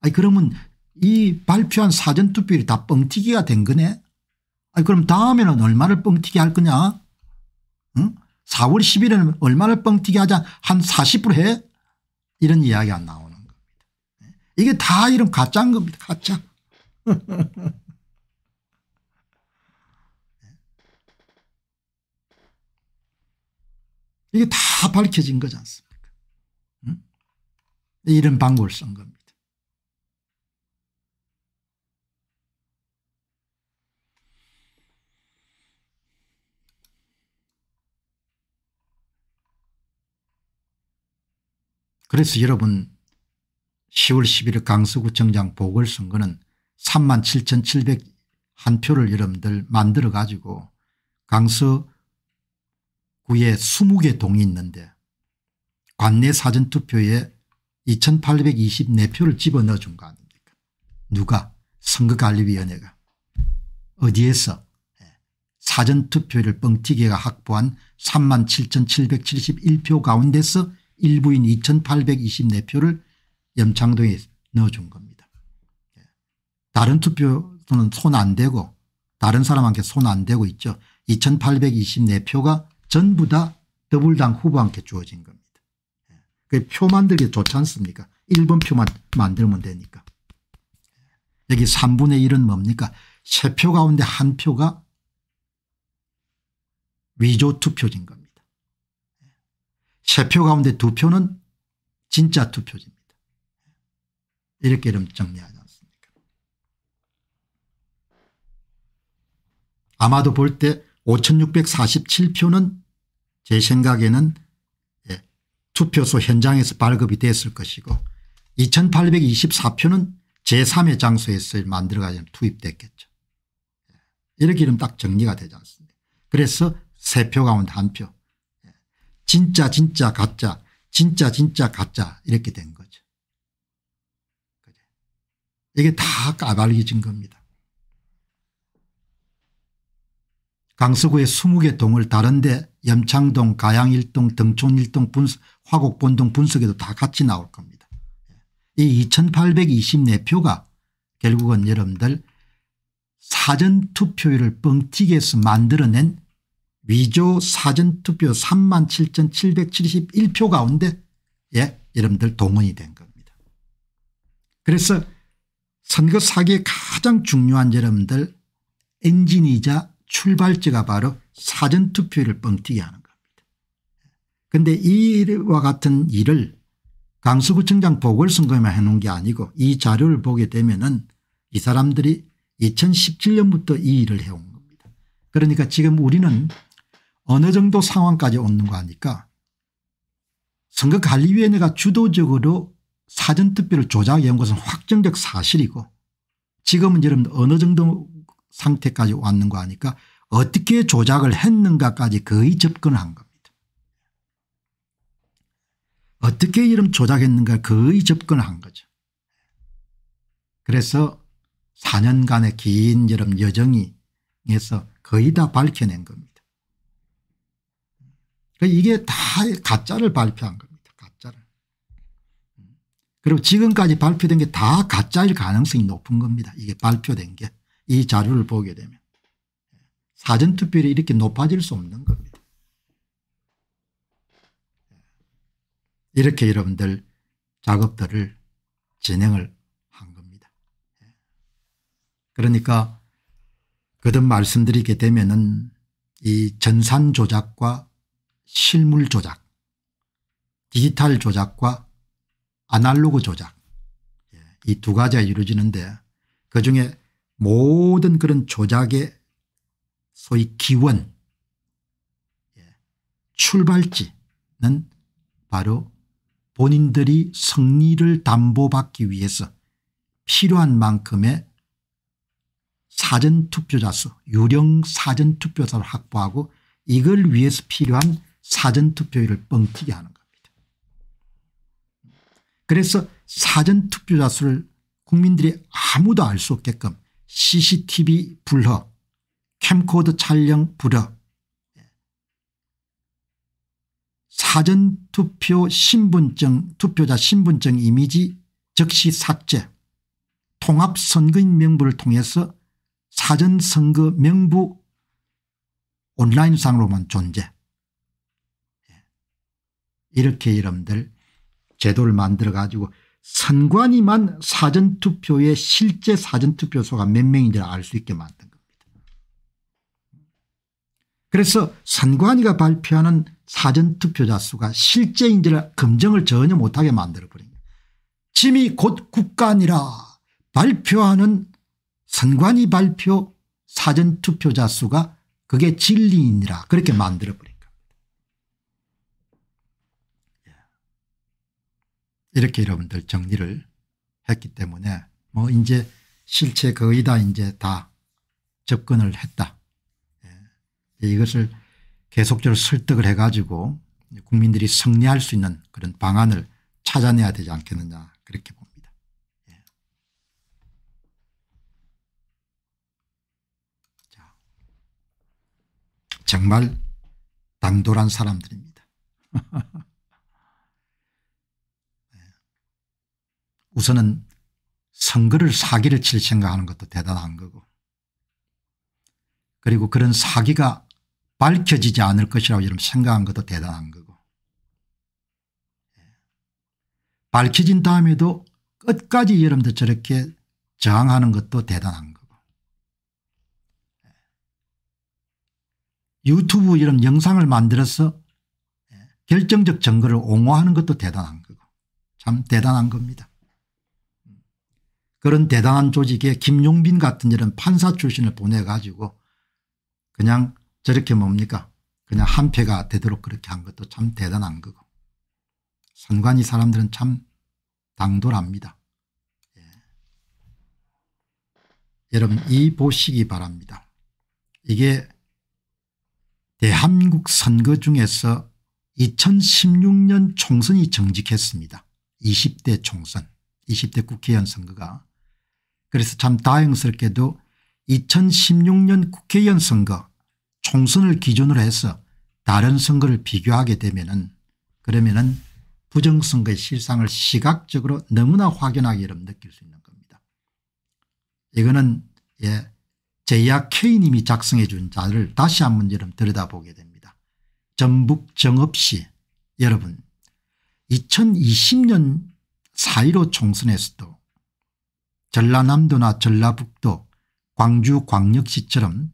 아니 그러면 이 발표한 사전투표율이 다 뻥튀기가 된 거네. 아니 그럼 다음에는 얼마를 뻥튀기 할 거냐. 응? 4월 10일에는 얼마를 뻥튀기 하자 한 40% 해? 이런 이야기가 나오는 겁니다. 네? 이게 다 이런 가짜인 겁니다. 가짜. 이게 다 밝혀진 거지 않습니까? 응? 이런 방법을 쓴 겁니다. 그래서 여러분 10월 11일 강서구청장 보궐선거는 3만 7 7 0 0 한표를 여러분들 만들어 가지고 강서구에 20개 동이 있는데 관내 사전투표에 2824표를 집어넣어 준거 아닙니까 누가 선거관리위원회가 어디에서 예. 사전투표를 뻥튀기가 확보한 3만 7,771표 가운데서 일부인 2824표를 염창동에 넣어준 겁니다. 다른 투표는 손 안 대고 다른 사람한테 손 안 대고 있죠. 2824표가 전부 다 더불당 후보한테 주어진 겁니다. 예. 그 표 만들기 좋지 않습니까? 1번 표만 만들면 되니까. 예. 여기 3분의 1은 뭡니까? 3표 가운데 한 표가 위조 투표진 겁니다. 3표 예. 가운데 2표는 진짜 투표입니다 이렇게 정리하자. 아마도 볼 때 5647표는 제 생각에는 예, 투표소 현장에서 발급이 됐을 것이고 2824표는 제3의 장소에서 만들어가지고 투입됐겠죠. 예, 이렇게 이름 딱 정리가 되지 않습니까 그래서 세 표 가운데 한 표. 예, 진짜 진짜 가짜 진짜 진짜 가짜 이렇게 된 거죠. 이게 다 까발려진 겁니다. 강서구의 20개 동을 다른데 염창동 가양 1동 등촌 1동 분석, 화곡본 동 분석에도 다 같이 나올 겁니다. 예. 이 2824표가 결국은 여러분들 사전투표율을 뻥튀기 해서 만들어낸 위조 사전투표 37,771표 가운데 예 여러분들 동원이 된 겁니다. 그래서 선거 사기의 가장 중요한 여러분들 엔진이자 출발지가 바로 사전투표를 뻥튀기 하는 겁니다. 그런데 이와 같은 일을 강서구청장 보궐선거에만 해놓은 게 아니고 이 자료를 보게 되면 은이 사람들이 2017년부터 이 일을 해온 겁니다. 그러니까 지금 우리는 어느 정도 상황까지 오는 거 아니까 선거관리위원회가 주도적으로 사전투표를 조작해온 것은 확정적 사실이고 지금은 여러분 어느 정도 상태까지 왔는 거 아니까 어떻게 조작을 했는가까지 거의 접근한 겁니다. 어떻게 이름 조작했는가 거의 접근한 거죠. 그래서 4년간의 긴 여름 여정에서 거의 다 밝혀낸 겁니다. 그러니까 이게 다 가짜를 발표한 겁니다. 가짜를. 그리고 지금까지 발표된 게 다 가짜일 가능성이 높은 겁니다. 이게 발표된 게. 이 자료를 보게 되면 사전투표율이 이렇게 높아질 수 없는 겁니다. 이렇게 여러분들 작업들을 진행을 한 겁니다. 그러니까 거듭 말씀드리게 되면은 이 전산 조작과 실물 조작, 디지털 조작과 아날로그 조작 예, 이두 가지가 이루어지는데 그중에 모든 그런 조작의 소위 기원 예, 출발지는 바로 본인들이 승리를 담보받기 위해서 필요한 만큼의 사전투표자수 유령 사전투표자를 확보하고 이걸 위해서 필요한 사전투표율을 뻥튀게 하는 겁니다. 그래서 사전투표자 수를 국민들이 아무도 알 수 없게끔 CCTV 불허 캠코더 촬영 불허 사전투표 신분증 투표자 신분증 이미지 즉시 삭제 통합선거인 명부를 통해서 사전선거 명부 온라인상으로만 존재 이렇게 여러분들 제도를 만들어 가지고 선관위만 사전투표의 실제 사전투표소가 몇 명인지를 알 수 있게 만든 겁니다. 그래서 선관위가 발표하는 사전투표자 수가 실제인지를 검증을 전혀 못하게 만들어버린 거예요. 짐이 곧 국가니라 아 발표하는 선관위 발표 사전투표자 수가 그게 진리이니라 그렇게 만들어버린 이렇게 여러분들 정리를 했기 때문에 뭐 이제 실체 거의 다 이제 다 접근을 했다. 예. 이것을 계속적으로 설득을 해가지고 국민들이 승리할 수 있는 그런 방안을 찾아내야 되지 않겠느냐 그렇게 봅니다. 예. 자, 정말 당돌한 사람들입니다. 우선은 선거를 사기를 칠 생각하는 것도 대단한 거고 그리고 그런 사기가 밝혀지지 않을 것이라고 여러분 생각한 것도 대단한 거고 밝혀진 다음에도 끝까지 여러분들 저렇게 저항하는 것도 대단한 거고 유튜브 이런 영상을 만들어서 결정적 증거를 옹호하는 것도 대단한 거고 참 대단한 겁니다. 그런 대단한 조직에 김용빈 같은 이런 판사 출신을 보내가지고 그냥 저렇게 뭡니까 그냥 한패가 되도록 그렇게 한 것도 참 대단한 거고 선관위 사람들은 참 당돌합니다. 예. 여러분 이 보시기 바랍니다. 이게 대한민국 선거 중에서 2016년 총선이 정직했습니다. 20대 총선 20대 국회의원 선거가 그래서 참 다행스럽게도 2016년 국회의원 선거 총선을 기준으로 해서 다른 선거를 비교하게 되면은 그러면은 부정선거의 실상을 시각적으로 너무나 확연하게 여러분 느낄 수 있는 겁니다. 이거는 예, 제이 K님이 작성해 준 자를 다시 한번 여러분 들여다보게 됩니다. 전북 정읍시 여러분 2020년 4.15 총선에서도 전라남도나 전라북도 광주광역시처럼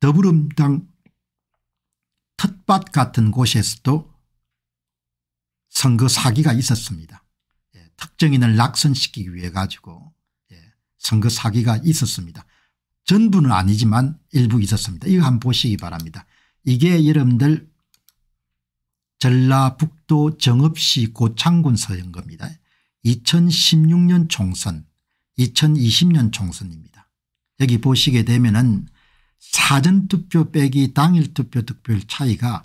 더불어민당 텃밭 같은 곳에서도 선거 사기가 있었습니다. 예, 특정인을 낙선시키기 위해 가지고 예, 선거 사기가 있었습니다. 전부는 아니지만 일부 있었습니다. 이거 한번 보시기 바랍니다. 이게 여러분들 전라북도 정읍시 고창군 서연입니다 2016년 총선 2020년 총선입니다. 여기 보시게 되면 은 사전투표 빼기 당일투표 득표율 차이가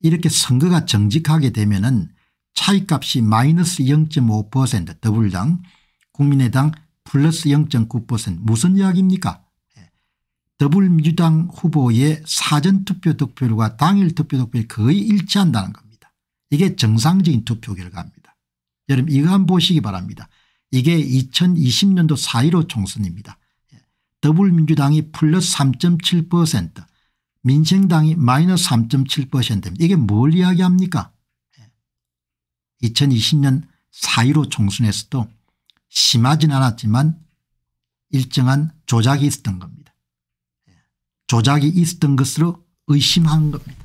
이렇게 선거가 정직하게 되면 은 차이값이 마이너스 0.5% 더불당 국민의당 플러스 0.9% 무슨 이야기입니까 예. 더불민주당 후보의 사전투표 득표율과 당일 투표 득표율이 거의 일치한다는 겁니다. 이게 정상적인 투표 결과입니다. 여러분 이거 한번 보시기 바랍니다. 이게 2020년도 4.15 총선입니다. 더불민주당이 플러스 3.7% 민생당이 마이너스 3.7%입니다. 이게 뭘 이야기합니까 2020년 예. 4.15 총선에서도 심하진 않았지만 일정한 조작이 있었던 겁니다. 예. 조작이 있었던 것으로 의심한 겁니다.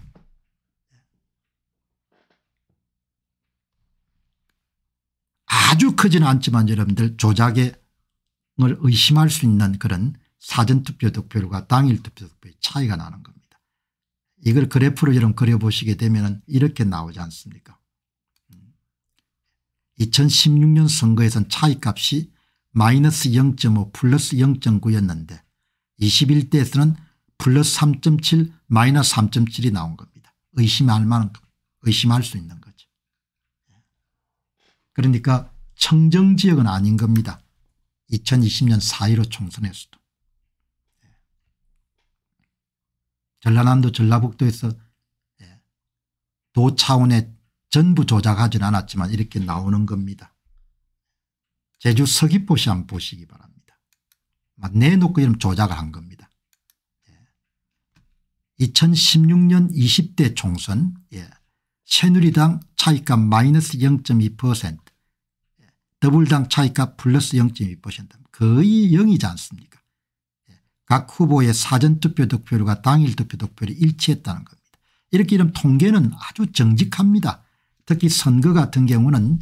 아주 크지는 않지만 여러분들 조작을 의심할 수 있는 그런 사전투표 득표율과 당일 투표 득표의 차이가 나는 겁니다. 이걸 그래프로 여러분 그려보시게 되면 이렇게 나오지 않습니까 2016년 선거에선 차이값이 마이너스 0.5 플러스 0.9였는데 21대에서는 플러스 3.7 마이너스 3.7이 나온 겁니다. 의심할 만한 의심할 수 있는 거. 그러니까 청정지역은 아닌 겁니다. 2020년 4.15 총선에서도. 예. 전라남도 전라북도에서 예. 도 차원의 전부 조작하진 않았지만 이렇게 나오는 겁니다. 제주 서귀포시 한번 보시기 바랍니다. 내놓고 이런 조작을 한 겁니다. 2016년 예. 20대 총선 예. 새누리당 차익감 마이너스 0.2% 더블당 차이값 플러스 0.2%입니다. 거의 0이지 않습니까 예, 각 후보의 사전투표 득표율과 당일 투표 득표율이 일치했다는 겁니다. 이렇게 이런 통계는 아주 정직합니다. 특히 선거 같은 경우는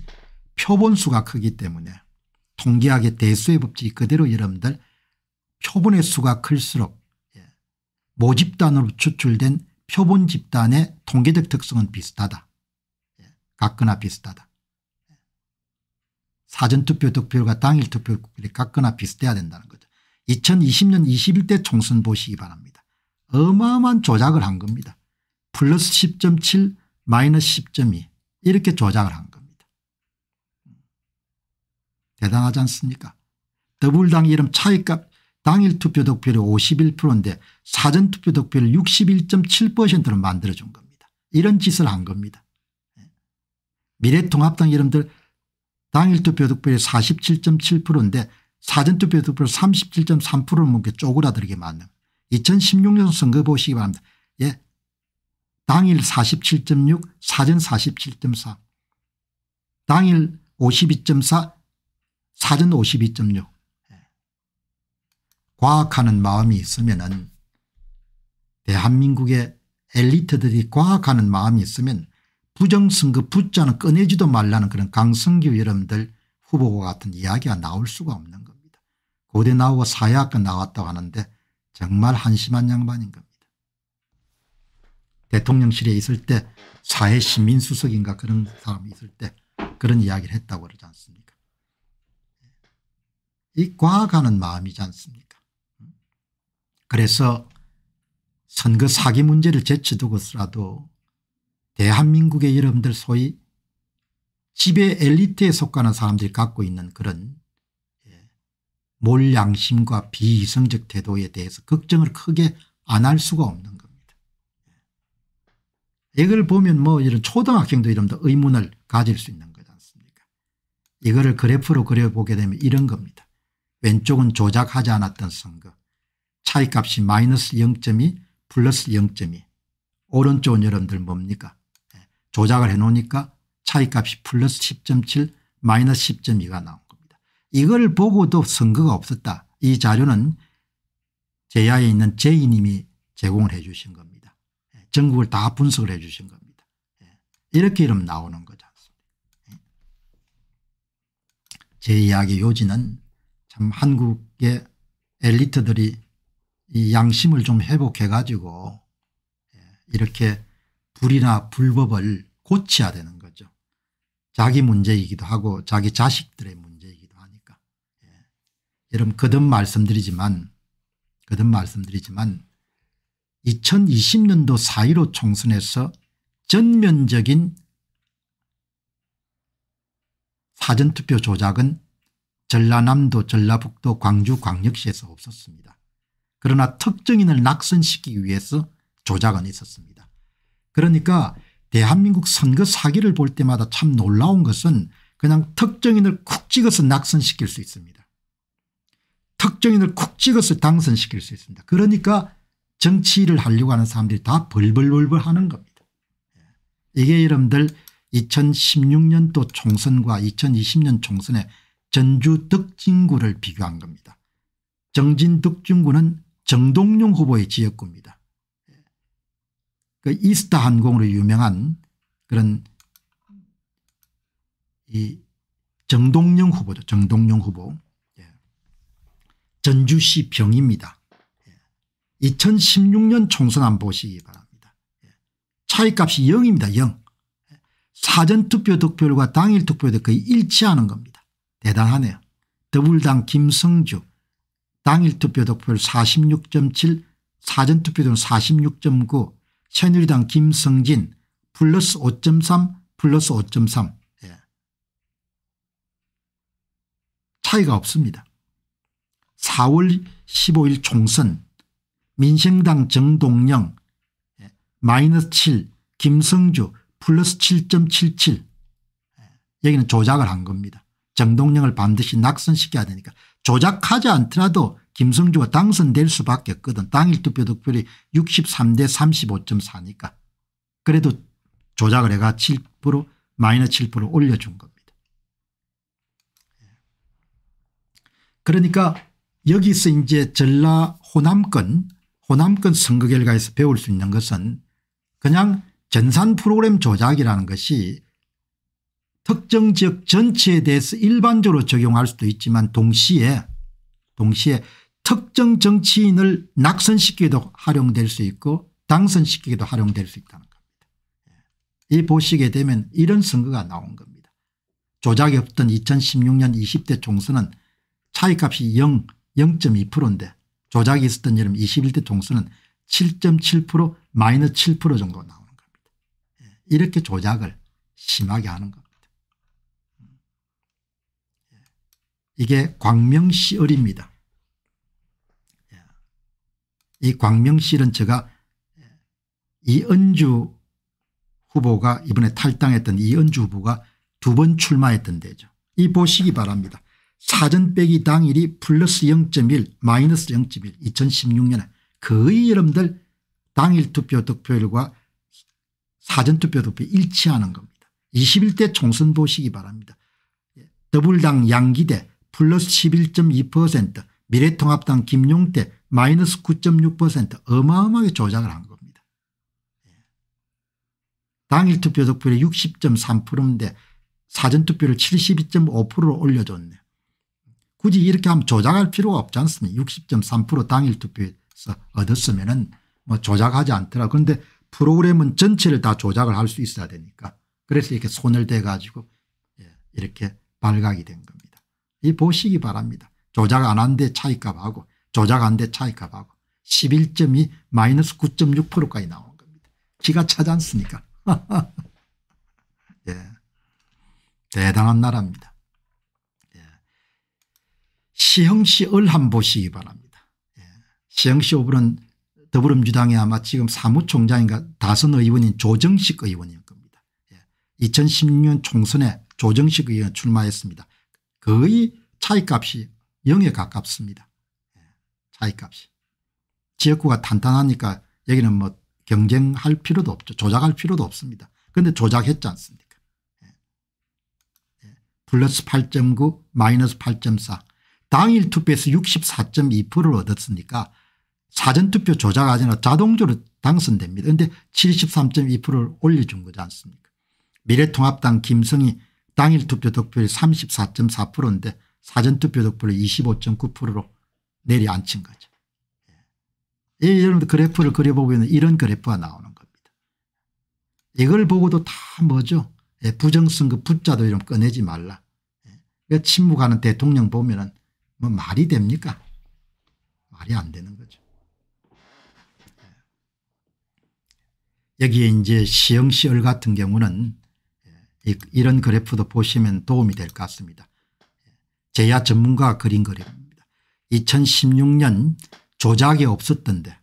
표본수가 크기 때문에 통계학의 대수의 법칙이 그대로 여러분들 표본의 수가 클수록 예, 모집단으로 추출된 표본 집단의 통계적 특성은 비슷하다. 같거나 예, 비슷하다. 사전투표 득표율과 당일 투표율이 같거나 비슷해야 된다는 거죠. 2020년 21대 총선 보시기 바랍니다. 어마어마한 조작을 한 겁니다. 플러스 10.7 마이너스 10.2 이렇게 조작을 한 겁니다. 대단하지 않습니까 더블당 이름 차이값 당일 투표 득표율 51%인데 사전 투표 득표율 61.7%로 만들어준 겁니다. 이런 짓을 한 겁니다. 예. 미래통합당 이름들 당일투표 득표율이 47.7%인데 사전투표 득표율 37.3%를 넘게 쪼그라들게 만든 2016년 선거 보시기 바랍니다. 예. 당일 47.6 사전 47.4 당일 52.4 사전 52.6 예. 과학하는 마음이 있으면 은 대한민국의 엘리트들이 과학하는 마음이 있으면 부정선거 붙자는 꺼내지도 말라는 그런 강성규 여러분들 후보와 같은 이야기가 나올 수가 없는 겁니다. 고대 나오고 사회학과 나왔다고 하는데 정말 한심한 양반인 겁니다. 대통령실에 있을 때 사회시민수석인가 그런 사람이 있을 때 그런 이야기를 했다고 그러지 않습니까 이 과학하는 마음이지 않습니까 그래서 선거 사기 문제를 제쳐두고서라도 대한민국의 여러분들 소위 지배 엘리트에 속하는 사람들이 갖고 있는 그런 예, 몰양심과 비이성적 태도에 대해서 걱정을 크게 안 할 수가 없는 겁니다. 예. 이걸 보면 뭐 이런 초등학생도 이런 의문을 가질 수 있는 거지 않습니까 이거를 그래프로 그려보게 되면 이런 겁니다. 왼쪽은 조작하지 않았던 선거 차이값이 마이너스 0.2 플러스 0.2 오른쪽은 여러분들 뭡니까 조작을 해놓으니까 차이값이 플러스 10.7 마이너스 10.2가 나온 겁니다. 이걸 보고도 선거가 없었다. 이 자료는 제야에 있는 제이님이 제공을 해 주신 겁니다. 예, 전국을 다 분석을 해 주신 겁니다. 예, 이렇게 이름 나오는 거지 예. 제 이야기 요지는 참 한국의 엘리트들이 이 양심을 좀 회복해 가지고 이렇게 불이나 불법을 고쳐야 되는 거죠. 자기 문제이기도 하고 자기 자식들의 문제이기도 하니까. 예. 여러분 거듭 말씀드리지만 거듭 말씀드리지만 2020년도 4.15 총선에서 전면적인 사전투표 조작은 전라남도 전라북도 광주 광역시에서 없었습니다. 그러나 특정인을 낙선시키기 위해서 조작은 있었습니다. 그러니까 대한민국 선거 사기를 볼 때마다 참 놀라운 것은 그냥 특정인을 쿡 찍어서 낙선시킬 수 있습니다. 특정인을 쿡 찍어서 당선시킬 수 있습니다. 그러니까 정치를 하려고 하는 사람들이 다 벌벌벌벌 하는 겁니다. 예. 이게 여러분들 2016년도 총선과 2020년 총선의 전주 덕진구를 비교한 겁니다. 정진 덕진구는 정동영 후보의 지역구입니다. 그 이스타 항공으로 유명한 그런 이 정동영 후보죠. 정동영 후보. 예. 전주시 병입니다. 예. 2016년 총선 안 보시기 바랍니다. 예. 차이값이 0입니다. 0. 예. 사전투표 득표율과 당일 투표율이 거의 일치하는 겁니다. 대단하네요. 더불당 김성주 당일 투표 득표율 46.7 사전투표율 46.9 새누리당 김성진 플러스 5.3 플러스 5.3 예. 차이가 없습니다. 4월 15일 총선 민생당 정동영 예. 마이너스 7 김성주 플러스 7.77 예. 여기는 조작을 한 겁니다. 정동영을 반드시 낙선시켜야 되니까 조작하지 않더라도 김성주가 당선될 수밖에 없거든. 당일 투표 득표율이 63대 35.4니까. 그래도 조작을 해가 7% 마이너 7% 올려준 겁니다. 그러니까 여기서 이제 전라 호남권 호남권 선거 결과에서 배울 수 있는 것은 그냥 전산 프로그램 조작이라는 것이 특정 지역 전체에 대해서 일반적으로 적용할 수도 있지만 동시에 동시에 특정 정치인을 낙선시키기도 활용될 수 있고 당선시키기도 활용될 수 있다는 겁니다. 예. 이 보시게 되면 이런 선거가 나온 겁니다. 조작이 없던 2016년 20대 총선은 차이값이 0, 0.2%인데 조작이 있었던 여름 21대 총선은 7.7%마이너7% 정도 나오는 겁니다. 예. 이렇게 조작을 심하게 하는 겁니다. 예. 이게 광명시 을입니다. 이 광명실은 제가 이은주 후보가 이번에 탈당했던 이은주 후보가 두 번 출마했던 데죠. 이 보시기 바랍니다. 사전 빼기 당일이 플러스 0.1 마이너스 0.1 2016년에 거의 여러분들 당일 투표 득표율과 사전 투표 득표 일치하는 겁니다. 21대 총선 보시기 바랍니다. 예, 더불당 양기대 플러스 11.2% 미래통합당 김용태 마이너스 9.6% 어마어마하게 조작을 한 겁니다. 예. 당일 투표 득표율이 60.3%인데 사전투표를 72.5%로 올려줬네. 굳이 이렇게 하면 조작할 필요가 없지 않습니까 60.3% 당일 투표에서 얻었으면 은뭐 조작하지 않더라. 그런데 프로그램은 전체를 다 조작을 할 수 있어야 되니까 그래서 이렇게 손을 대가지고 예, 이렇게 발각이 된 겁니다. 이 보시기 바랍니다. 조작 안 한 데 차이값하고 조작 안 돼 차이 값하고 11점이 마이너스 9.6%까지 나오는 겁니다. 기가 차지 않습니까? 예. 대단한 나라입니다. 예. 시흥시 을한 보시기 바랍니다. 예. 시흥시 오불은 더불어민주당의 아마 지금 사무총장인가 다선 의원인 조정식 의원일 겁니다. 예. 2016년 총선에 조정식 의원 출마했습니다. 거의 차이값이 0에 가깝습니다. 차이값이. 지역구가 탄탄하니까 여기는 뭐 경쟁할 필요도 없죠. 조작할 필요도 없습니다. 그런데 조작했지 않습니까? 예. 예. 플러스 8.9 마이너스 8.4 당일 투표에서 64.2%를 얻었으니까 사전투표 조작하지 않아 자동적으로 당선됩니다. 그런데 73.2%를 올려준 거지 않습니까 미래통합당 김성희 당일 투표 득표율이 34.4%인데 사전투표 득표를 25.9%로 내려앉힌 거죠. 예. 여러분들 그래프를 그려보면 이런 그래프가 나오는 겁니다. 이걸 보고도 다 뭐죠? 예. 부정선거 붙자도 이런 꺼내지 말라. 예. 그러니까 침묵하는 대통령 보면은 뭐 말이 됩니까? 말이 안 되는 거죠. 예. 여기에 이제 시영시얼 같은 경우는 예, 이런 그래프도 보시면 도움이 될 것 같습니다. 예. 제야 전문가가 그린 그래프 2016년 조작이 없었던데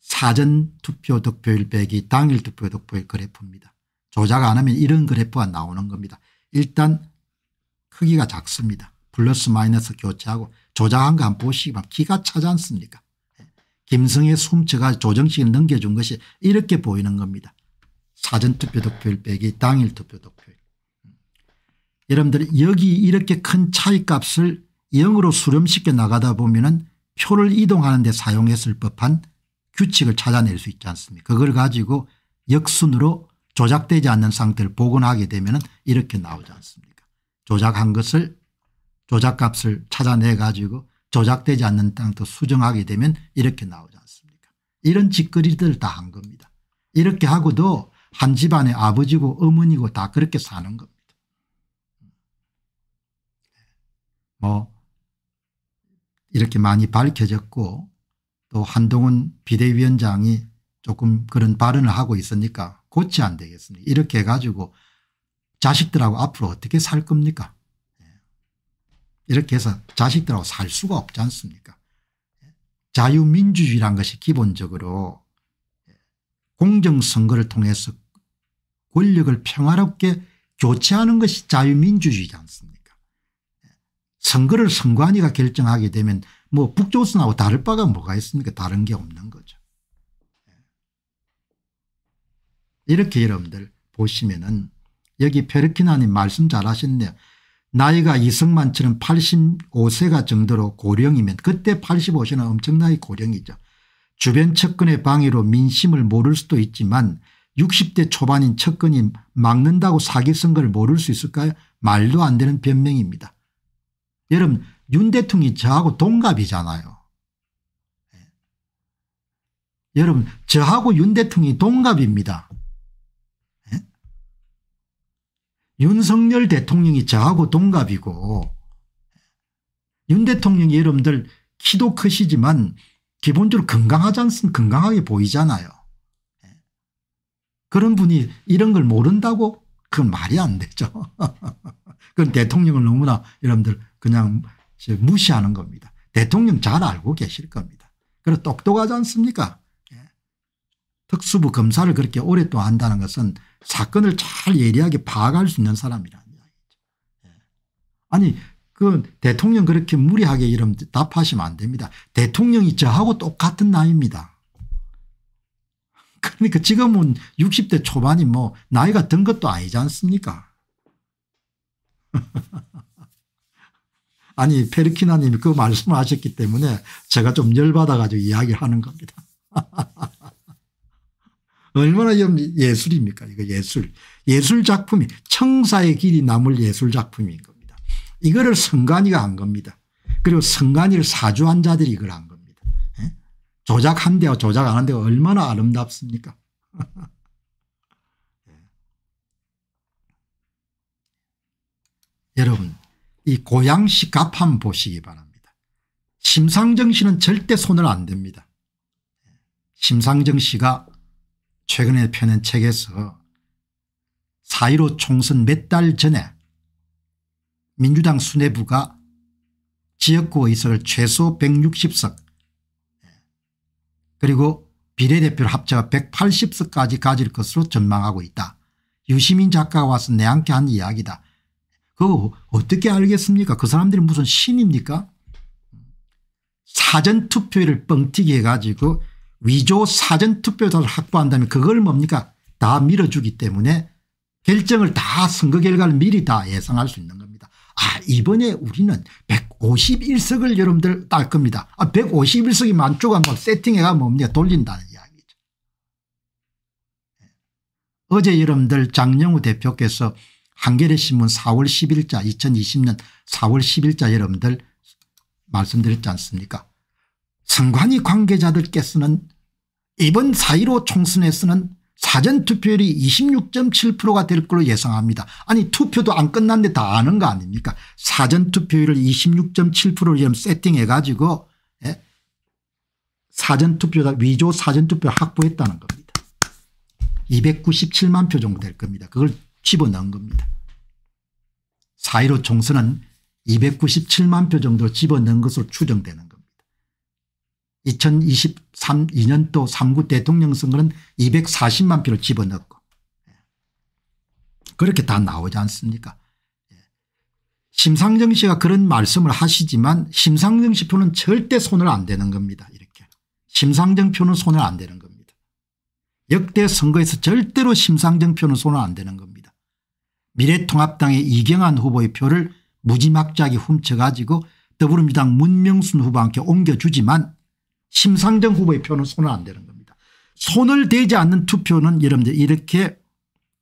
사전 투표 득표율 빼기 당일 투표 득표율 그래프입니다. 조작 안 하면 이런 그래프가 나오는 겁니다. 일단 크기가 작습니다. 플러스 마이너스 교체하고 조작한 거안 보시기만 바 기가 차지 않습니까 예. 김성의 숨처가 조정식을 넘겨준 것이 이렇게 보이는 겁니다. 사전투표 득표율 빼기 당일 투표 득표율. 음. 여러분들 여기 이렇게 큰 차이값을 영으로 수렴시켜 나가다 보면은 표를 이동하는 데 사용했을 법한 규칙을 찾아낼 수 있지 않습니까 그걸 가지고 역순으로 조작되지 않는 상태를 복원하게 되면 이렇게 나오지 않습니까 조작한 것을 조작값을 찾아내 가지고 조작되지 않는 땅도 수정하게 되면 이렇게 나오지 않습니까 이런 짓거리들다 한 겁니다. 이렇게 하고도 한 집안의 아버지고 어머니고 다 그렇게 사는 겁니다. 뭐 이렇게 많이 밝혀졌고 또 한동훈 비대위원장이 조금 그런 발언을 하고 있으니까 고치 안 되겠습니다. 이렇게 해가지고 자식들하고 앞으로 어떻게 살 겁니까? 예. 이렇게 해서 자식들하고 살 수가 없지 않습니까? 예. 자유민주주의란 것이 기본적으로 예. 공정선거를 통해서 권력을 평화롭게 교체하는 것이 자유민주주의지 않습니까? 선거를 선관위가 결정하게 되면 뭐 북조선하고 다를 바가 뭐가 있습니까 다른 게 없는 거죠. 예. 이렇게 여러분들 보시면은 여기 페르키나님 말씀 잘하셨네요. 나이가 이승만처럼 85세가 정도로 고령이면 그때 85세는 엄청나게 고령이죠. 주변 측근의 방해로 민심을 모를 수도 있지만 60대 초반인 측근이 막는다고 사기 선거를 모를 수 있을까요? 말도 안 되는 변명입니다. 여러분 윤 대통령이 저하고 동갑이잖아요. 예. 여러분 저하고 윤 대통령이 동갑입니다. 예. 윤석열 대통령이 저하고 동갑이고 예. 윤 대통령이 여러분들 키도 크시지만 기본적으로 건강하지 않습니까 건강하게 보이잖아요. 그런 분이 이런 걸 모른다고 그건 말이 안 되죠. 그건 대통령을 너무나 여러분들 그냥 무시하는 겁니다. 대통령 잘 알고 계실 겁니다. 그래 똑똑하지 않습니까? 예. 특수부 검사를 그렇게 오랫동안 한다는 것은 사건을 잘 예리하게 파악할 수 있는 사람이라는 이야기죠. 예. 아니 그 대통령 그렇게 무리하게 이러 답하시면 안 됩니다. 대통령이 저하고 똑같은 나이입니다. 그러니까 지금은 60대 초반이 뭐 나이가 든 것도 아니지 않습니까? 아니 페르키나님이 그 말씀을 하셨기 때문에 제가 좀 열받아가지고 이야기하는 를 겁니다. 얼마나 예술입니까 이거 예술. 예술 작품이 청사의 길이 남을 예술 작품인 겁니다. 이거를 성관이가 한 겁니다. 그리고 성관이를 사주한 자들이 이걸 한 겁니다. 예? 조작한 데와 조작 안한 데가 얼마나 아름답습니까. 예. 여러분 이 고양시 갑판 보시기 바랍니다. 심상정 씨는 절대 손을 안 댑니다. 심상정 씨가 최근에 펴낸 책에서 4.15 총선 몇 달 전에 민주당 수뇌부가 지역구 의석을 최소 160석 그리고 비례대표합쳐 180석까지 가질 것으로 전망하고 있다. 유시민 작가가 와서 내한께 한 이야기다. 그거 어떻게 알겠습니까? 그 사람들이 무슨 신입니까? 사전투표를 뻥튀기 해가지고 위조 사전투표자를 확보한다면 그걸 뭡니까? 다 밀어주기 때문에 결정을 다 선거 결과를 미리 다 예상할 수 있는 겁니다. 아 이번에 우리는 151석을 여러분들 딸 겁니다. 아 151석이 만주가 뭐 세팅해가 뭡니까 돌린다는 이야기죠. 예. 어제 여러분들 장영우 대표께서 한겨레신문 4월 10일자 2020년 4월 10일자 여러분들 말씀드렸지 않습니까 선관위 관계자들께 서는 이번 4.15 총선에 서는 사전투표율이 26.7%가 될 걸로 예상합니다. 아니 투표도 안 끝났는데 다 아는 거 아닙니까 사전투표율을 2 6 7로 세팅해가지고 예? 사전투표자 위조 사전투표 확보했다는 겁니다. 297만 표 정도 될 겁니다. 그걸 집어넣은 겁니다. 4.15 총선은 297만 표 정도 집어넣은 것으로 추정되는 겁니다. 2023, 년도 3구 대통령 선거는 240만 표를 집어넣고 그렇게 다 나오지 않습니까 심상정 씨가 그런 말씀을 하시지만 심상정 씨 표는 절대 손을 안 대는 겁니다. 이렇게 심상정 표는 손을 안 대는 겁니다. 역대 선거에서 절대로 심상정 표는 손을 안 대는 겁니다. 미래통합당의 이경환 후보의 표를 무지막지하게 훔쳐가지고 더불어민주당 문명순 후보한테 옮겨주지만 심상정 후보의 표는 손을 안 대는 겁니다. 손을 대지 않는 투표는 여러분들 이렇게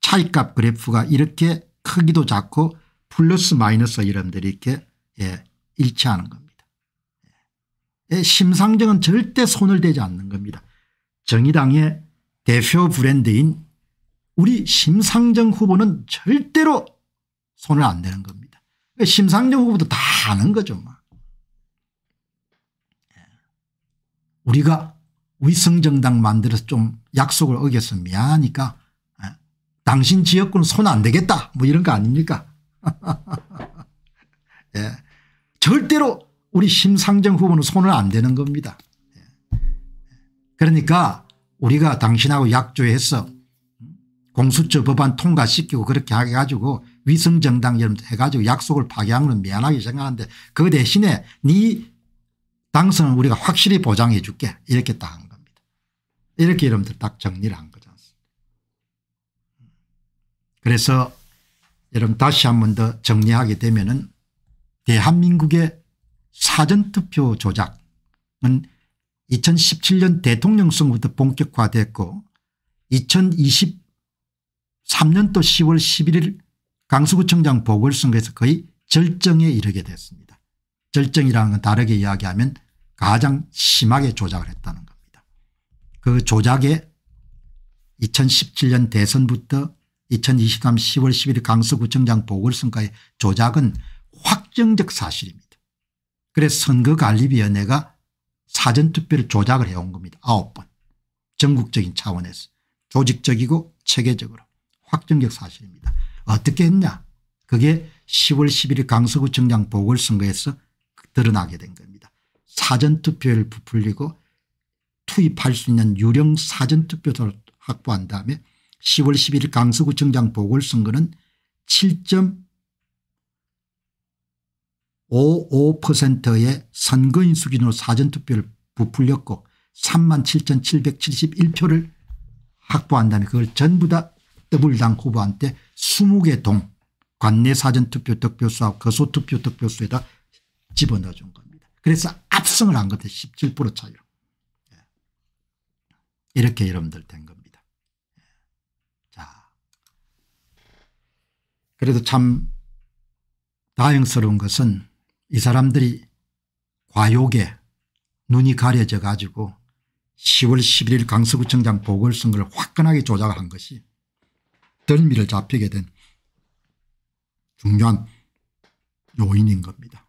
차이값 그래프가 이렇게 크기도 작고 플러스 마이너스 여러분들 이렇게 예, 일치하는 겁니다. 예, 심상정은 절대 손을 대지 않는 겁니다. 정의당의 대표 브랜드인 우리 심상정 후보는 절대로 손을 안 대는 겁니다. 그러니까 심상정 후보도 다 아는 거죠. 뭐. 예. 우리가 위성정당 만들어서 좀 약속을 어겨서 미안하니까 예. 당신 지역구는 손안 대겠다 뭐 이런 거 아닙니까 예. 절대로 우리 심상정 후보는 손을 안 대는 겁니다. 예. 그러니까 우리가 당신하고 약조해서 공수처 법안 통과시키고 그렇게 해가지고 위성정당 여러분 해가지고 약속을 파기한 건 미안하게 생각하는데 그 대신에 네당선을 우리가 확실히 보장해 줄게 이렇게 딱 한 겁니다. 이렇게 여러분들 딱 정리를 한 거지 않습니까 그래서 여러분 다시 한 번 더 정리하게 되면 은 대한민국의 사전투표 조작은 2017년 대통령 선거부터 본격화됐고 2020 3년도 10월 11일 강서구청장 보궐선거에서 거의 절정에 이르게 됐습니다. 절정이라는 건 다르게 이야기하면 가장 심하게 조작을 했다는 겁니다. 그 조작에 2017년 대선부터 2023 10월 11일 강서구청장 보궐선거의 조작은 확정적 사실입니다. 그래서 선거관리위원회가 사전투표를 조작을 해온 겁니다. 아홉 번 전국적인 차원에서 조직적이고 체계적으로 확정적 사실입니다. 어떻게 했냐 그게 10월 11일 강서구청장 보궐선거에서 드러나게 된 겁니다. 사전투표를 부풀리고 투입할 수 있는 유령 사전투표를 확보한 다음에 10월 11일 강서구청장 보궐선거는 7.55%의 선거인 수준으로 사전투표를 부풀렸고 37,771표를 확보한다면 그걸 전부 다 더불당 후보한테 20개 동 관내 사전투표 득표수와 거소투표 득표수에다 집어넣어 준 겁니다. 그래서 압승을 한 건데 17% 차이로. 예. 이렇게 여러분들 된 겁니다. 예. 자, 그래도 참 다행스러운 것은 이 사람들이 과욕에 눈이 가려져 가지고 10월 11일 강서구청장 보궐선거를 화끈하게 조작한 것이 덜미를 잡히게 된 중요한 요인인 겁니다.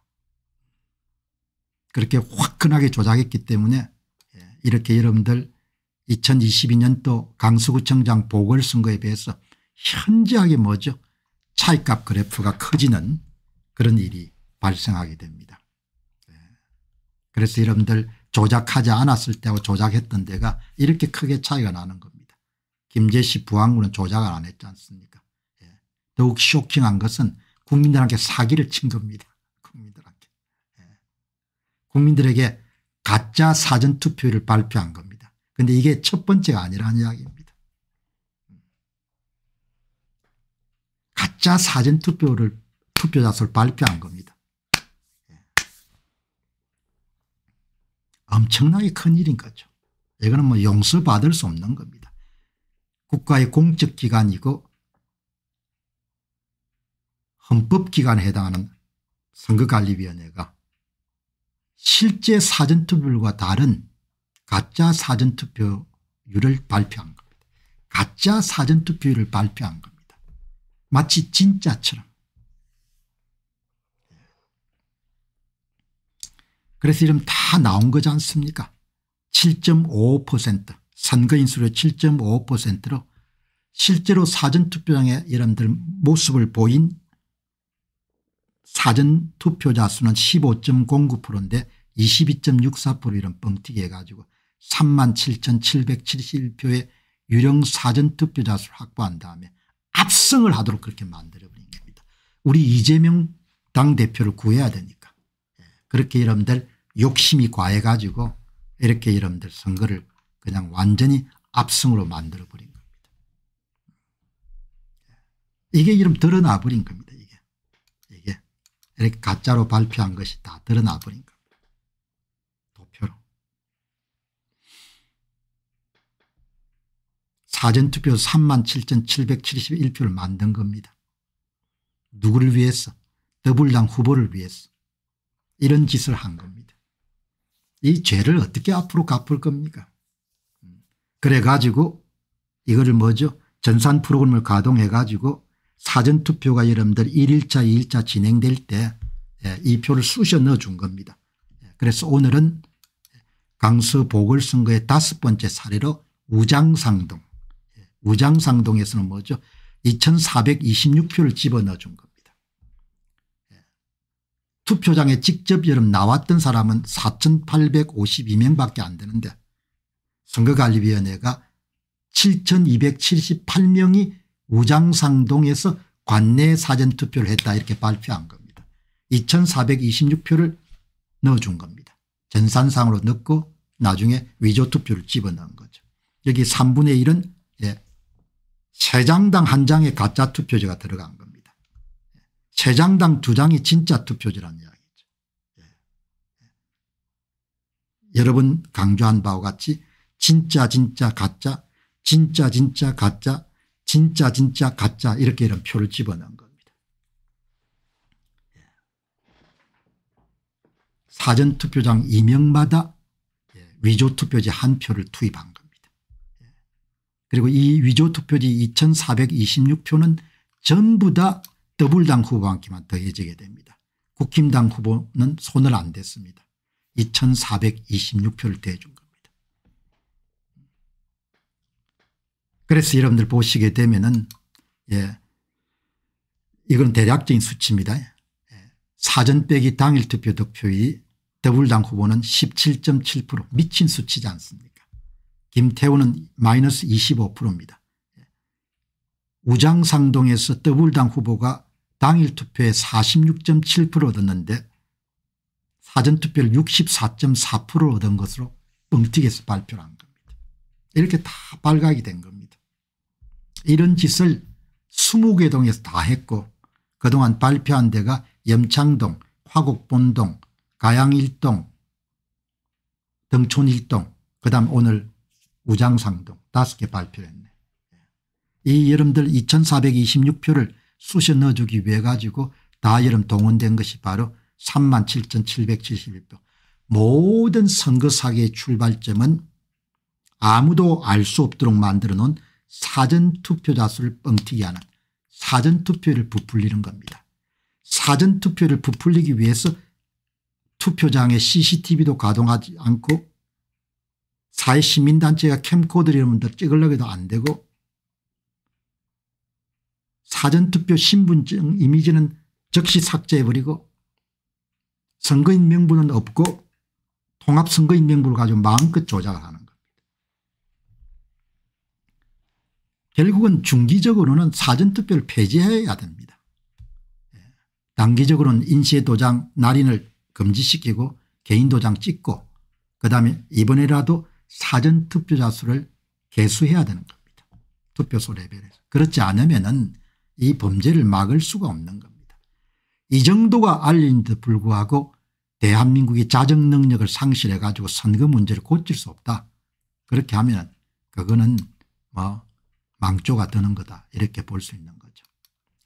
그렇게 화끈하게 조작했기 때문에 예, 이렇게 여러분들 2022년도 강서구청장 보궐선거에 비해서 현저하게 뭐죠 차이값 그래프가 커지는 그런 일이 발생하게 됩니다. 예, 그래서 여러분들 조작하지 않았을 때와 조작했던 데가 이렇게 크게 차이가 나는 겁니다. 김제시 부안군은 조작을 안 했지 않습니까 예. 더욱 쇼킹한 것은 국민들한테 사기를 친 겁니다. 국민들한테. 예. 국민들에게 가짜 사전투표를 발표한 겁니다. 근데 이게 첫 번째가 아니라는 이야기입니다. 가짜 사전투표를 투표자수를 발표한 겁니다. 예. 엄청나게 큰 일인 거죠. 이거는 뭐 용서받을 수 없는 겁니다. 국가의 공적기관이고 헌법기관에 해당하는 선거관리위원회가 실제 사전투표율과 다른 가짜 사전투표율을 발표한 겁니다. 가짜 사전투표율을 발표한 겁니다. 마치 진짜처럼. 그래서 이름 다 나온 거지 않습니까 7.5% 선거인수로 7 5로 실제로 사전투표장에 여러분들 모습을 보인 사전투표자 수는 15.09%인데 22.64% 이런 뻥튀기 해가지고 37,771표의 유령 사전투표자 수를 확보한 다음에 압승을 하도록 그렇게 만들어버린 겁니다. 우리 이재명 당대표를 구해야 되니까. 예, 그렇게 여러분들 욕심이 과해가지고 이렇게 여러분들 선거를 그냥 완전히 압승으로 만들어버린 겁니다. 이게 이름 드러나버린 겁니다. 이게. 이게. 이렇게 가짜로 발표한 것이 다 드러나버린 겁니다. 도표로. 사전투표 37,771표를 만든 겁니다. 누구를 위해서? 더불당 후보를 위해서. 이런 짓을 한 겁니다. 이 죄를 어떻게 앞으로 갚을 겁니까? 그래가지고 이거를 뭐죠 전산 프로그램을 가동해가지고 사전투표가 여러분들 1일차 2일차 진행될 때이 예, 표를 쑤셔 넣어준 겁니다. 예, 그래서 오늘은 강서 보궐선거의 다섯 번째 사례로 우장상동 예, 우장상동에서는 뭐죠 2426표를 집어넣어준 겁니다. 투표장에 직접 여름 나왔던 사람은 4852명밖에 안 되는데 선거관리위원회가 7278명이 우장상동에서 관내 사전투표를 했다 이렇게 발표한 겁니다. 2426표를 넣어준 겁니다. 전산상으로 넣고 나중에 위조투표를 집어넣은 거죠. 여기 3분의 1은 예, 3장당 한장의 가짜 투표지가 들어간 겁니다. 3장당 2장이 진짜 투표지라는 이야기죠. 예. 예. 여러분 강조한 바와 같이 진짜 진짜 가짜 진짜 진짜 가짜 진짜 진짜 가짜 이렇게 이런 표를 집어넣은 겁니다. 예. 사전투표장 2명마다 예, 위조투표지 한 표를 투입한 겁니다. 예. 그리고 이 위조투표지 2426표는 전부 다더블당 후보한테만 더해지게 됩니다. 국힘당 후보는 손을 안 댔습니다. 2426표를 대줍니다. 그래서 여러분들 보시게 되면은 예. 이건 대략적인 수치입니다. 예. 사전 빼기 당일 투표 득표의 더불당 후보는 17.7% 미친 수치지 않습니까 김태호는 마이너스 25%입니다. 예. 우장상동에서 더불당 후보가 당일 투표에 46.7% 얻었는데 사전투표를 64.4% 얻은 것으로 뻥튀기해서 발표를 한 겁니다. 이렇게 다 발각이 된 겁니다. 이런 짓을 20개 동에서 다 했고 그동안 발표한 데가 염창동 화곡본동 가양일동 등촌일동 그다음 오늘 우장상동 다섯 개 발표했네. 예. 이 여러분들 2426표를 쑤셔 넣어주기 위해 가지고 다 여름 동원된 것이 바로 37,771표. 모든 선거 사기의 출발점은 아무도 알 수 없도록 만들어 놓은 사전투표자 수를 뻥튀기 하는 사전투표를 부풀리는 겁니다. 사전투표를 부풀리기 위해서 투표장에 cctv도 가동하지 않고 사회시민단체가 캠코드를 찍으려고 해도 안 되고 사전투표 신분증 이미지는 즉시 삭제해버리고 선거인 명부는 없고 통합선거인 명부를 가지고 마음껏 조작을 하는 결국은 중기적으로는 사전투표를 폐지해야 됩니다. 예. 단기적으로는 인쇄 도장 날인을 금지시키고 개인 도장 찍고 그다음에 이번에라도 사전투표자 수를 개수해야 되는 겁니다. 투표소 레벨에서. 그렇지 않으면 은이 범죄를 막을 수가 없는 겁니다. 이 정도가 알린 데 불구하고 대한민국이 자정능력을 상실해 가지고 선거 문제를 고칠 수 없다. 그렇게 하면 그거는 뭐 망조가 드는 거다 이렇게 볼 수 있는 거죠.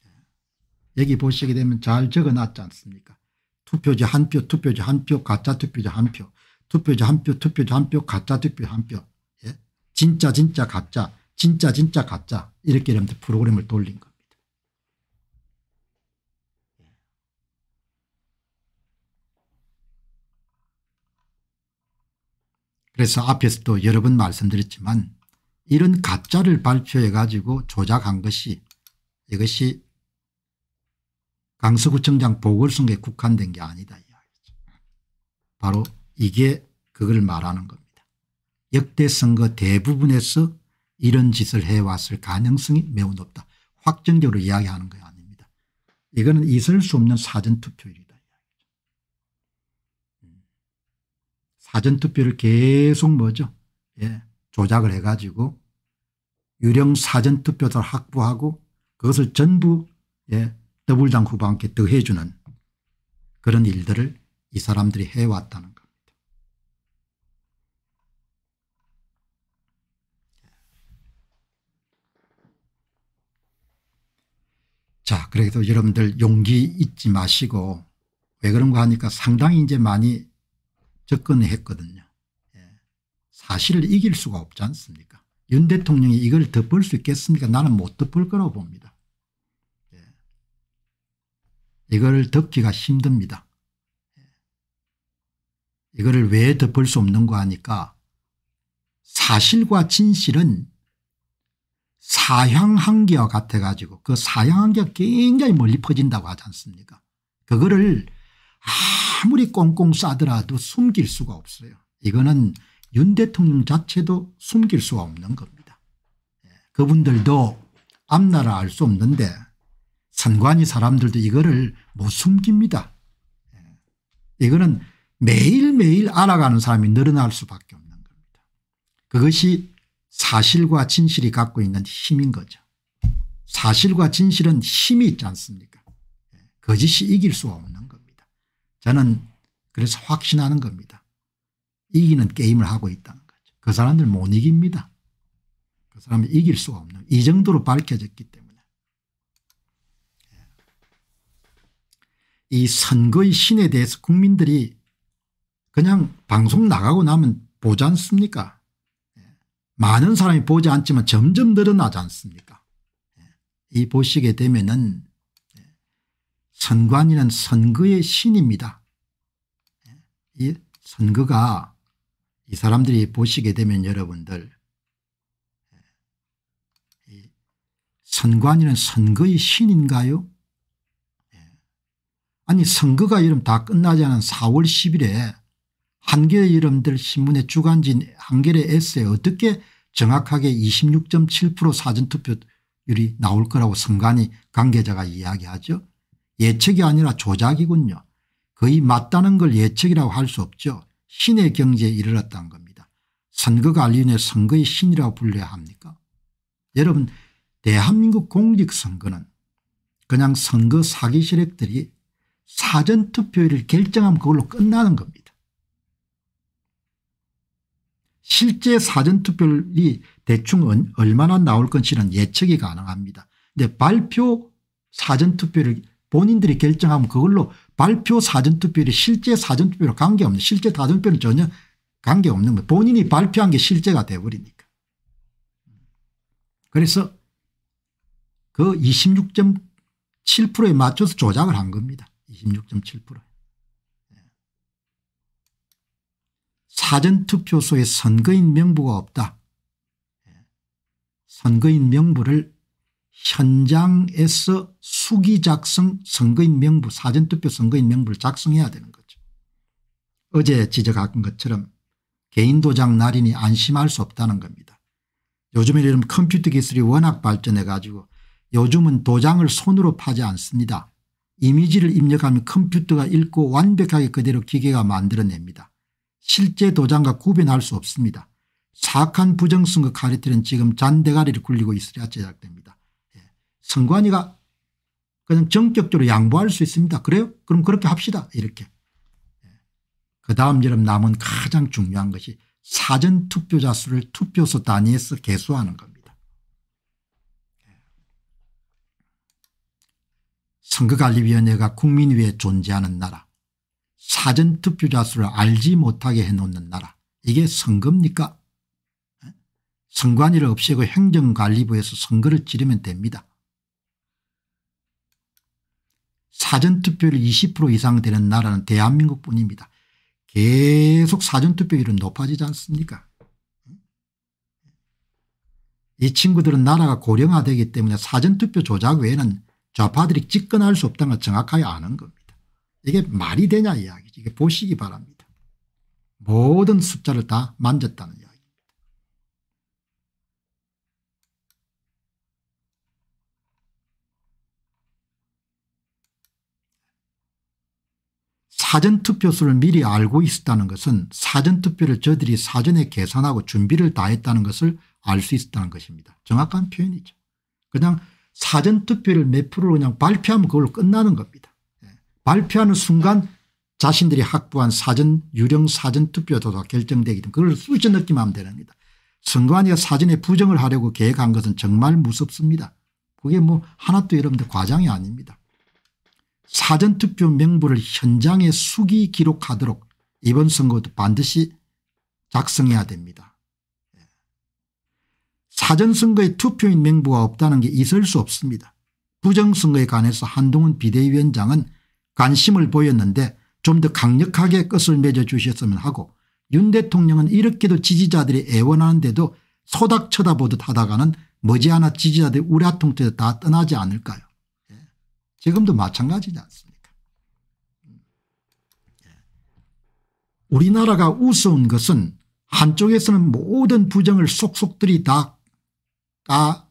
예. 여기 보시게 되면 잘 적어놨지 않습니까 투표지 한 표, 투표지 한 표, 가짜 투표지 한 표, 투표지 한 표, 투표지 한 표, 가짜 투표 한 표, 예? 진짜 진짜 가짜, 진짜 진짜 가짜 이렇게 이러면 프로그램을 돌린 겁니다. 예. 그래서 앞에서도 여러 번 말씀드렸지만 이런 가짜를 발표해 가지고 조작한 것이 이것이 강서구청장 보궐선거에 국한된 게 아니다. 바로 이게 그걸 말하는 겁니다. 역대 선거 대부분에서 이런 짓을 해왔을 가능성이 매우 높다. 확정적으로 이야기하는 거 아닙니다. 이거는 있을 수 없는 사전투표율이다. 음. 사전투표를 계속 뭐죠? 예, 조작을 해가지고 유령 사전 투표를 확보하고 그것을 전부 예, 더불당 후보와 함께 더해주는 그런 일들을 이 사람들이 해왔다는 겁니다. 자 그래도 여러분들 용기 잊지 마시고 왜 그런가 하니까 상당히 이제 많이 접근했거든요. 예. 사실을 이길 수가 없지 않습니까 윤 대통령이 이걸 덮을 수 있겠습니까? 나는 못 덮을 거라고 봅니다. 예. 이걸 덮기가 힘듭니다. 예. 이거를 왜 덮을 수 없는 거 하니까 사실과 진실은 사향한계와 같아가지고 그 사향한계가 굉장히 멀리 퍼진다고 하지 않습니까? 그거를 아무리 꽁꽁 싸더라도 숨길 수가 없어요. 이거는 윤 대통령 자체도 숨길 수가 없는 겁니다. 예, 그분들도 앞나라 알 수 없는데 선관위 사람들도 이거를 못 숨깁니다. 예, 이거는 매일매일 알아가는 사람이 늘어날 수밖에 없는 겁니다. 그것이 사실과 진실이 갖고 있는 힘인 거죠. 사실과 진실은 힘이 있지 않습니까 예, 거짓이 이길 수 없는 겁니다. 저는 그래서 확신하는 겁니다. 이기는 게임을 하고 있다는 거죠. 그 사람들 못 이깁니다. 그 사람이 이길 수가 없는 이 정도로 밝혀졌기 때문에 예. 이 선거의 신에 대해서 국민들이 그냥 방송 나가고 나면 보지 않습니까? 예. 많은 사람이 보지 않지만 점점 늘어나지 않습니까? 예. 이 보시게 되면은 선관위는 선거의 신입니다. 이 선거가 이 사람들이 보시게 되면 여러분들 선관위는 선거의 신인가요? 예. 아니 선거가 이름 다 끝나지 않은 4월 10일에 한겨레 이름들 신문의 주간지 한겨레 에세에 어떻게 정확하게 26.7% 사전투표율이 나올 거라고 선관위 관계자가 이야기하죠. 예측이 아니라 조작이군요. 거의 맞다는 걸 예측이라고 할 수 없죠. 신의 경제에 이르렀다는 겁니다. 선거관리위 선거의 신이라고 불려야 합니까 여러분 대한민국 공직선거는 그냥 선거 사기 세력들이 사전투표율을 결정하면 그걸로 끝나는 겁니다. 실제 사전투표율이 대충 얼마나 나올 건지는 예측이 가능합니다. 근데 발표 사전투표를 본인들이 결정하면 그걸로 발표 사전투표율이 실제 사전투표율 관계없는 실제 사전투표는 전혀 관계없는 거예요. 본인이 발표한 게 실제가 돼버리니까. 그래서 그 26.7%에 맞춰서 조작을 한 겁니다. 26.7%. 사전투표소에 선거인 명부가 없다. 선거인 명부를 현장에서 수기 작성 선거인 명부 사전투표 선거인 명부를 작성해야 되는 거죠. 어제 지적한 것처럼 개인 도장 날인이 안심할 수 없다는 겁니다. 요즘에 이런 컴퓨터 기술이 워낙 발전해 가지고 요즘은 도장을 손으로 파지 않습니다. 이미지를 입력하면 컴퓨터가 읽고 완벽하게 그대로 기계가 만들어냅니다. 실제 도장과 구별할 수 없습니다. 사악한 부정선거 카리트는 지금 잔대가리를 굴리고 있으랴 제작됩니다. 선관위가 그냥 전격적으로 양보할 수 있습니다. 그래요? 그럼 그렇게 합시다. 이렇게. 예. 그 다음 여름 남은 가장 중요한 것이 사전 투표자 수를 투표소 단위에서 개수하는 겁니다. 예. 선거관리위원회가 국민 위에 존재하는 나라 사전 투표자 수를 알지 못하게 해놓는 나라 이게 선거입니까? 예? 선관위를 없애고 행정관리부에서 선거를 치르면 됩니다. 사전투표율 20% 이상 되는 나라는 대한민국뿐입니다. 계속 사전투표율은 높아지지 않습니까 이 친구들은 나라가 고령화되기 때문에 사전투표 조작 외에는 좌파들이 집권할 수 없다는 걸 정확하게 아는 겁니다. 이게 말이 되냐 이야기죠. 이게 보시기 바랍니다. 모든 숫자를 다 만졌다는 사전투표수를 미리 알고 있었다는 것은 사전투표를 저들이 사전에 계산하고 준비를 다 했다는 것을 알 수 있었다는 것입니다. 정확한 표현이죠. 그냥 사전투표를 몇 프로 그냥 발표하면 그걸로 끝나는 겁니다. 예. 발표하는 순간 자신들이 확보한 사전 유령 사전투표도가 결정되기 때문에 그걸 수전느낌면 하면 되는 겁니다. 선관위가 사전에 부정을 하려고 계획한 것은 정말 무섭습니다. 그게 뭐 하나도 여러분들 과장이 아닙니다. 사전투표 명부를 현장에 수기 기록하도록 이번 선거도 반드시 작성해야 됩니다. 예. 사전선거에 투표인 명부가 없다는 게 있을 수 없습니다. 부정선거에 관해서 한동훈 비대위원장은 관심을 보였는데 좀 더 강력하게 끝을 맺어주셨으면 하고 윤 대통령은 이렇게도 지지자들이 애원하는데도 소닥 쳐다보듯 하다가는 머지않아 지지자들 우라통째다 떠나지 않을까요 지금도 마찬가지지 않습니까? 예. 우리나라가 우스운 것은 한쪽에서는 모든 부정을 속속들이 다 까,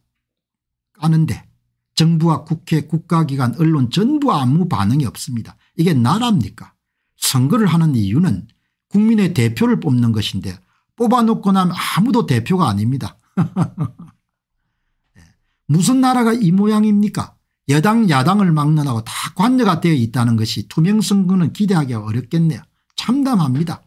까는데 정부와 국회 국가기관 언론 전부 아무 반응이 없습니다. 이게 나라입니까? 선거를 하는 이유는 국민의 대표를 뽑는 것인데 뽑아놓고 나면 아무도 대표가 아닙니다. 예. 무슨 나라가 이 모양입니까? 여당 야당을 막론하고 다 관여가 되어 있다는 것이 투명 선거는 기대하기 어렵겠네요. 참담합니다.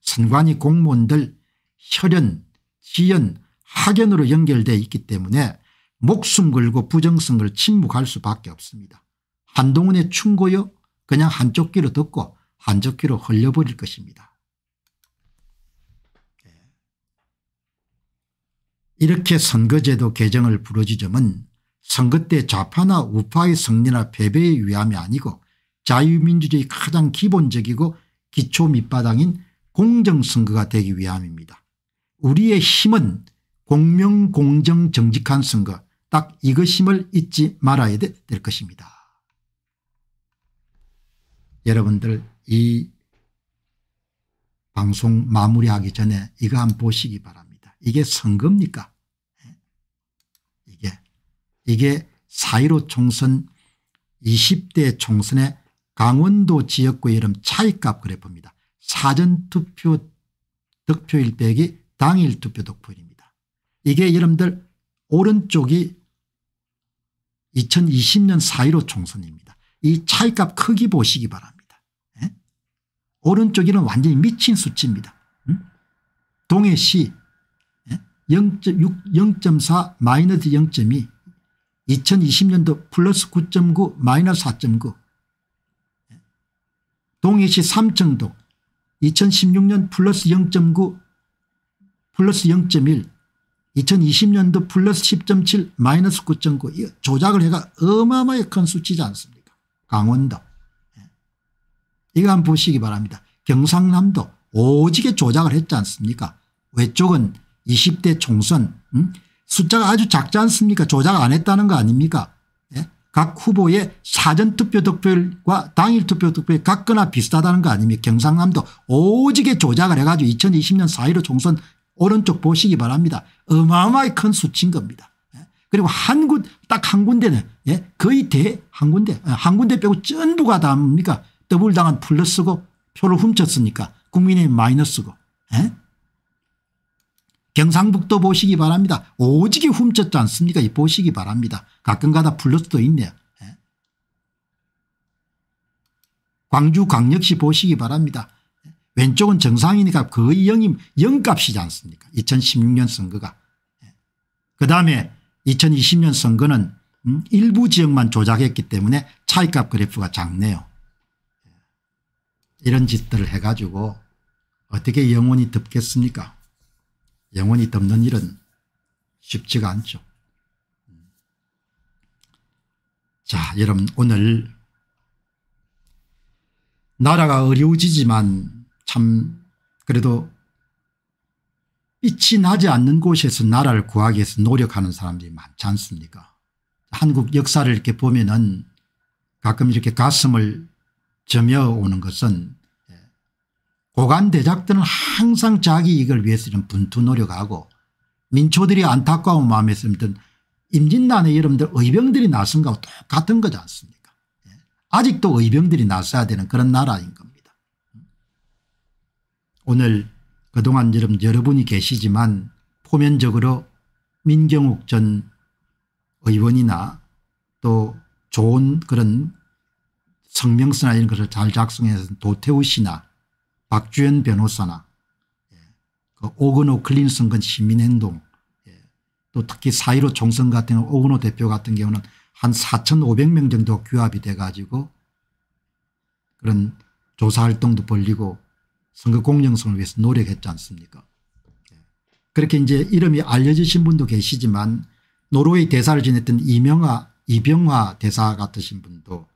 선관위 공무원들 혈연 지연 학연으로 연결되어 있기 때문에 목숨 걸고 부정선거를 침묵할 수밖에 없습니다. 한동훈의 충고요 그냥 한쪽 귀로 듣고 한쪽 귀로 흘려버릴 것입니다. 네. 이렇게 선거제도 개정을 부르짖음은 선거 때 좌파나 우파의 승리나 패배의 위함이 아니고 자유민주주의 가장 기본적이고 기초 밑바닥인 공정선거가 되기 위함입니다. 우리의 힘은 공명 공정 정직한 선거 딱 이것임을 잊지 말아야 될 것입니다. 여러분들 이 방송 마무리하기 전에 이거 한번 보시기 바랍니다. 이게 선거입니까 이게 4.15 총선 20대 총선의 강원도 지역구의 이름 차이값 그래프입니다. 사전투표 득표일 빼기 당일 투표 득표입니다 이게 여러분들 오른쪽이 2020년 4.15 총선입니다. 이 차이값 크기 보시기 바랍니다. 예? 오른쪽에는 완전히 미친 수치입니다. 음? 동해시 0.4 예? 마이너스 0.2 2020년도 플러스 9.9 마이너스 4.9 동해시 3청동 2016년 플러스 0.9 플러스 0.1 2020년도 플러스 10.7 마이너스 9.9 조작을 해가 어마어마하게 큰 수치지 않습니까 강원도 이거 한번 보시기 바랍니다 경상남도 오지게 조작을 했지 않습니까 외쪽은 20대 총선 음? 숫자가 아주 작지 않습니까 조작 안 했다는 거 아닙니까 예? 각 후보의 사전투표 득표율과 당일투표 득표율이 같거나 비슷하다는 거 아닙니까 경상남도 오지게 조작을 해가지고 2020년 4.15 총선 오른쪽 보시기 바랍니다. 어마어마하게 큰 수치인 겁니다. 예? 그리고 한 군딱한 군데는 예? 거의 대 한 군데 예? 한 군데 빼고 전부가 다 뭡니까 더블 당한 플러스고 표를 훔쳤으니까 국민의 마이너스고 예? 경상북도 보시기 바랍니다. 오지게 훔쳤지 않습니까? 이 보시기 바랍니다. 가끔가다 플러스도 있네요. 예. 광주 광역시 보시기 바랍니다. 예. 왼쪽은 정상이니까 거의 0이 0값이지 않습니까? 2016년 선거가. 예. 그다음에 2020년 선거는 음, 일부 지역만 조작했기 때문에 차이값 그래프가 작네요. 예. 이런 짓들을 해가지고 어떻게 영원히 덮겠습니까? 영원히 덮는 일은 쉽지가 않죠. 자 여러분 오늘 나라가 어려워지지만 참 그래도 빛이 나지 않는 곳에서 나라를 구하기 위해서 노력하는 사람들이 많지 않습니까 한국 역사를 이렇게 보면 은 가끔 이렇게 가슴을 점여오는 것은 고관 대작들은 항상 자기 이익을 위해서는 분투 노력하고 민초들이 안타까운 마음에 쓰면임진단의 여러분들 의병들이 나선 거하고 똑같은 거지 않습니까 예. 아직도 의병들이 나서야 되는 그런 나라인 겁니다. 오늘 그동안 여러분 여러분이 계시지만 포면적으로 민경욱 전 의원이나 또 좋은 그런 성명서나 이런 것을 잘 작성해서 도태우 씨나 박주연 변호사나 예, 그 오근호 클린슨건 시민행동 예, 또 특히 4.15 총선 같은 오근호 대표 같은 경우는 한 4,500명 정도 규합이 돼 가지고 그런 조사활동도 벌리고 선거 공정성을 위해서 노력했지 않습니까 예. 그렇게 이제 이름이 알려지신 분도 계시지만 노르웨이 대사를 지냈던 이명화 이병화 대사 같으신 분도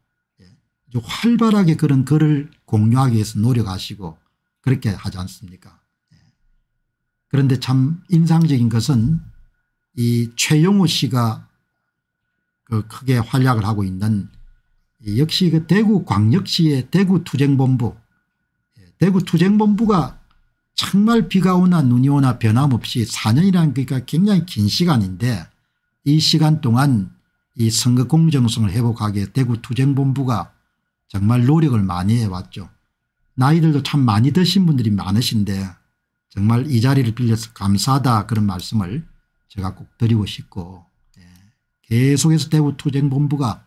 활발하게 그런 글을 공유하기 위해서 노력하시고 그렇게 하지 않습니까 예. 그런데 참 인상적인 것은 이 최용우 씨가 그 크게 활약을 하고 있는 역시 그 대구 광역시의 대구투쟁본부 예, 대구투쟁본부가 정말 비가 오나 눈이 오나 변함없이 4년이라는 그러니까 굉장히 긴 시간인데 이 시간 동안 이 선거 공정성을 회복하기에 대구투쟁본부가 정말 노력을 많이 해왔죠. 나이들도 참 많이 드신 분들이 많으신데 정말 이 자리를 빌려서 감사하다 그런 말씀을 제가 꼭 드리고 싶고 예. 계속해서 대구투쟁본부가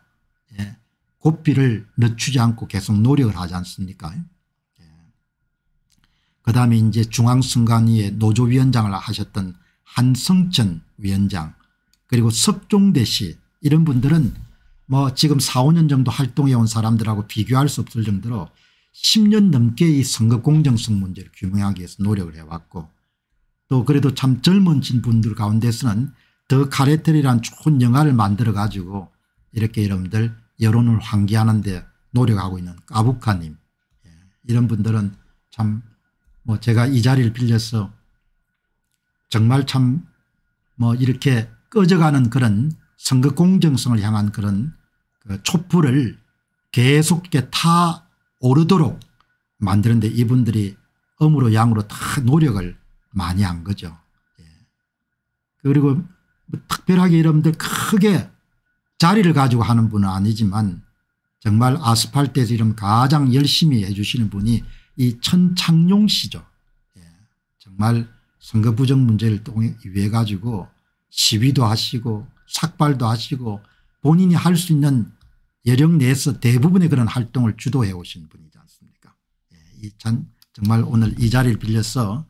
예. 고삐를 늦추지 않고 계속 노력을 하지 않습니까 예. 그다음에 이제 중앙선관위의 노조위원장을 하셨던 한성천 위원장 그리고 석종대 씨 이런 분들은 뭐 지금 4 5년 정도 활동해 온 사람들하고 비교할 수 없을 정도로 10년 넘게 이 선거 공정성 문제를 규명하기 위해서 노력을 해왔고 또 그래도 참 젊으신 분들 가운데서는 더카레텔이라는 좋은 영화를 만들어 가지고 이렇게 여러분들 여론을 환기하는 데 노력하고 있는 까부카님 예. 이런 분들은 참 뭐 제가 이 자리를 빌려서 정말 참 뭐 이렇게 꺼져가는 그런 선거 공정성을 향한 그런 그 촛불을 계속 이렇게 타 오르도록 만드는데 이분들이 음으로 양으로 다 노력을 많이 한 거죠. 예. 그리고 뭐 특별하게 여러분들 크게 자리를 가지고 하는 분은 아니지만 정말 아스팔트에서 이름 가장 열심히 해주시는 분이 이 천창용 씨죠. 예. 정말 선거 부정 문제를 통해 가지고 시위도 하시고 삭발도 하시고 본인이 할 수 있는 여령 내에서 대부분의 그런 활동을 주도해 오신 분이지 않습니까 예, 참 정말 오늘 이 자리를 빌려서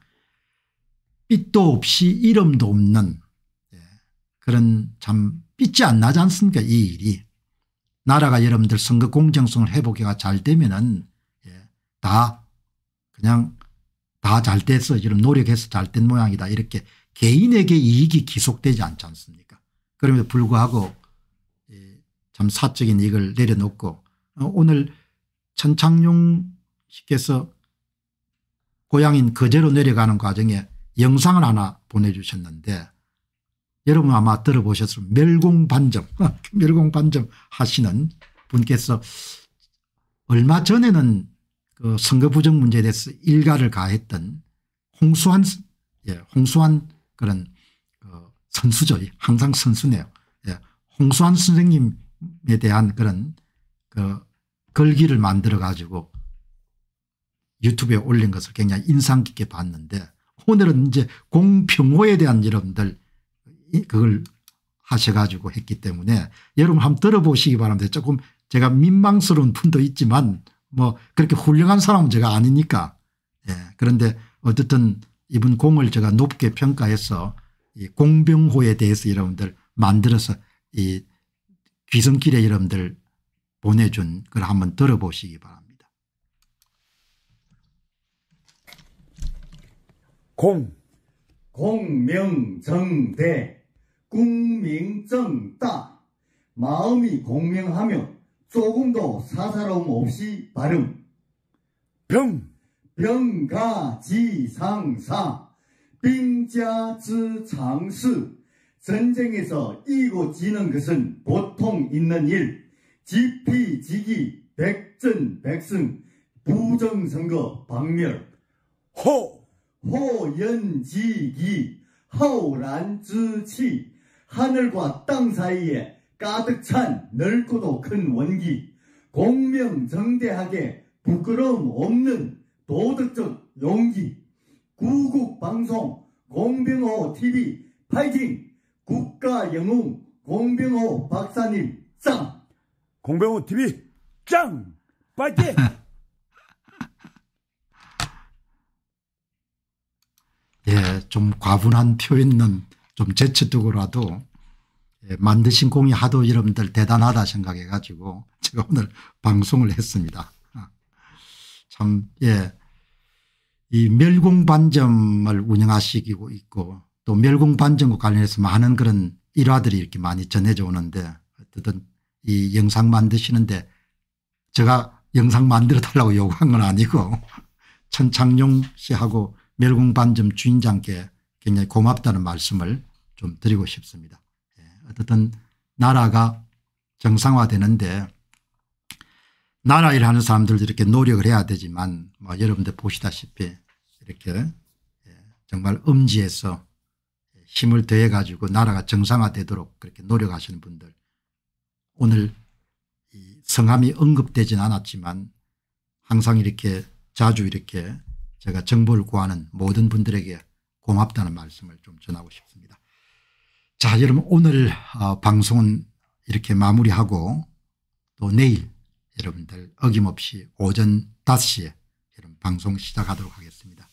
빛도 없이 이름도 없는 예, 그런 참 빛이 안 나지 않습니까 이 일이 나라가 여러분들 선거 공정성을 회복해가 잘 되면은 예, 다 그냥 다 잘 돼서 여러 노력해서 잘 된 모양이다 이렇게 개인에게 이익이 기속되지 않지 않습니까 그럼에도 불구하고 참 사적인 이익을 내려놓고 어, 오늘 천창용 씨께서 고향인 거제로 내려가는 과정에 영상을 하나 보내주셨는데 여러분 아마 들어보셨을 멸공반점 멸공반점 하시는 분께서 얼마 전에는 그 선거 부정 문제에 대해서 일가를 가했던 홍수환 예, 홍수환 그런 그 선수죠. 항상 선수네요. 예, 홍수환 선생님 에 대한 그런 그 글귀를 만들어 가지고 유튜브에 올린 것을 굉장히 인상 깊게 봤는데 오늘은 이제 공평호에 대한 여러분들 그걸 하셔가지고 했기 때문에 여러분 한번 들어보시기 바랍니다. 조금 제가 민망스러운 분도 있지만 뭐 그렇게 훌륭한 사람은 제가 아니니까 예. 그런데 어쨌든 이분 공을 제가 높게 평가해서 이 공병호에 대해서 여러분들 만들어서 이 귀성길에 여러분들 보내준 걸 한번 들어보시기 바랍니다. 공 공명정대 국민정다 마음이 공명하며 조금도 사사로움 없이 발음 병 병가지상사 빙자지장수 전쟁에서 이기고 지는 것은 보통 있는 일, 지피지기, 백전, 백승, 부정선거, 박멸, 호, 호연지기, 허란즈치, 하늘과 땅 사이에 가득 찬 넓고도 큰 원기, 공명정대하게 부끄러움 없는 도덕적 용기, 구국방송, 공병호 TV 파이팅! 국가 영웅 공병호 박사님 짱! 공병호 TV 짱! 파이 예, 좀 과분한 표현은 좀재치두고라도 예, 만드신 공이 하도 여러분들 대단하다 생각해가지고 제가 오늘 방송을 했습니다. 아, 참, 예. 이 멸공반점을 운영하시고 있고 또 멸공 반전과 관련해서 많은 그런 일화들이 이렇게 많이 전해져 오는데 어쨌든 이 영상 만드시는데 제가 영상 만들어 달라고 요구한 건 아니고 천창용 씨하고 멸공 반점 주인장께 굉장히 고맙다는 말씀을 좀 드리고 싶습니다. 예. 어쨌든 나라가 정상화되는데 나라 일하는 사람들도 이렇게 노력을 해야 되지만 뭐 여러분들 보시다시피 이렇게 예, 정말 엄지에서 힘을 더해 가지고 나라가 정상화되도록 그렇게 노력하시는 분들 오늘 성함이 언급되진 않았지만 항상 이렇게 자주 이렇게 제가 정보를 구하는 모든 분들에게 고맙다는 말씀을 좀 전하고 싶습니다. 자 여러분 오늘 어, 방송은 이렇게 마무리하고 또 내일 여러분들 어김없이 오전 5시에 여러분 방송 시작하도록 하겠습니다.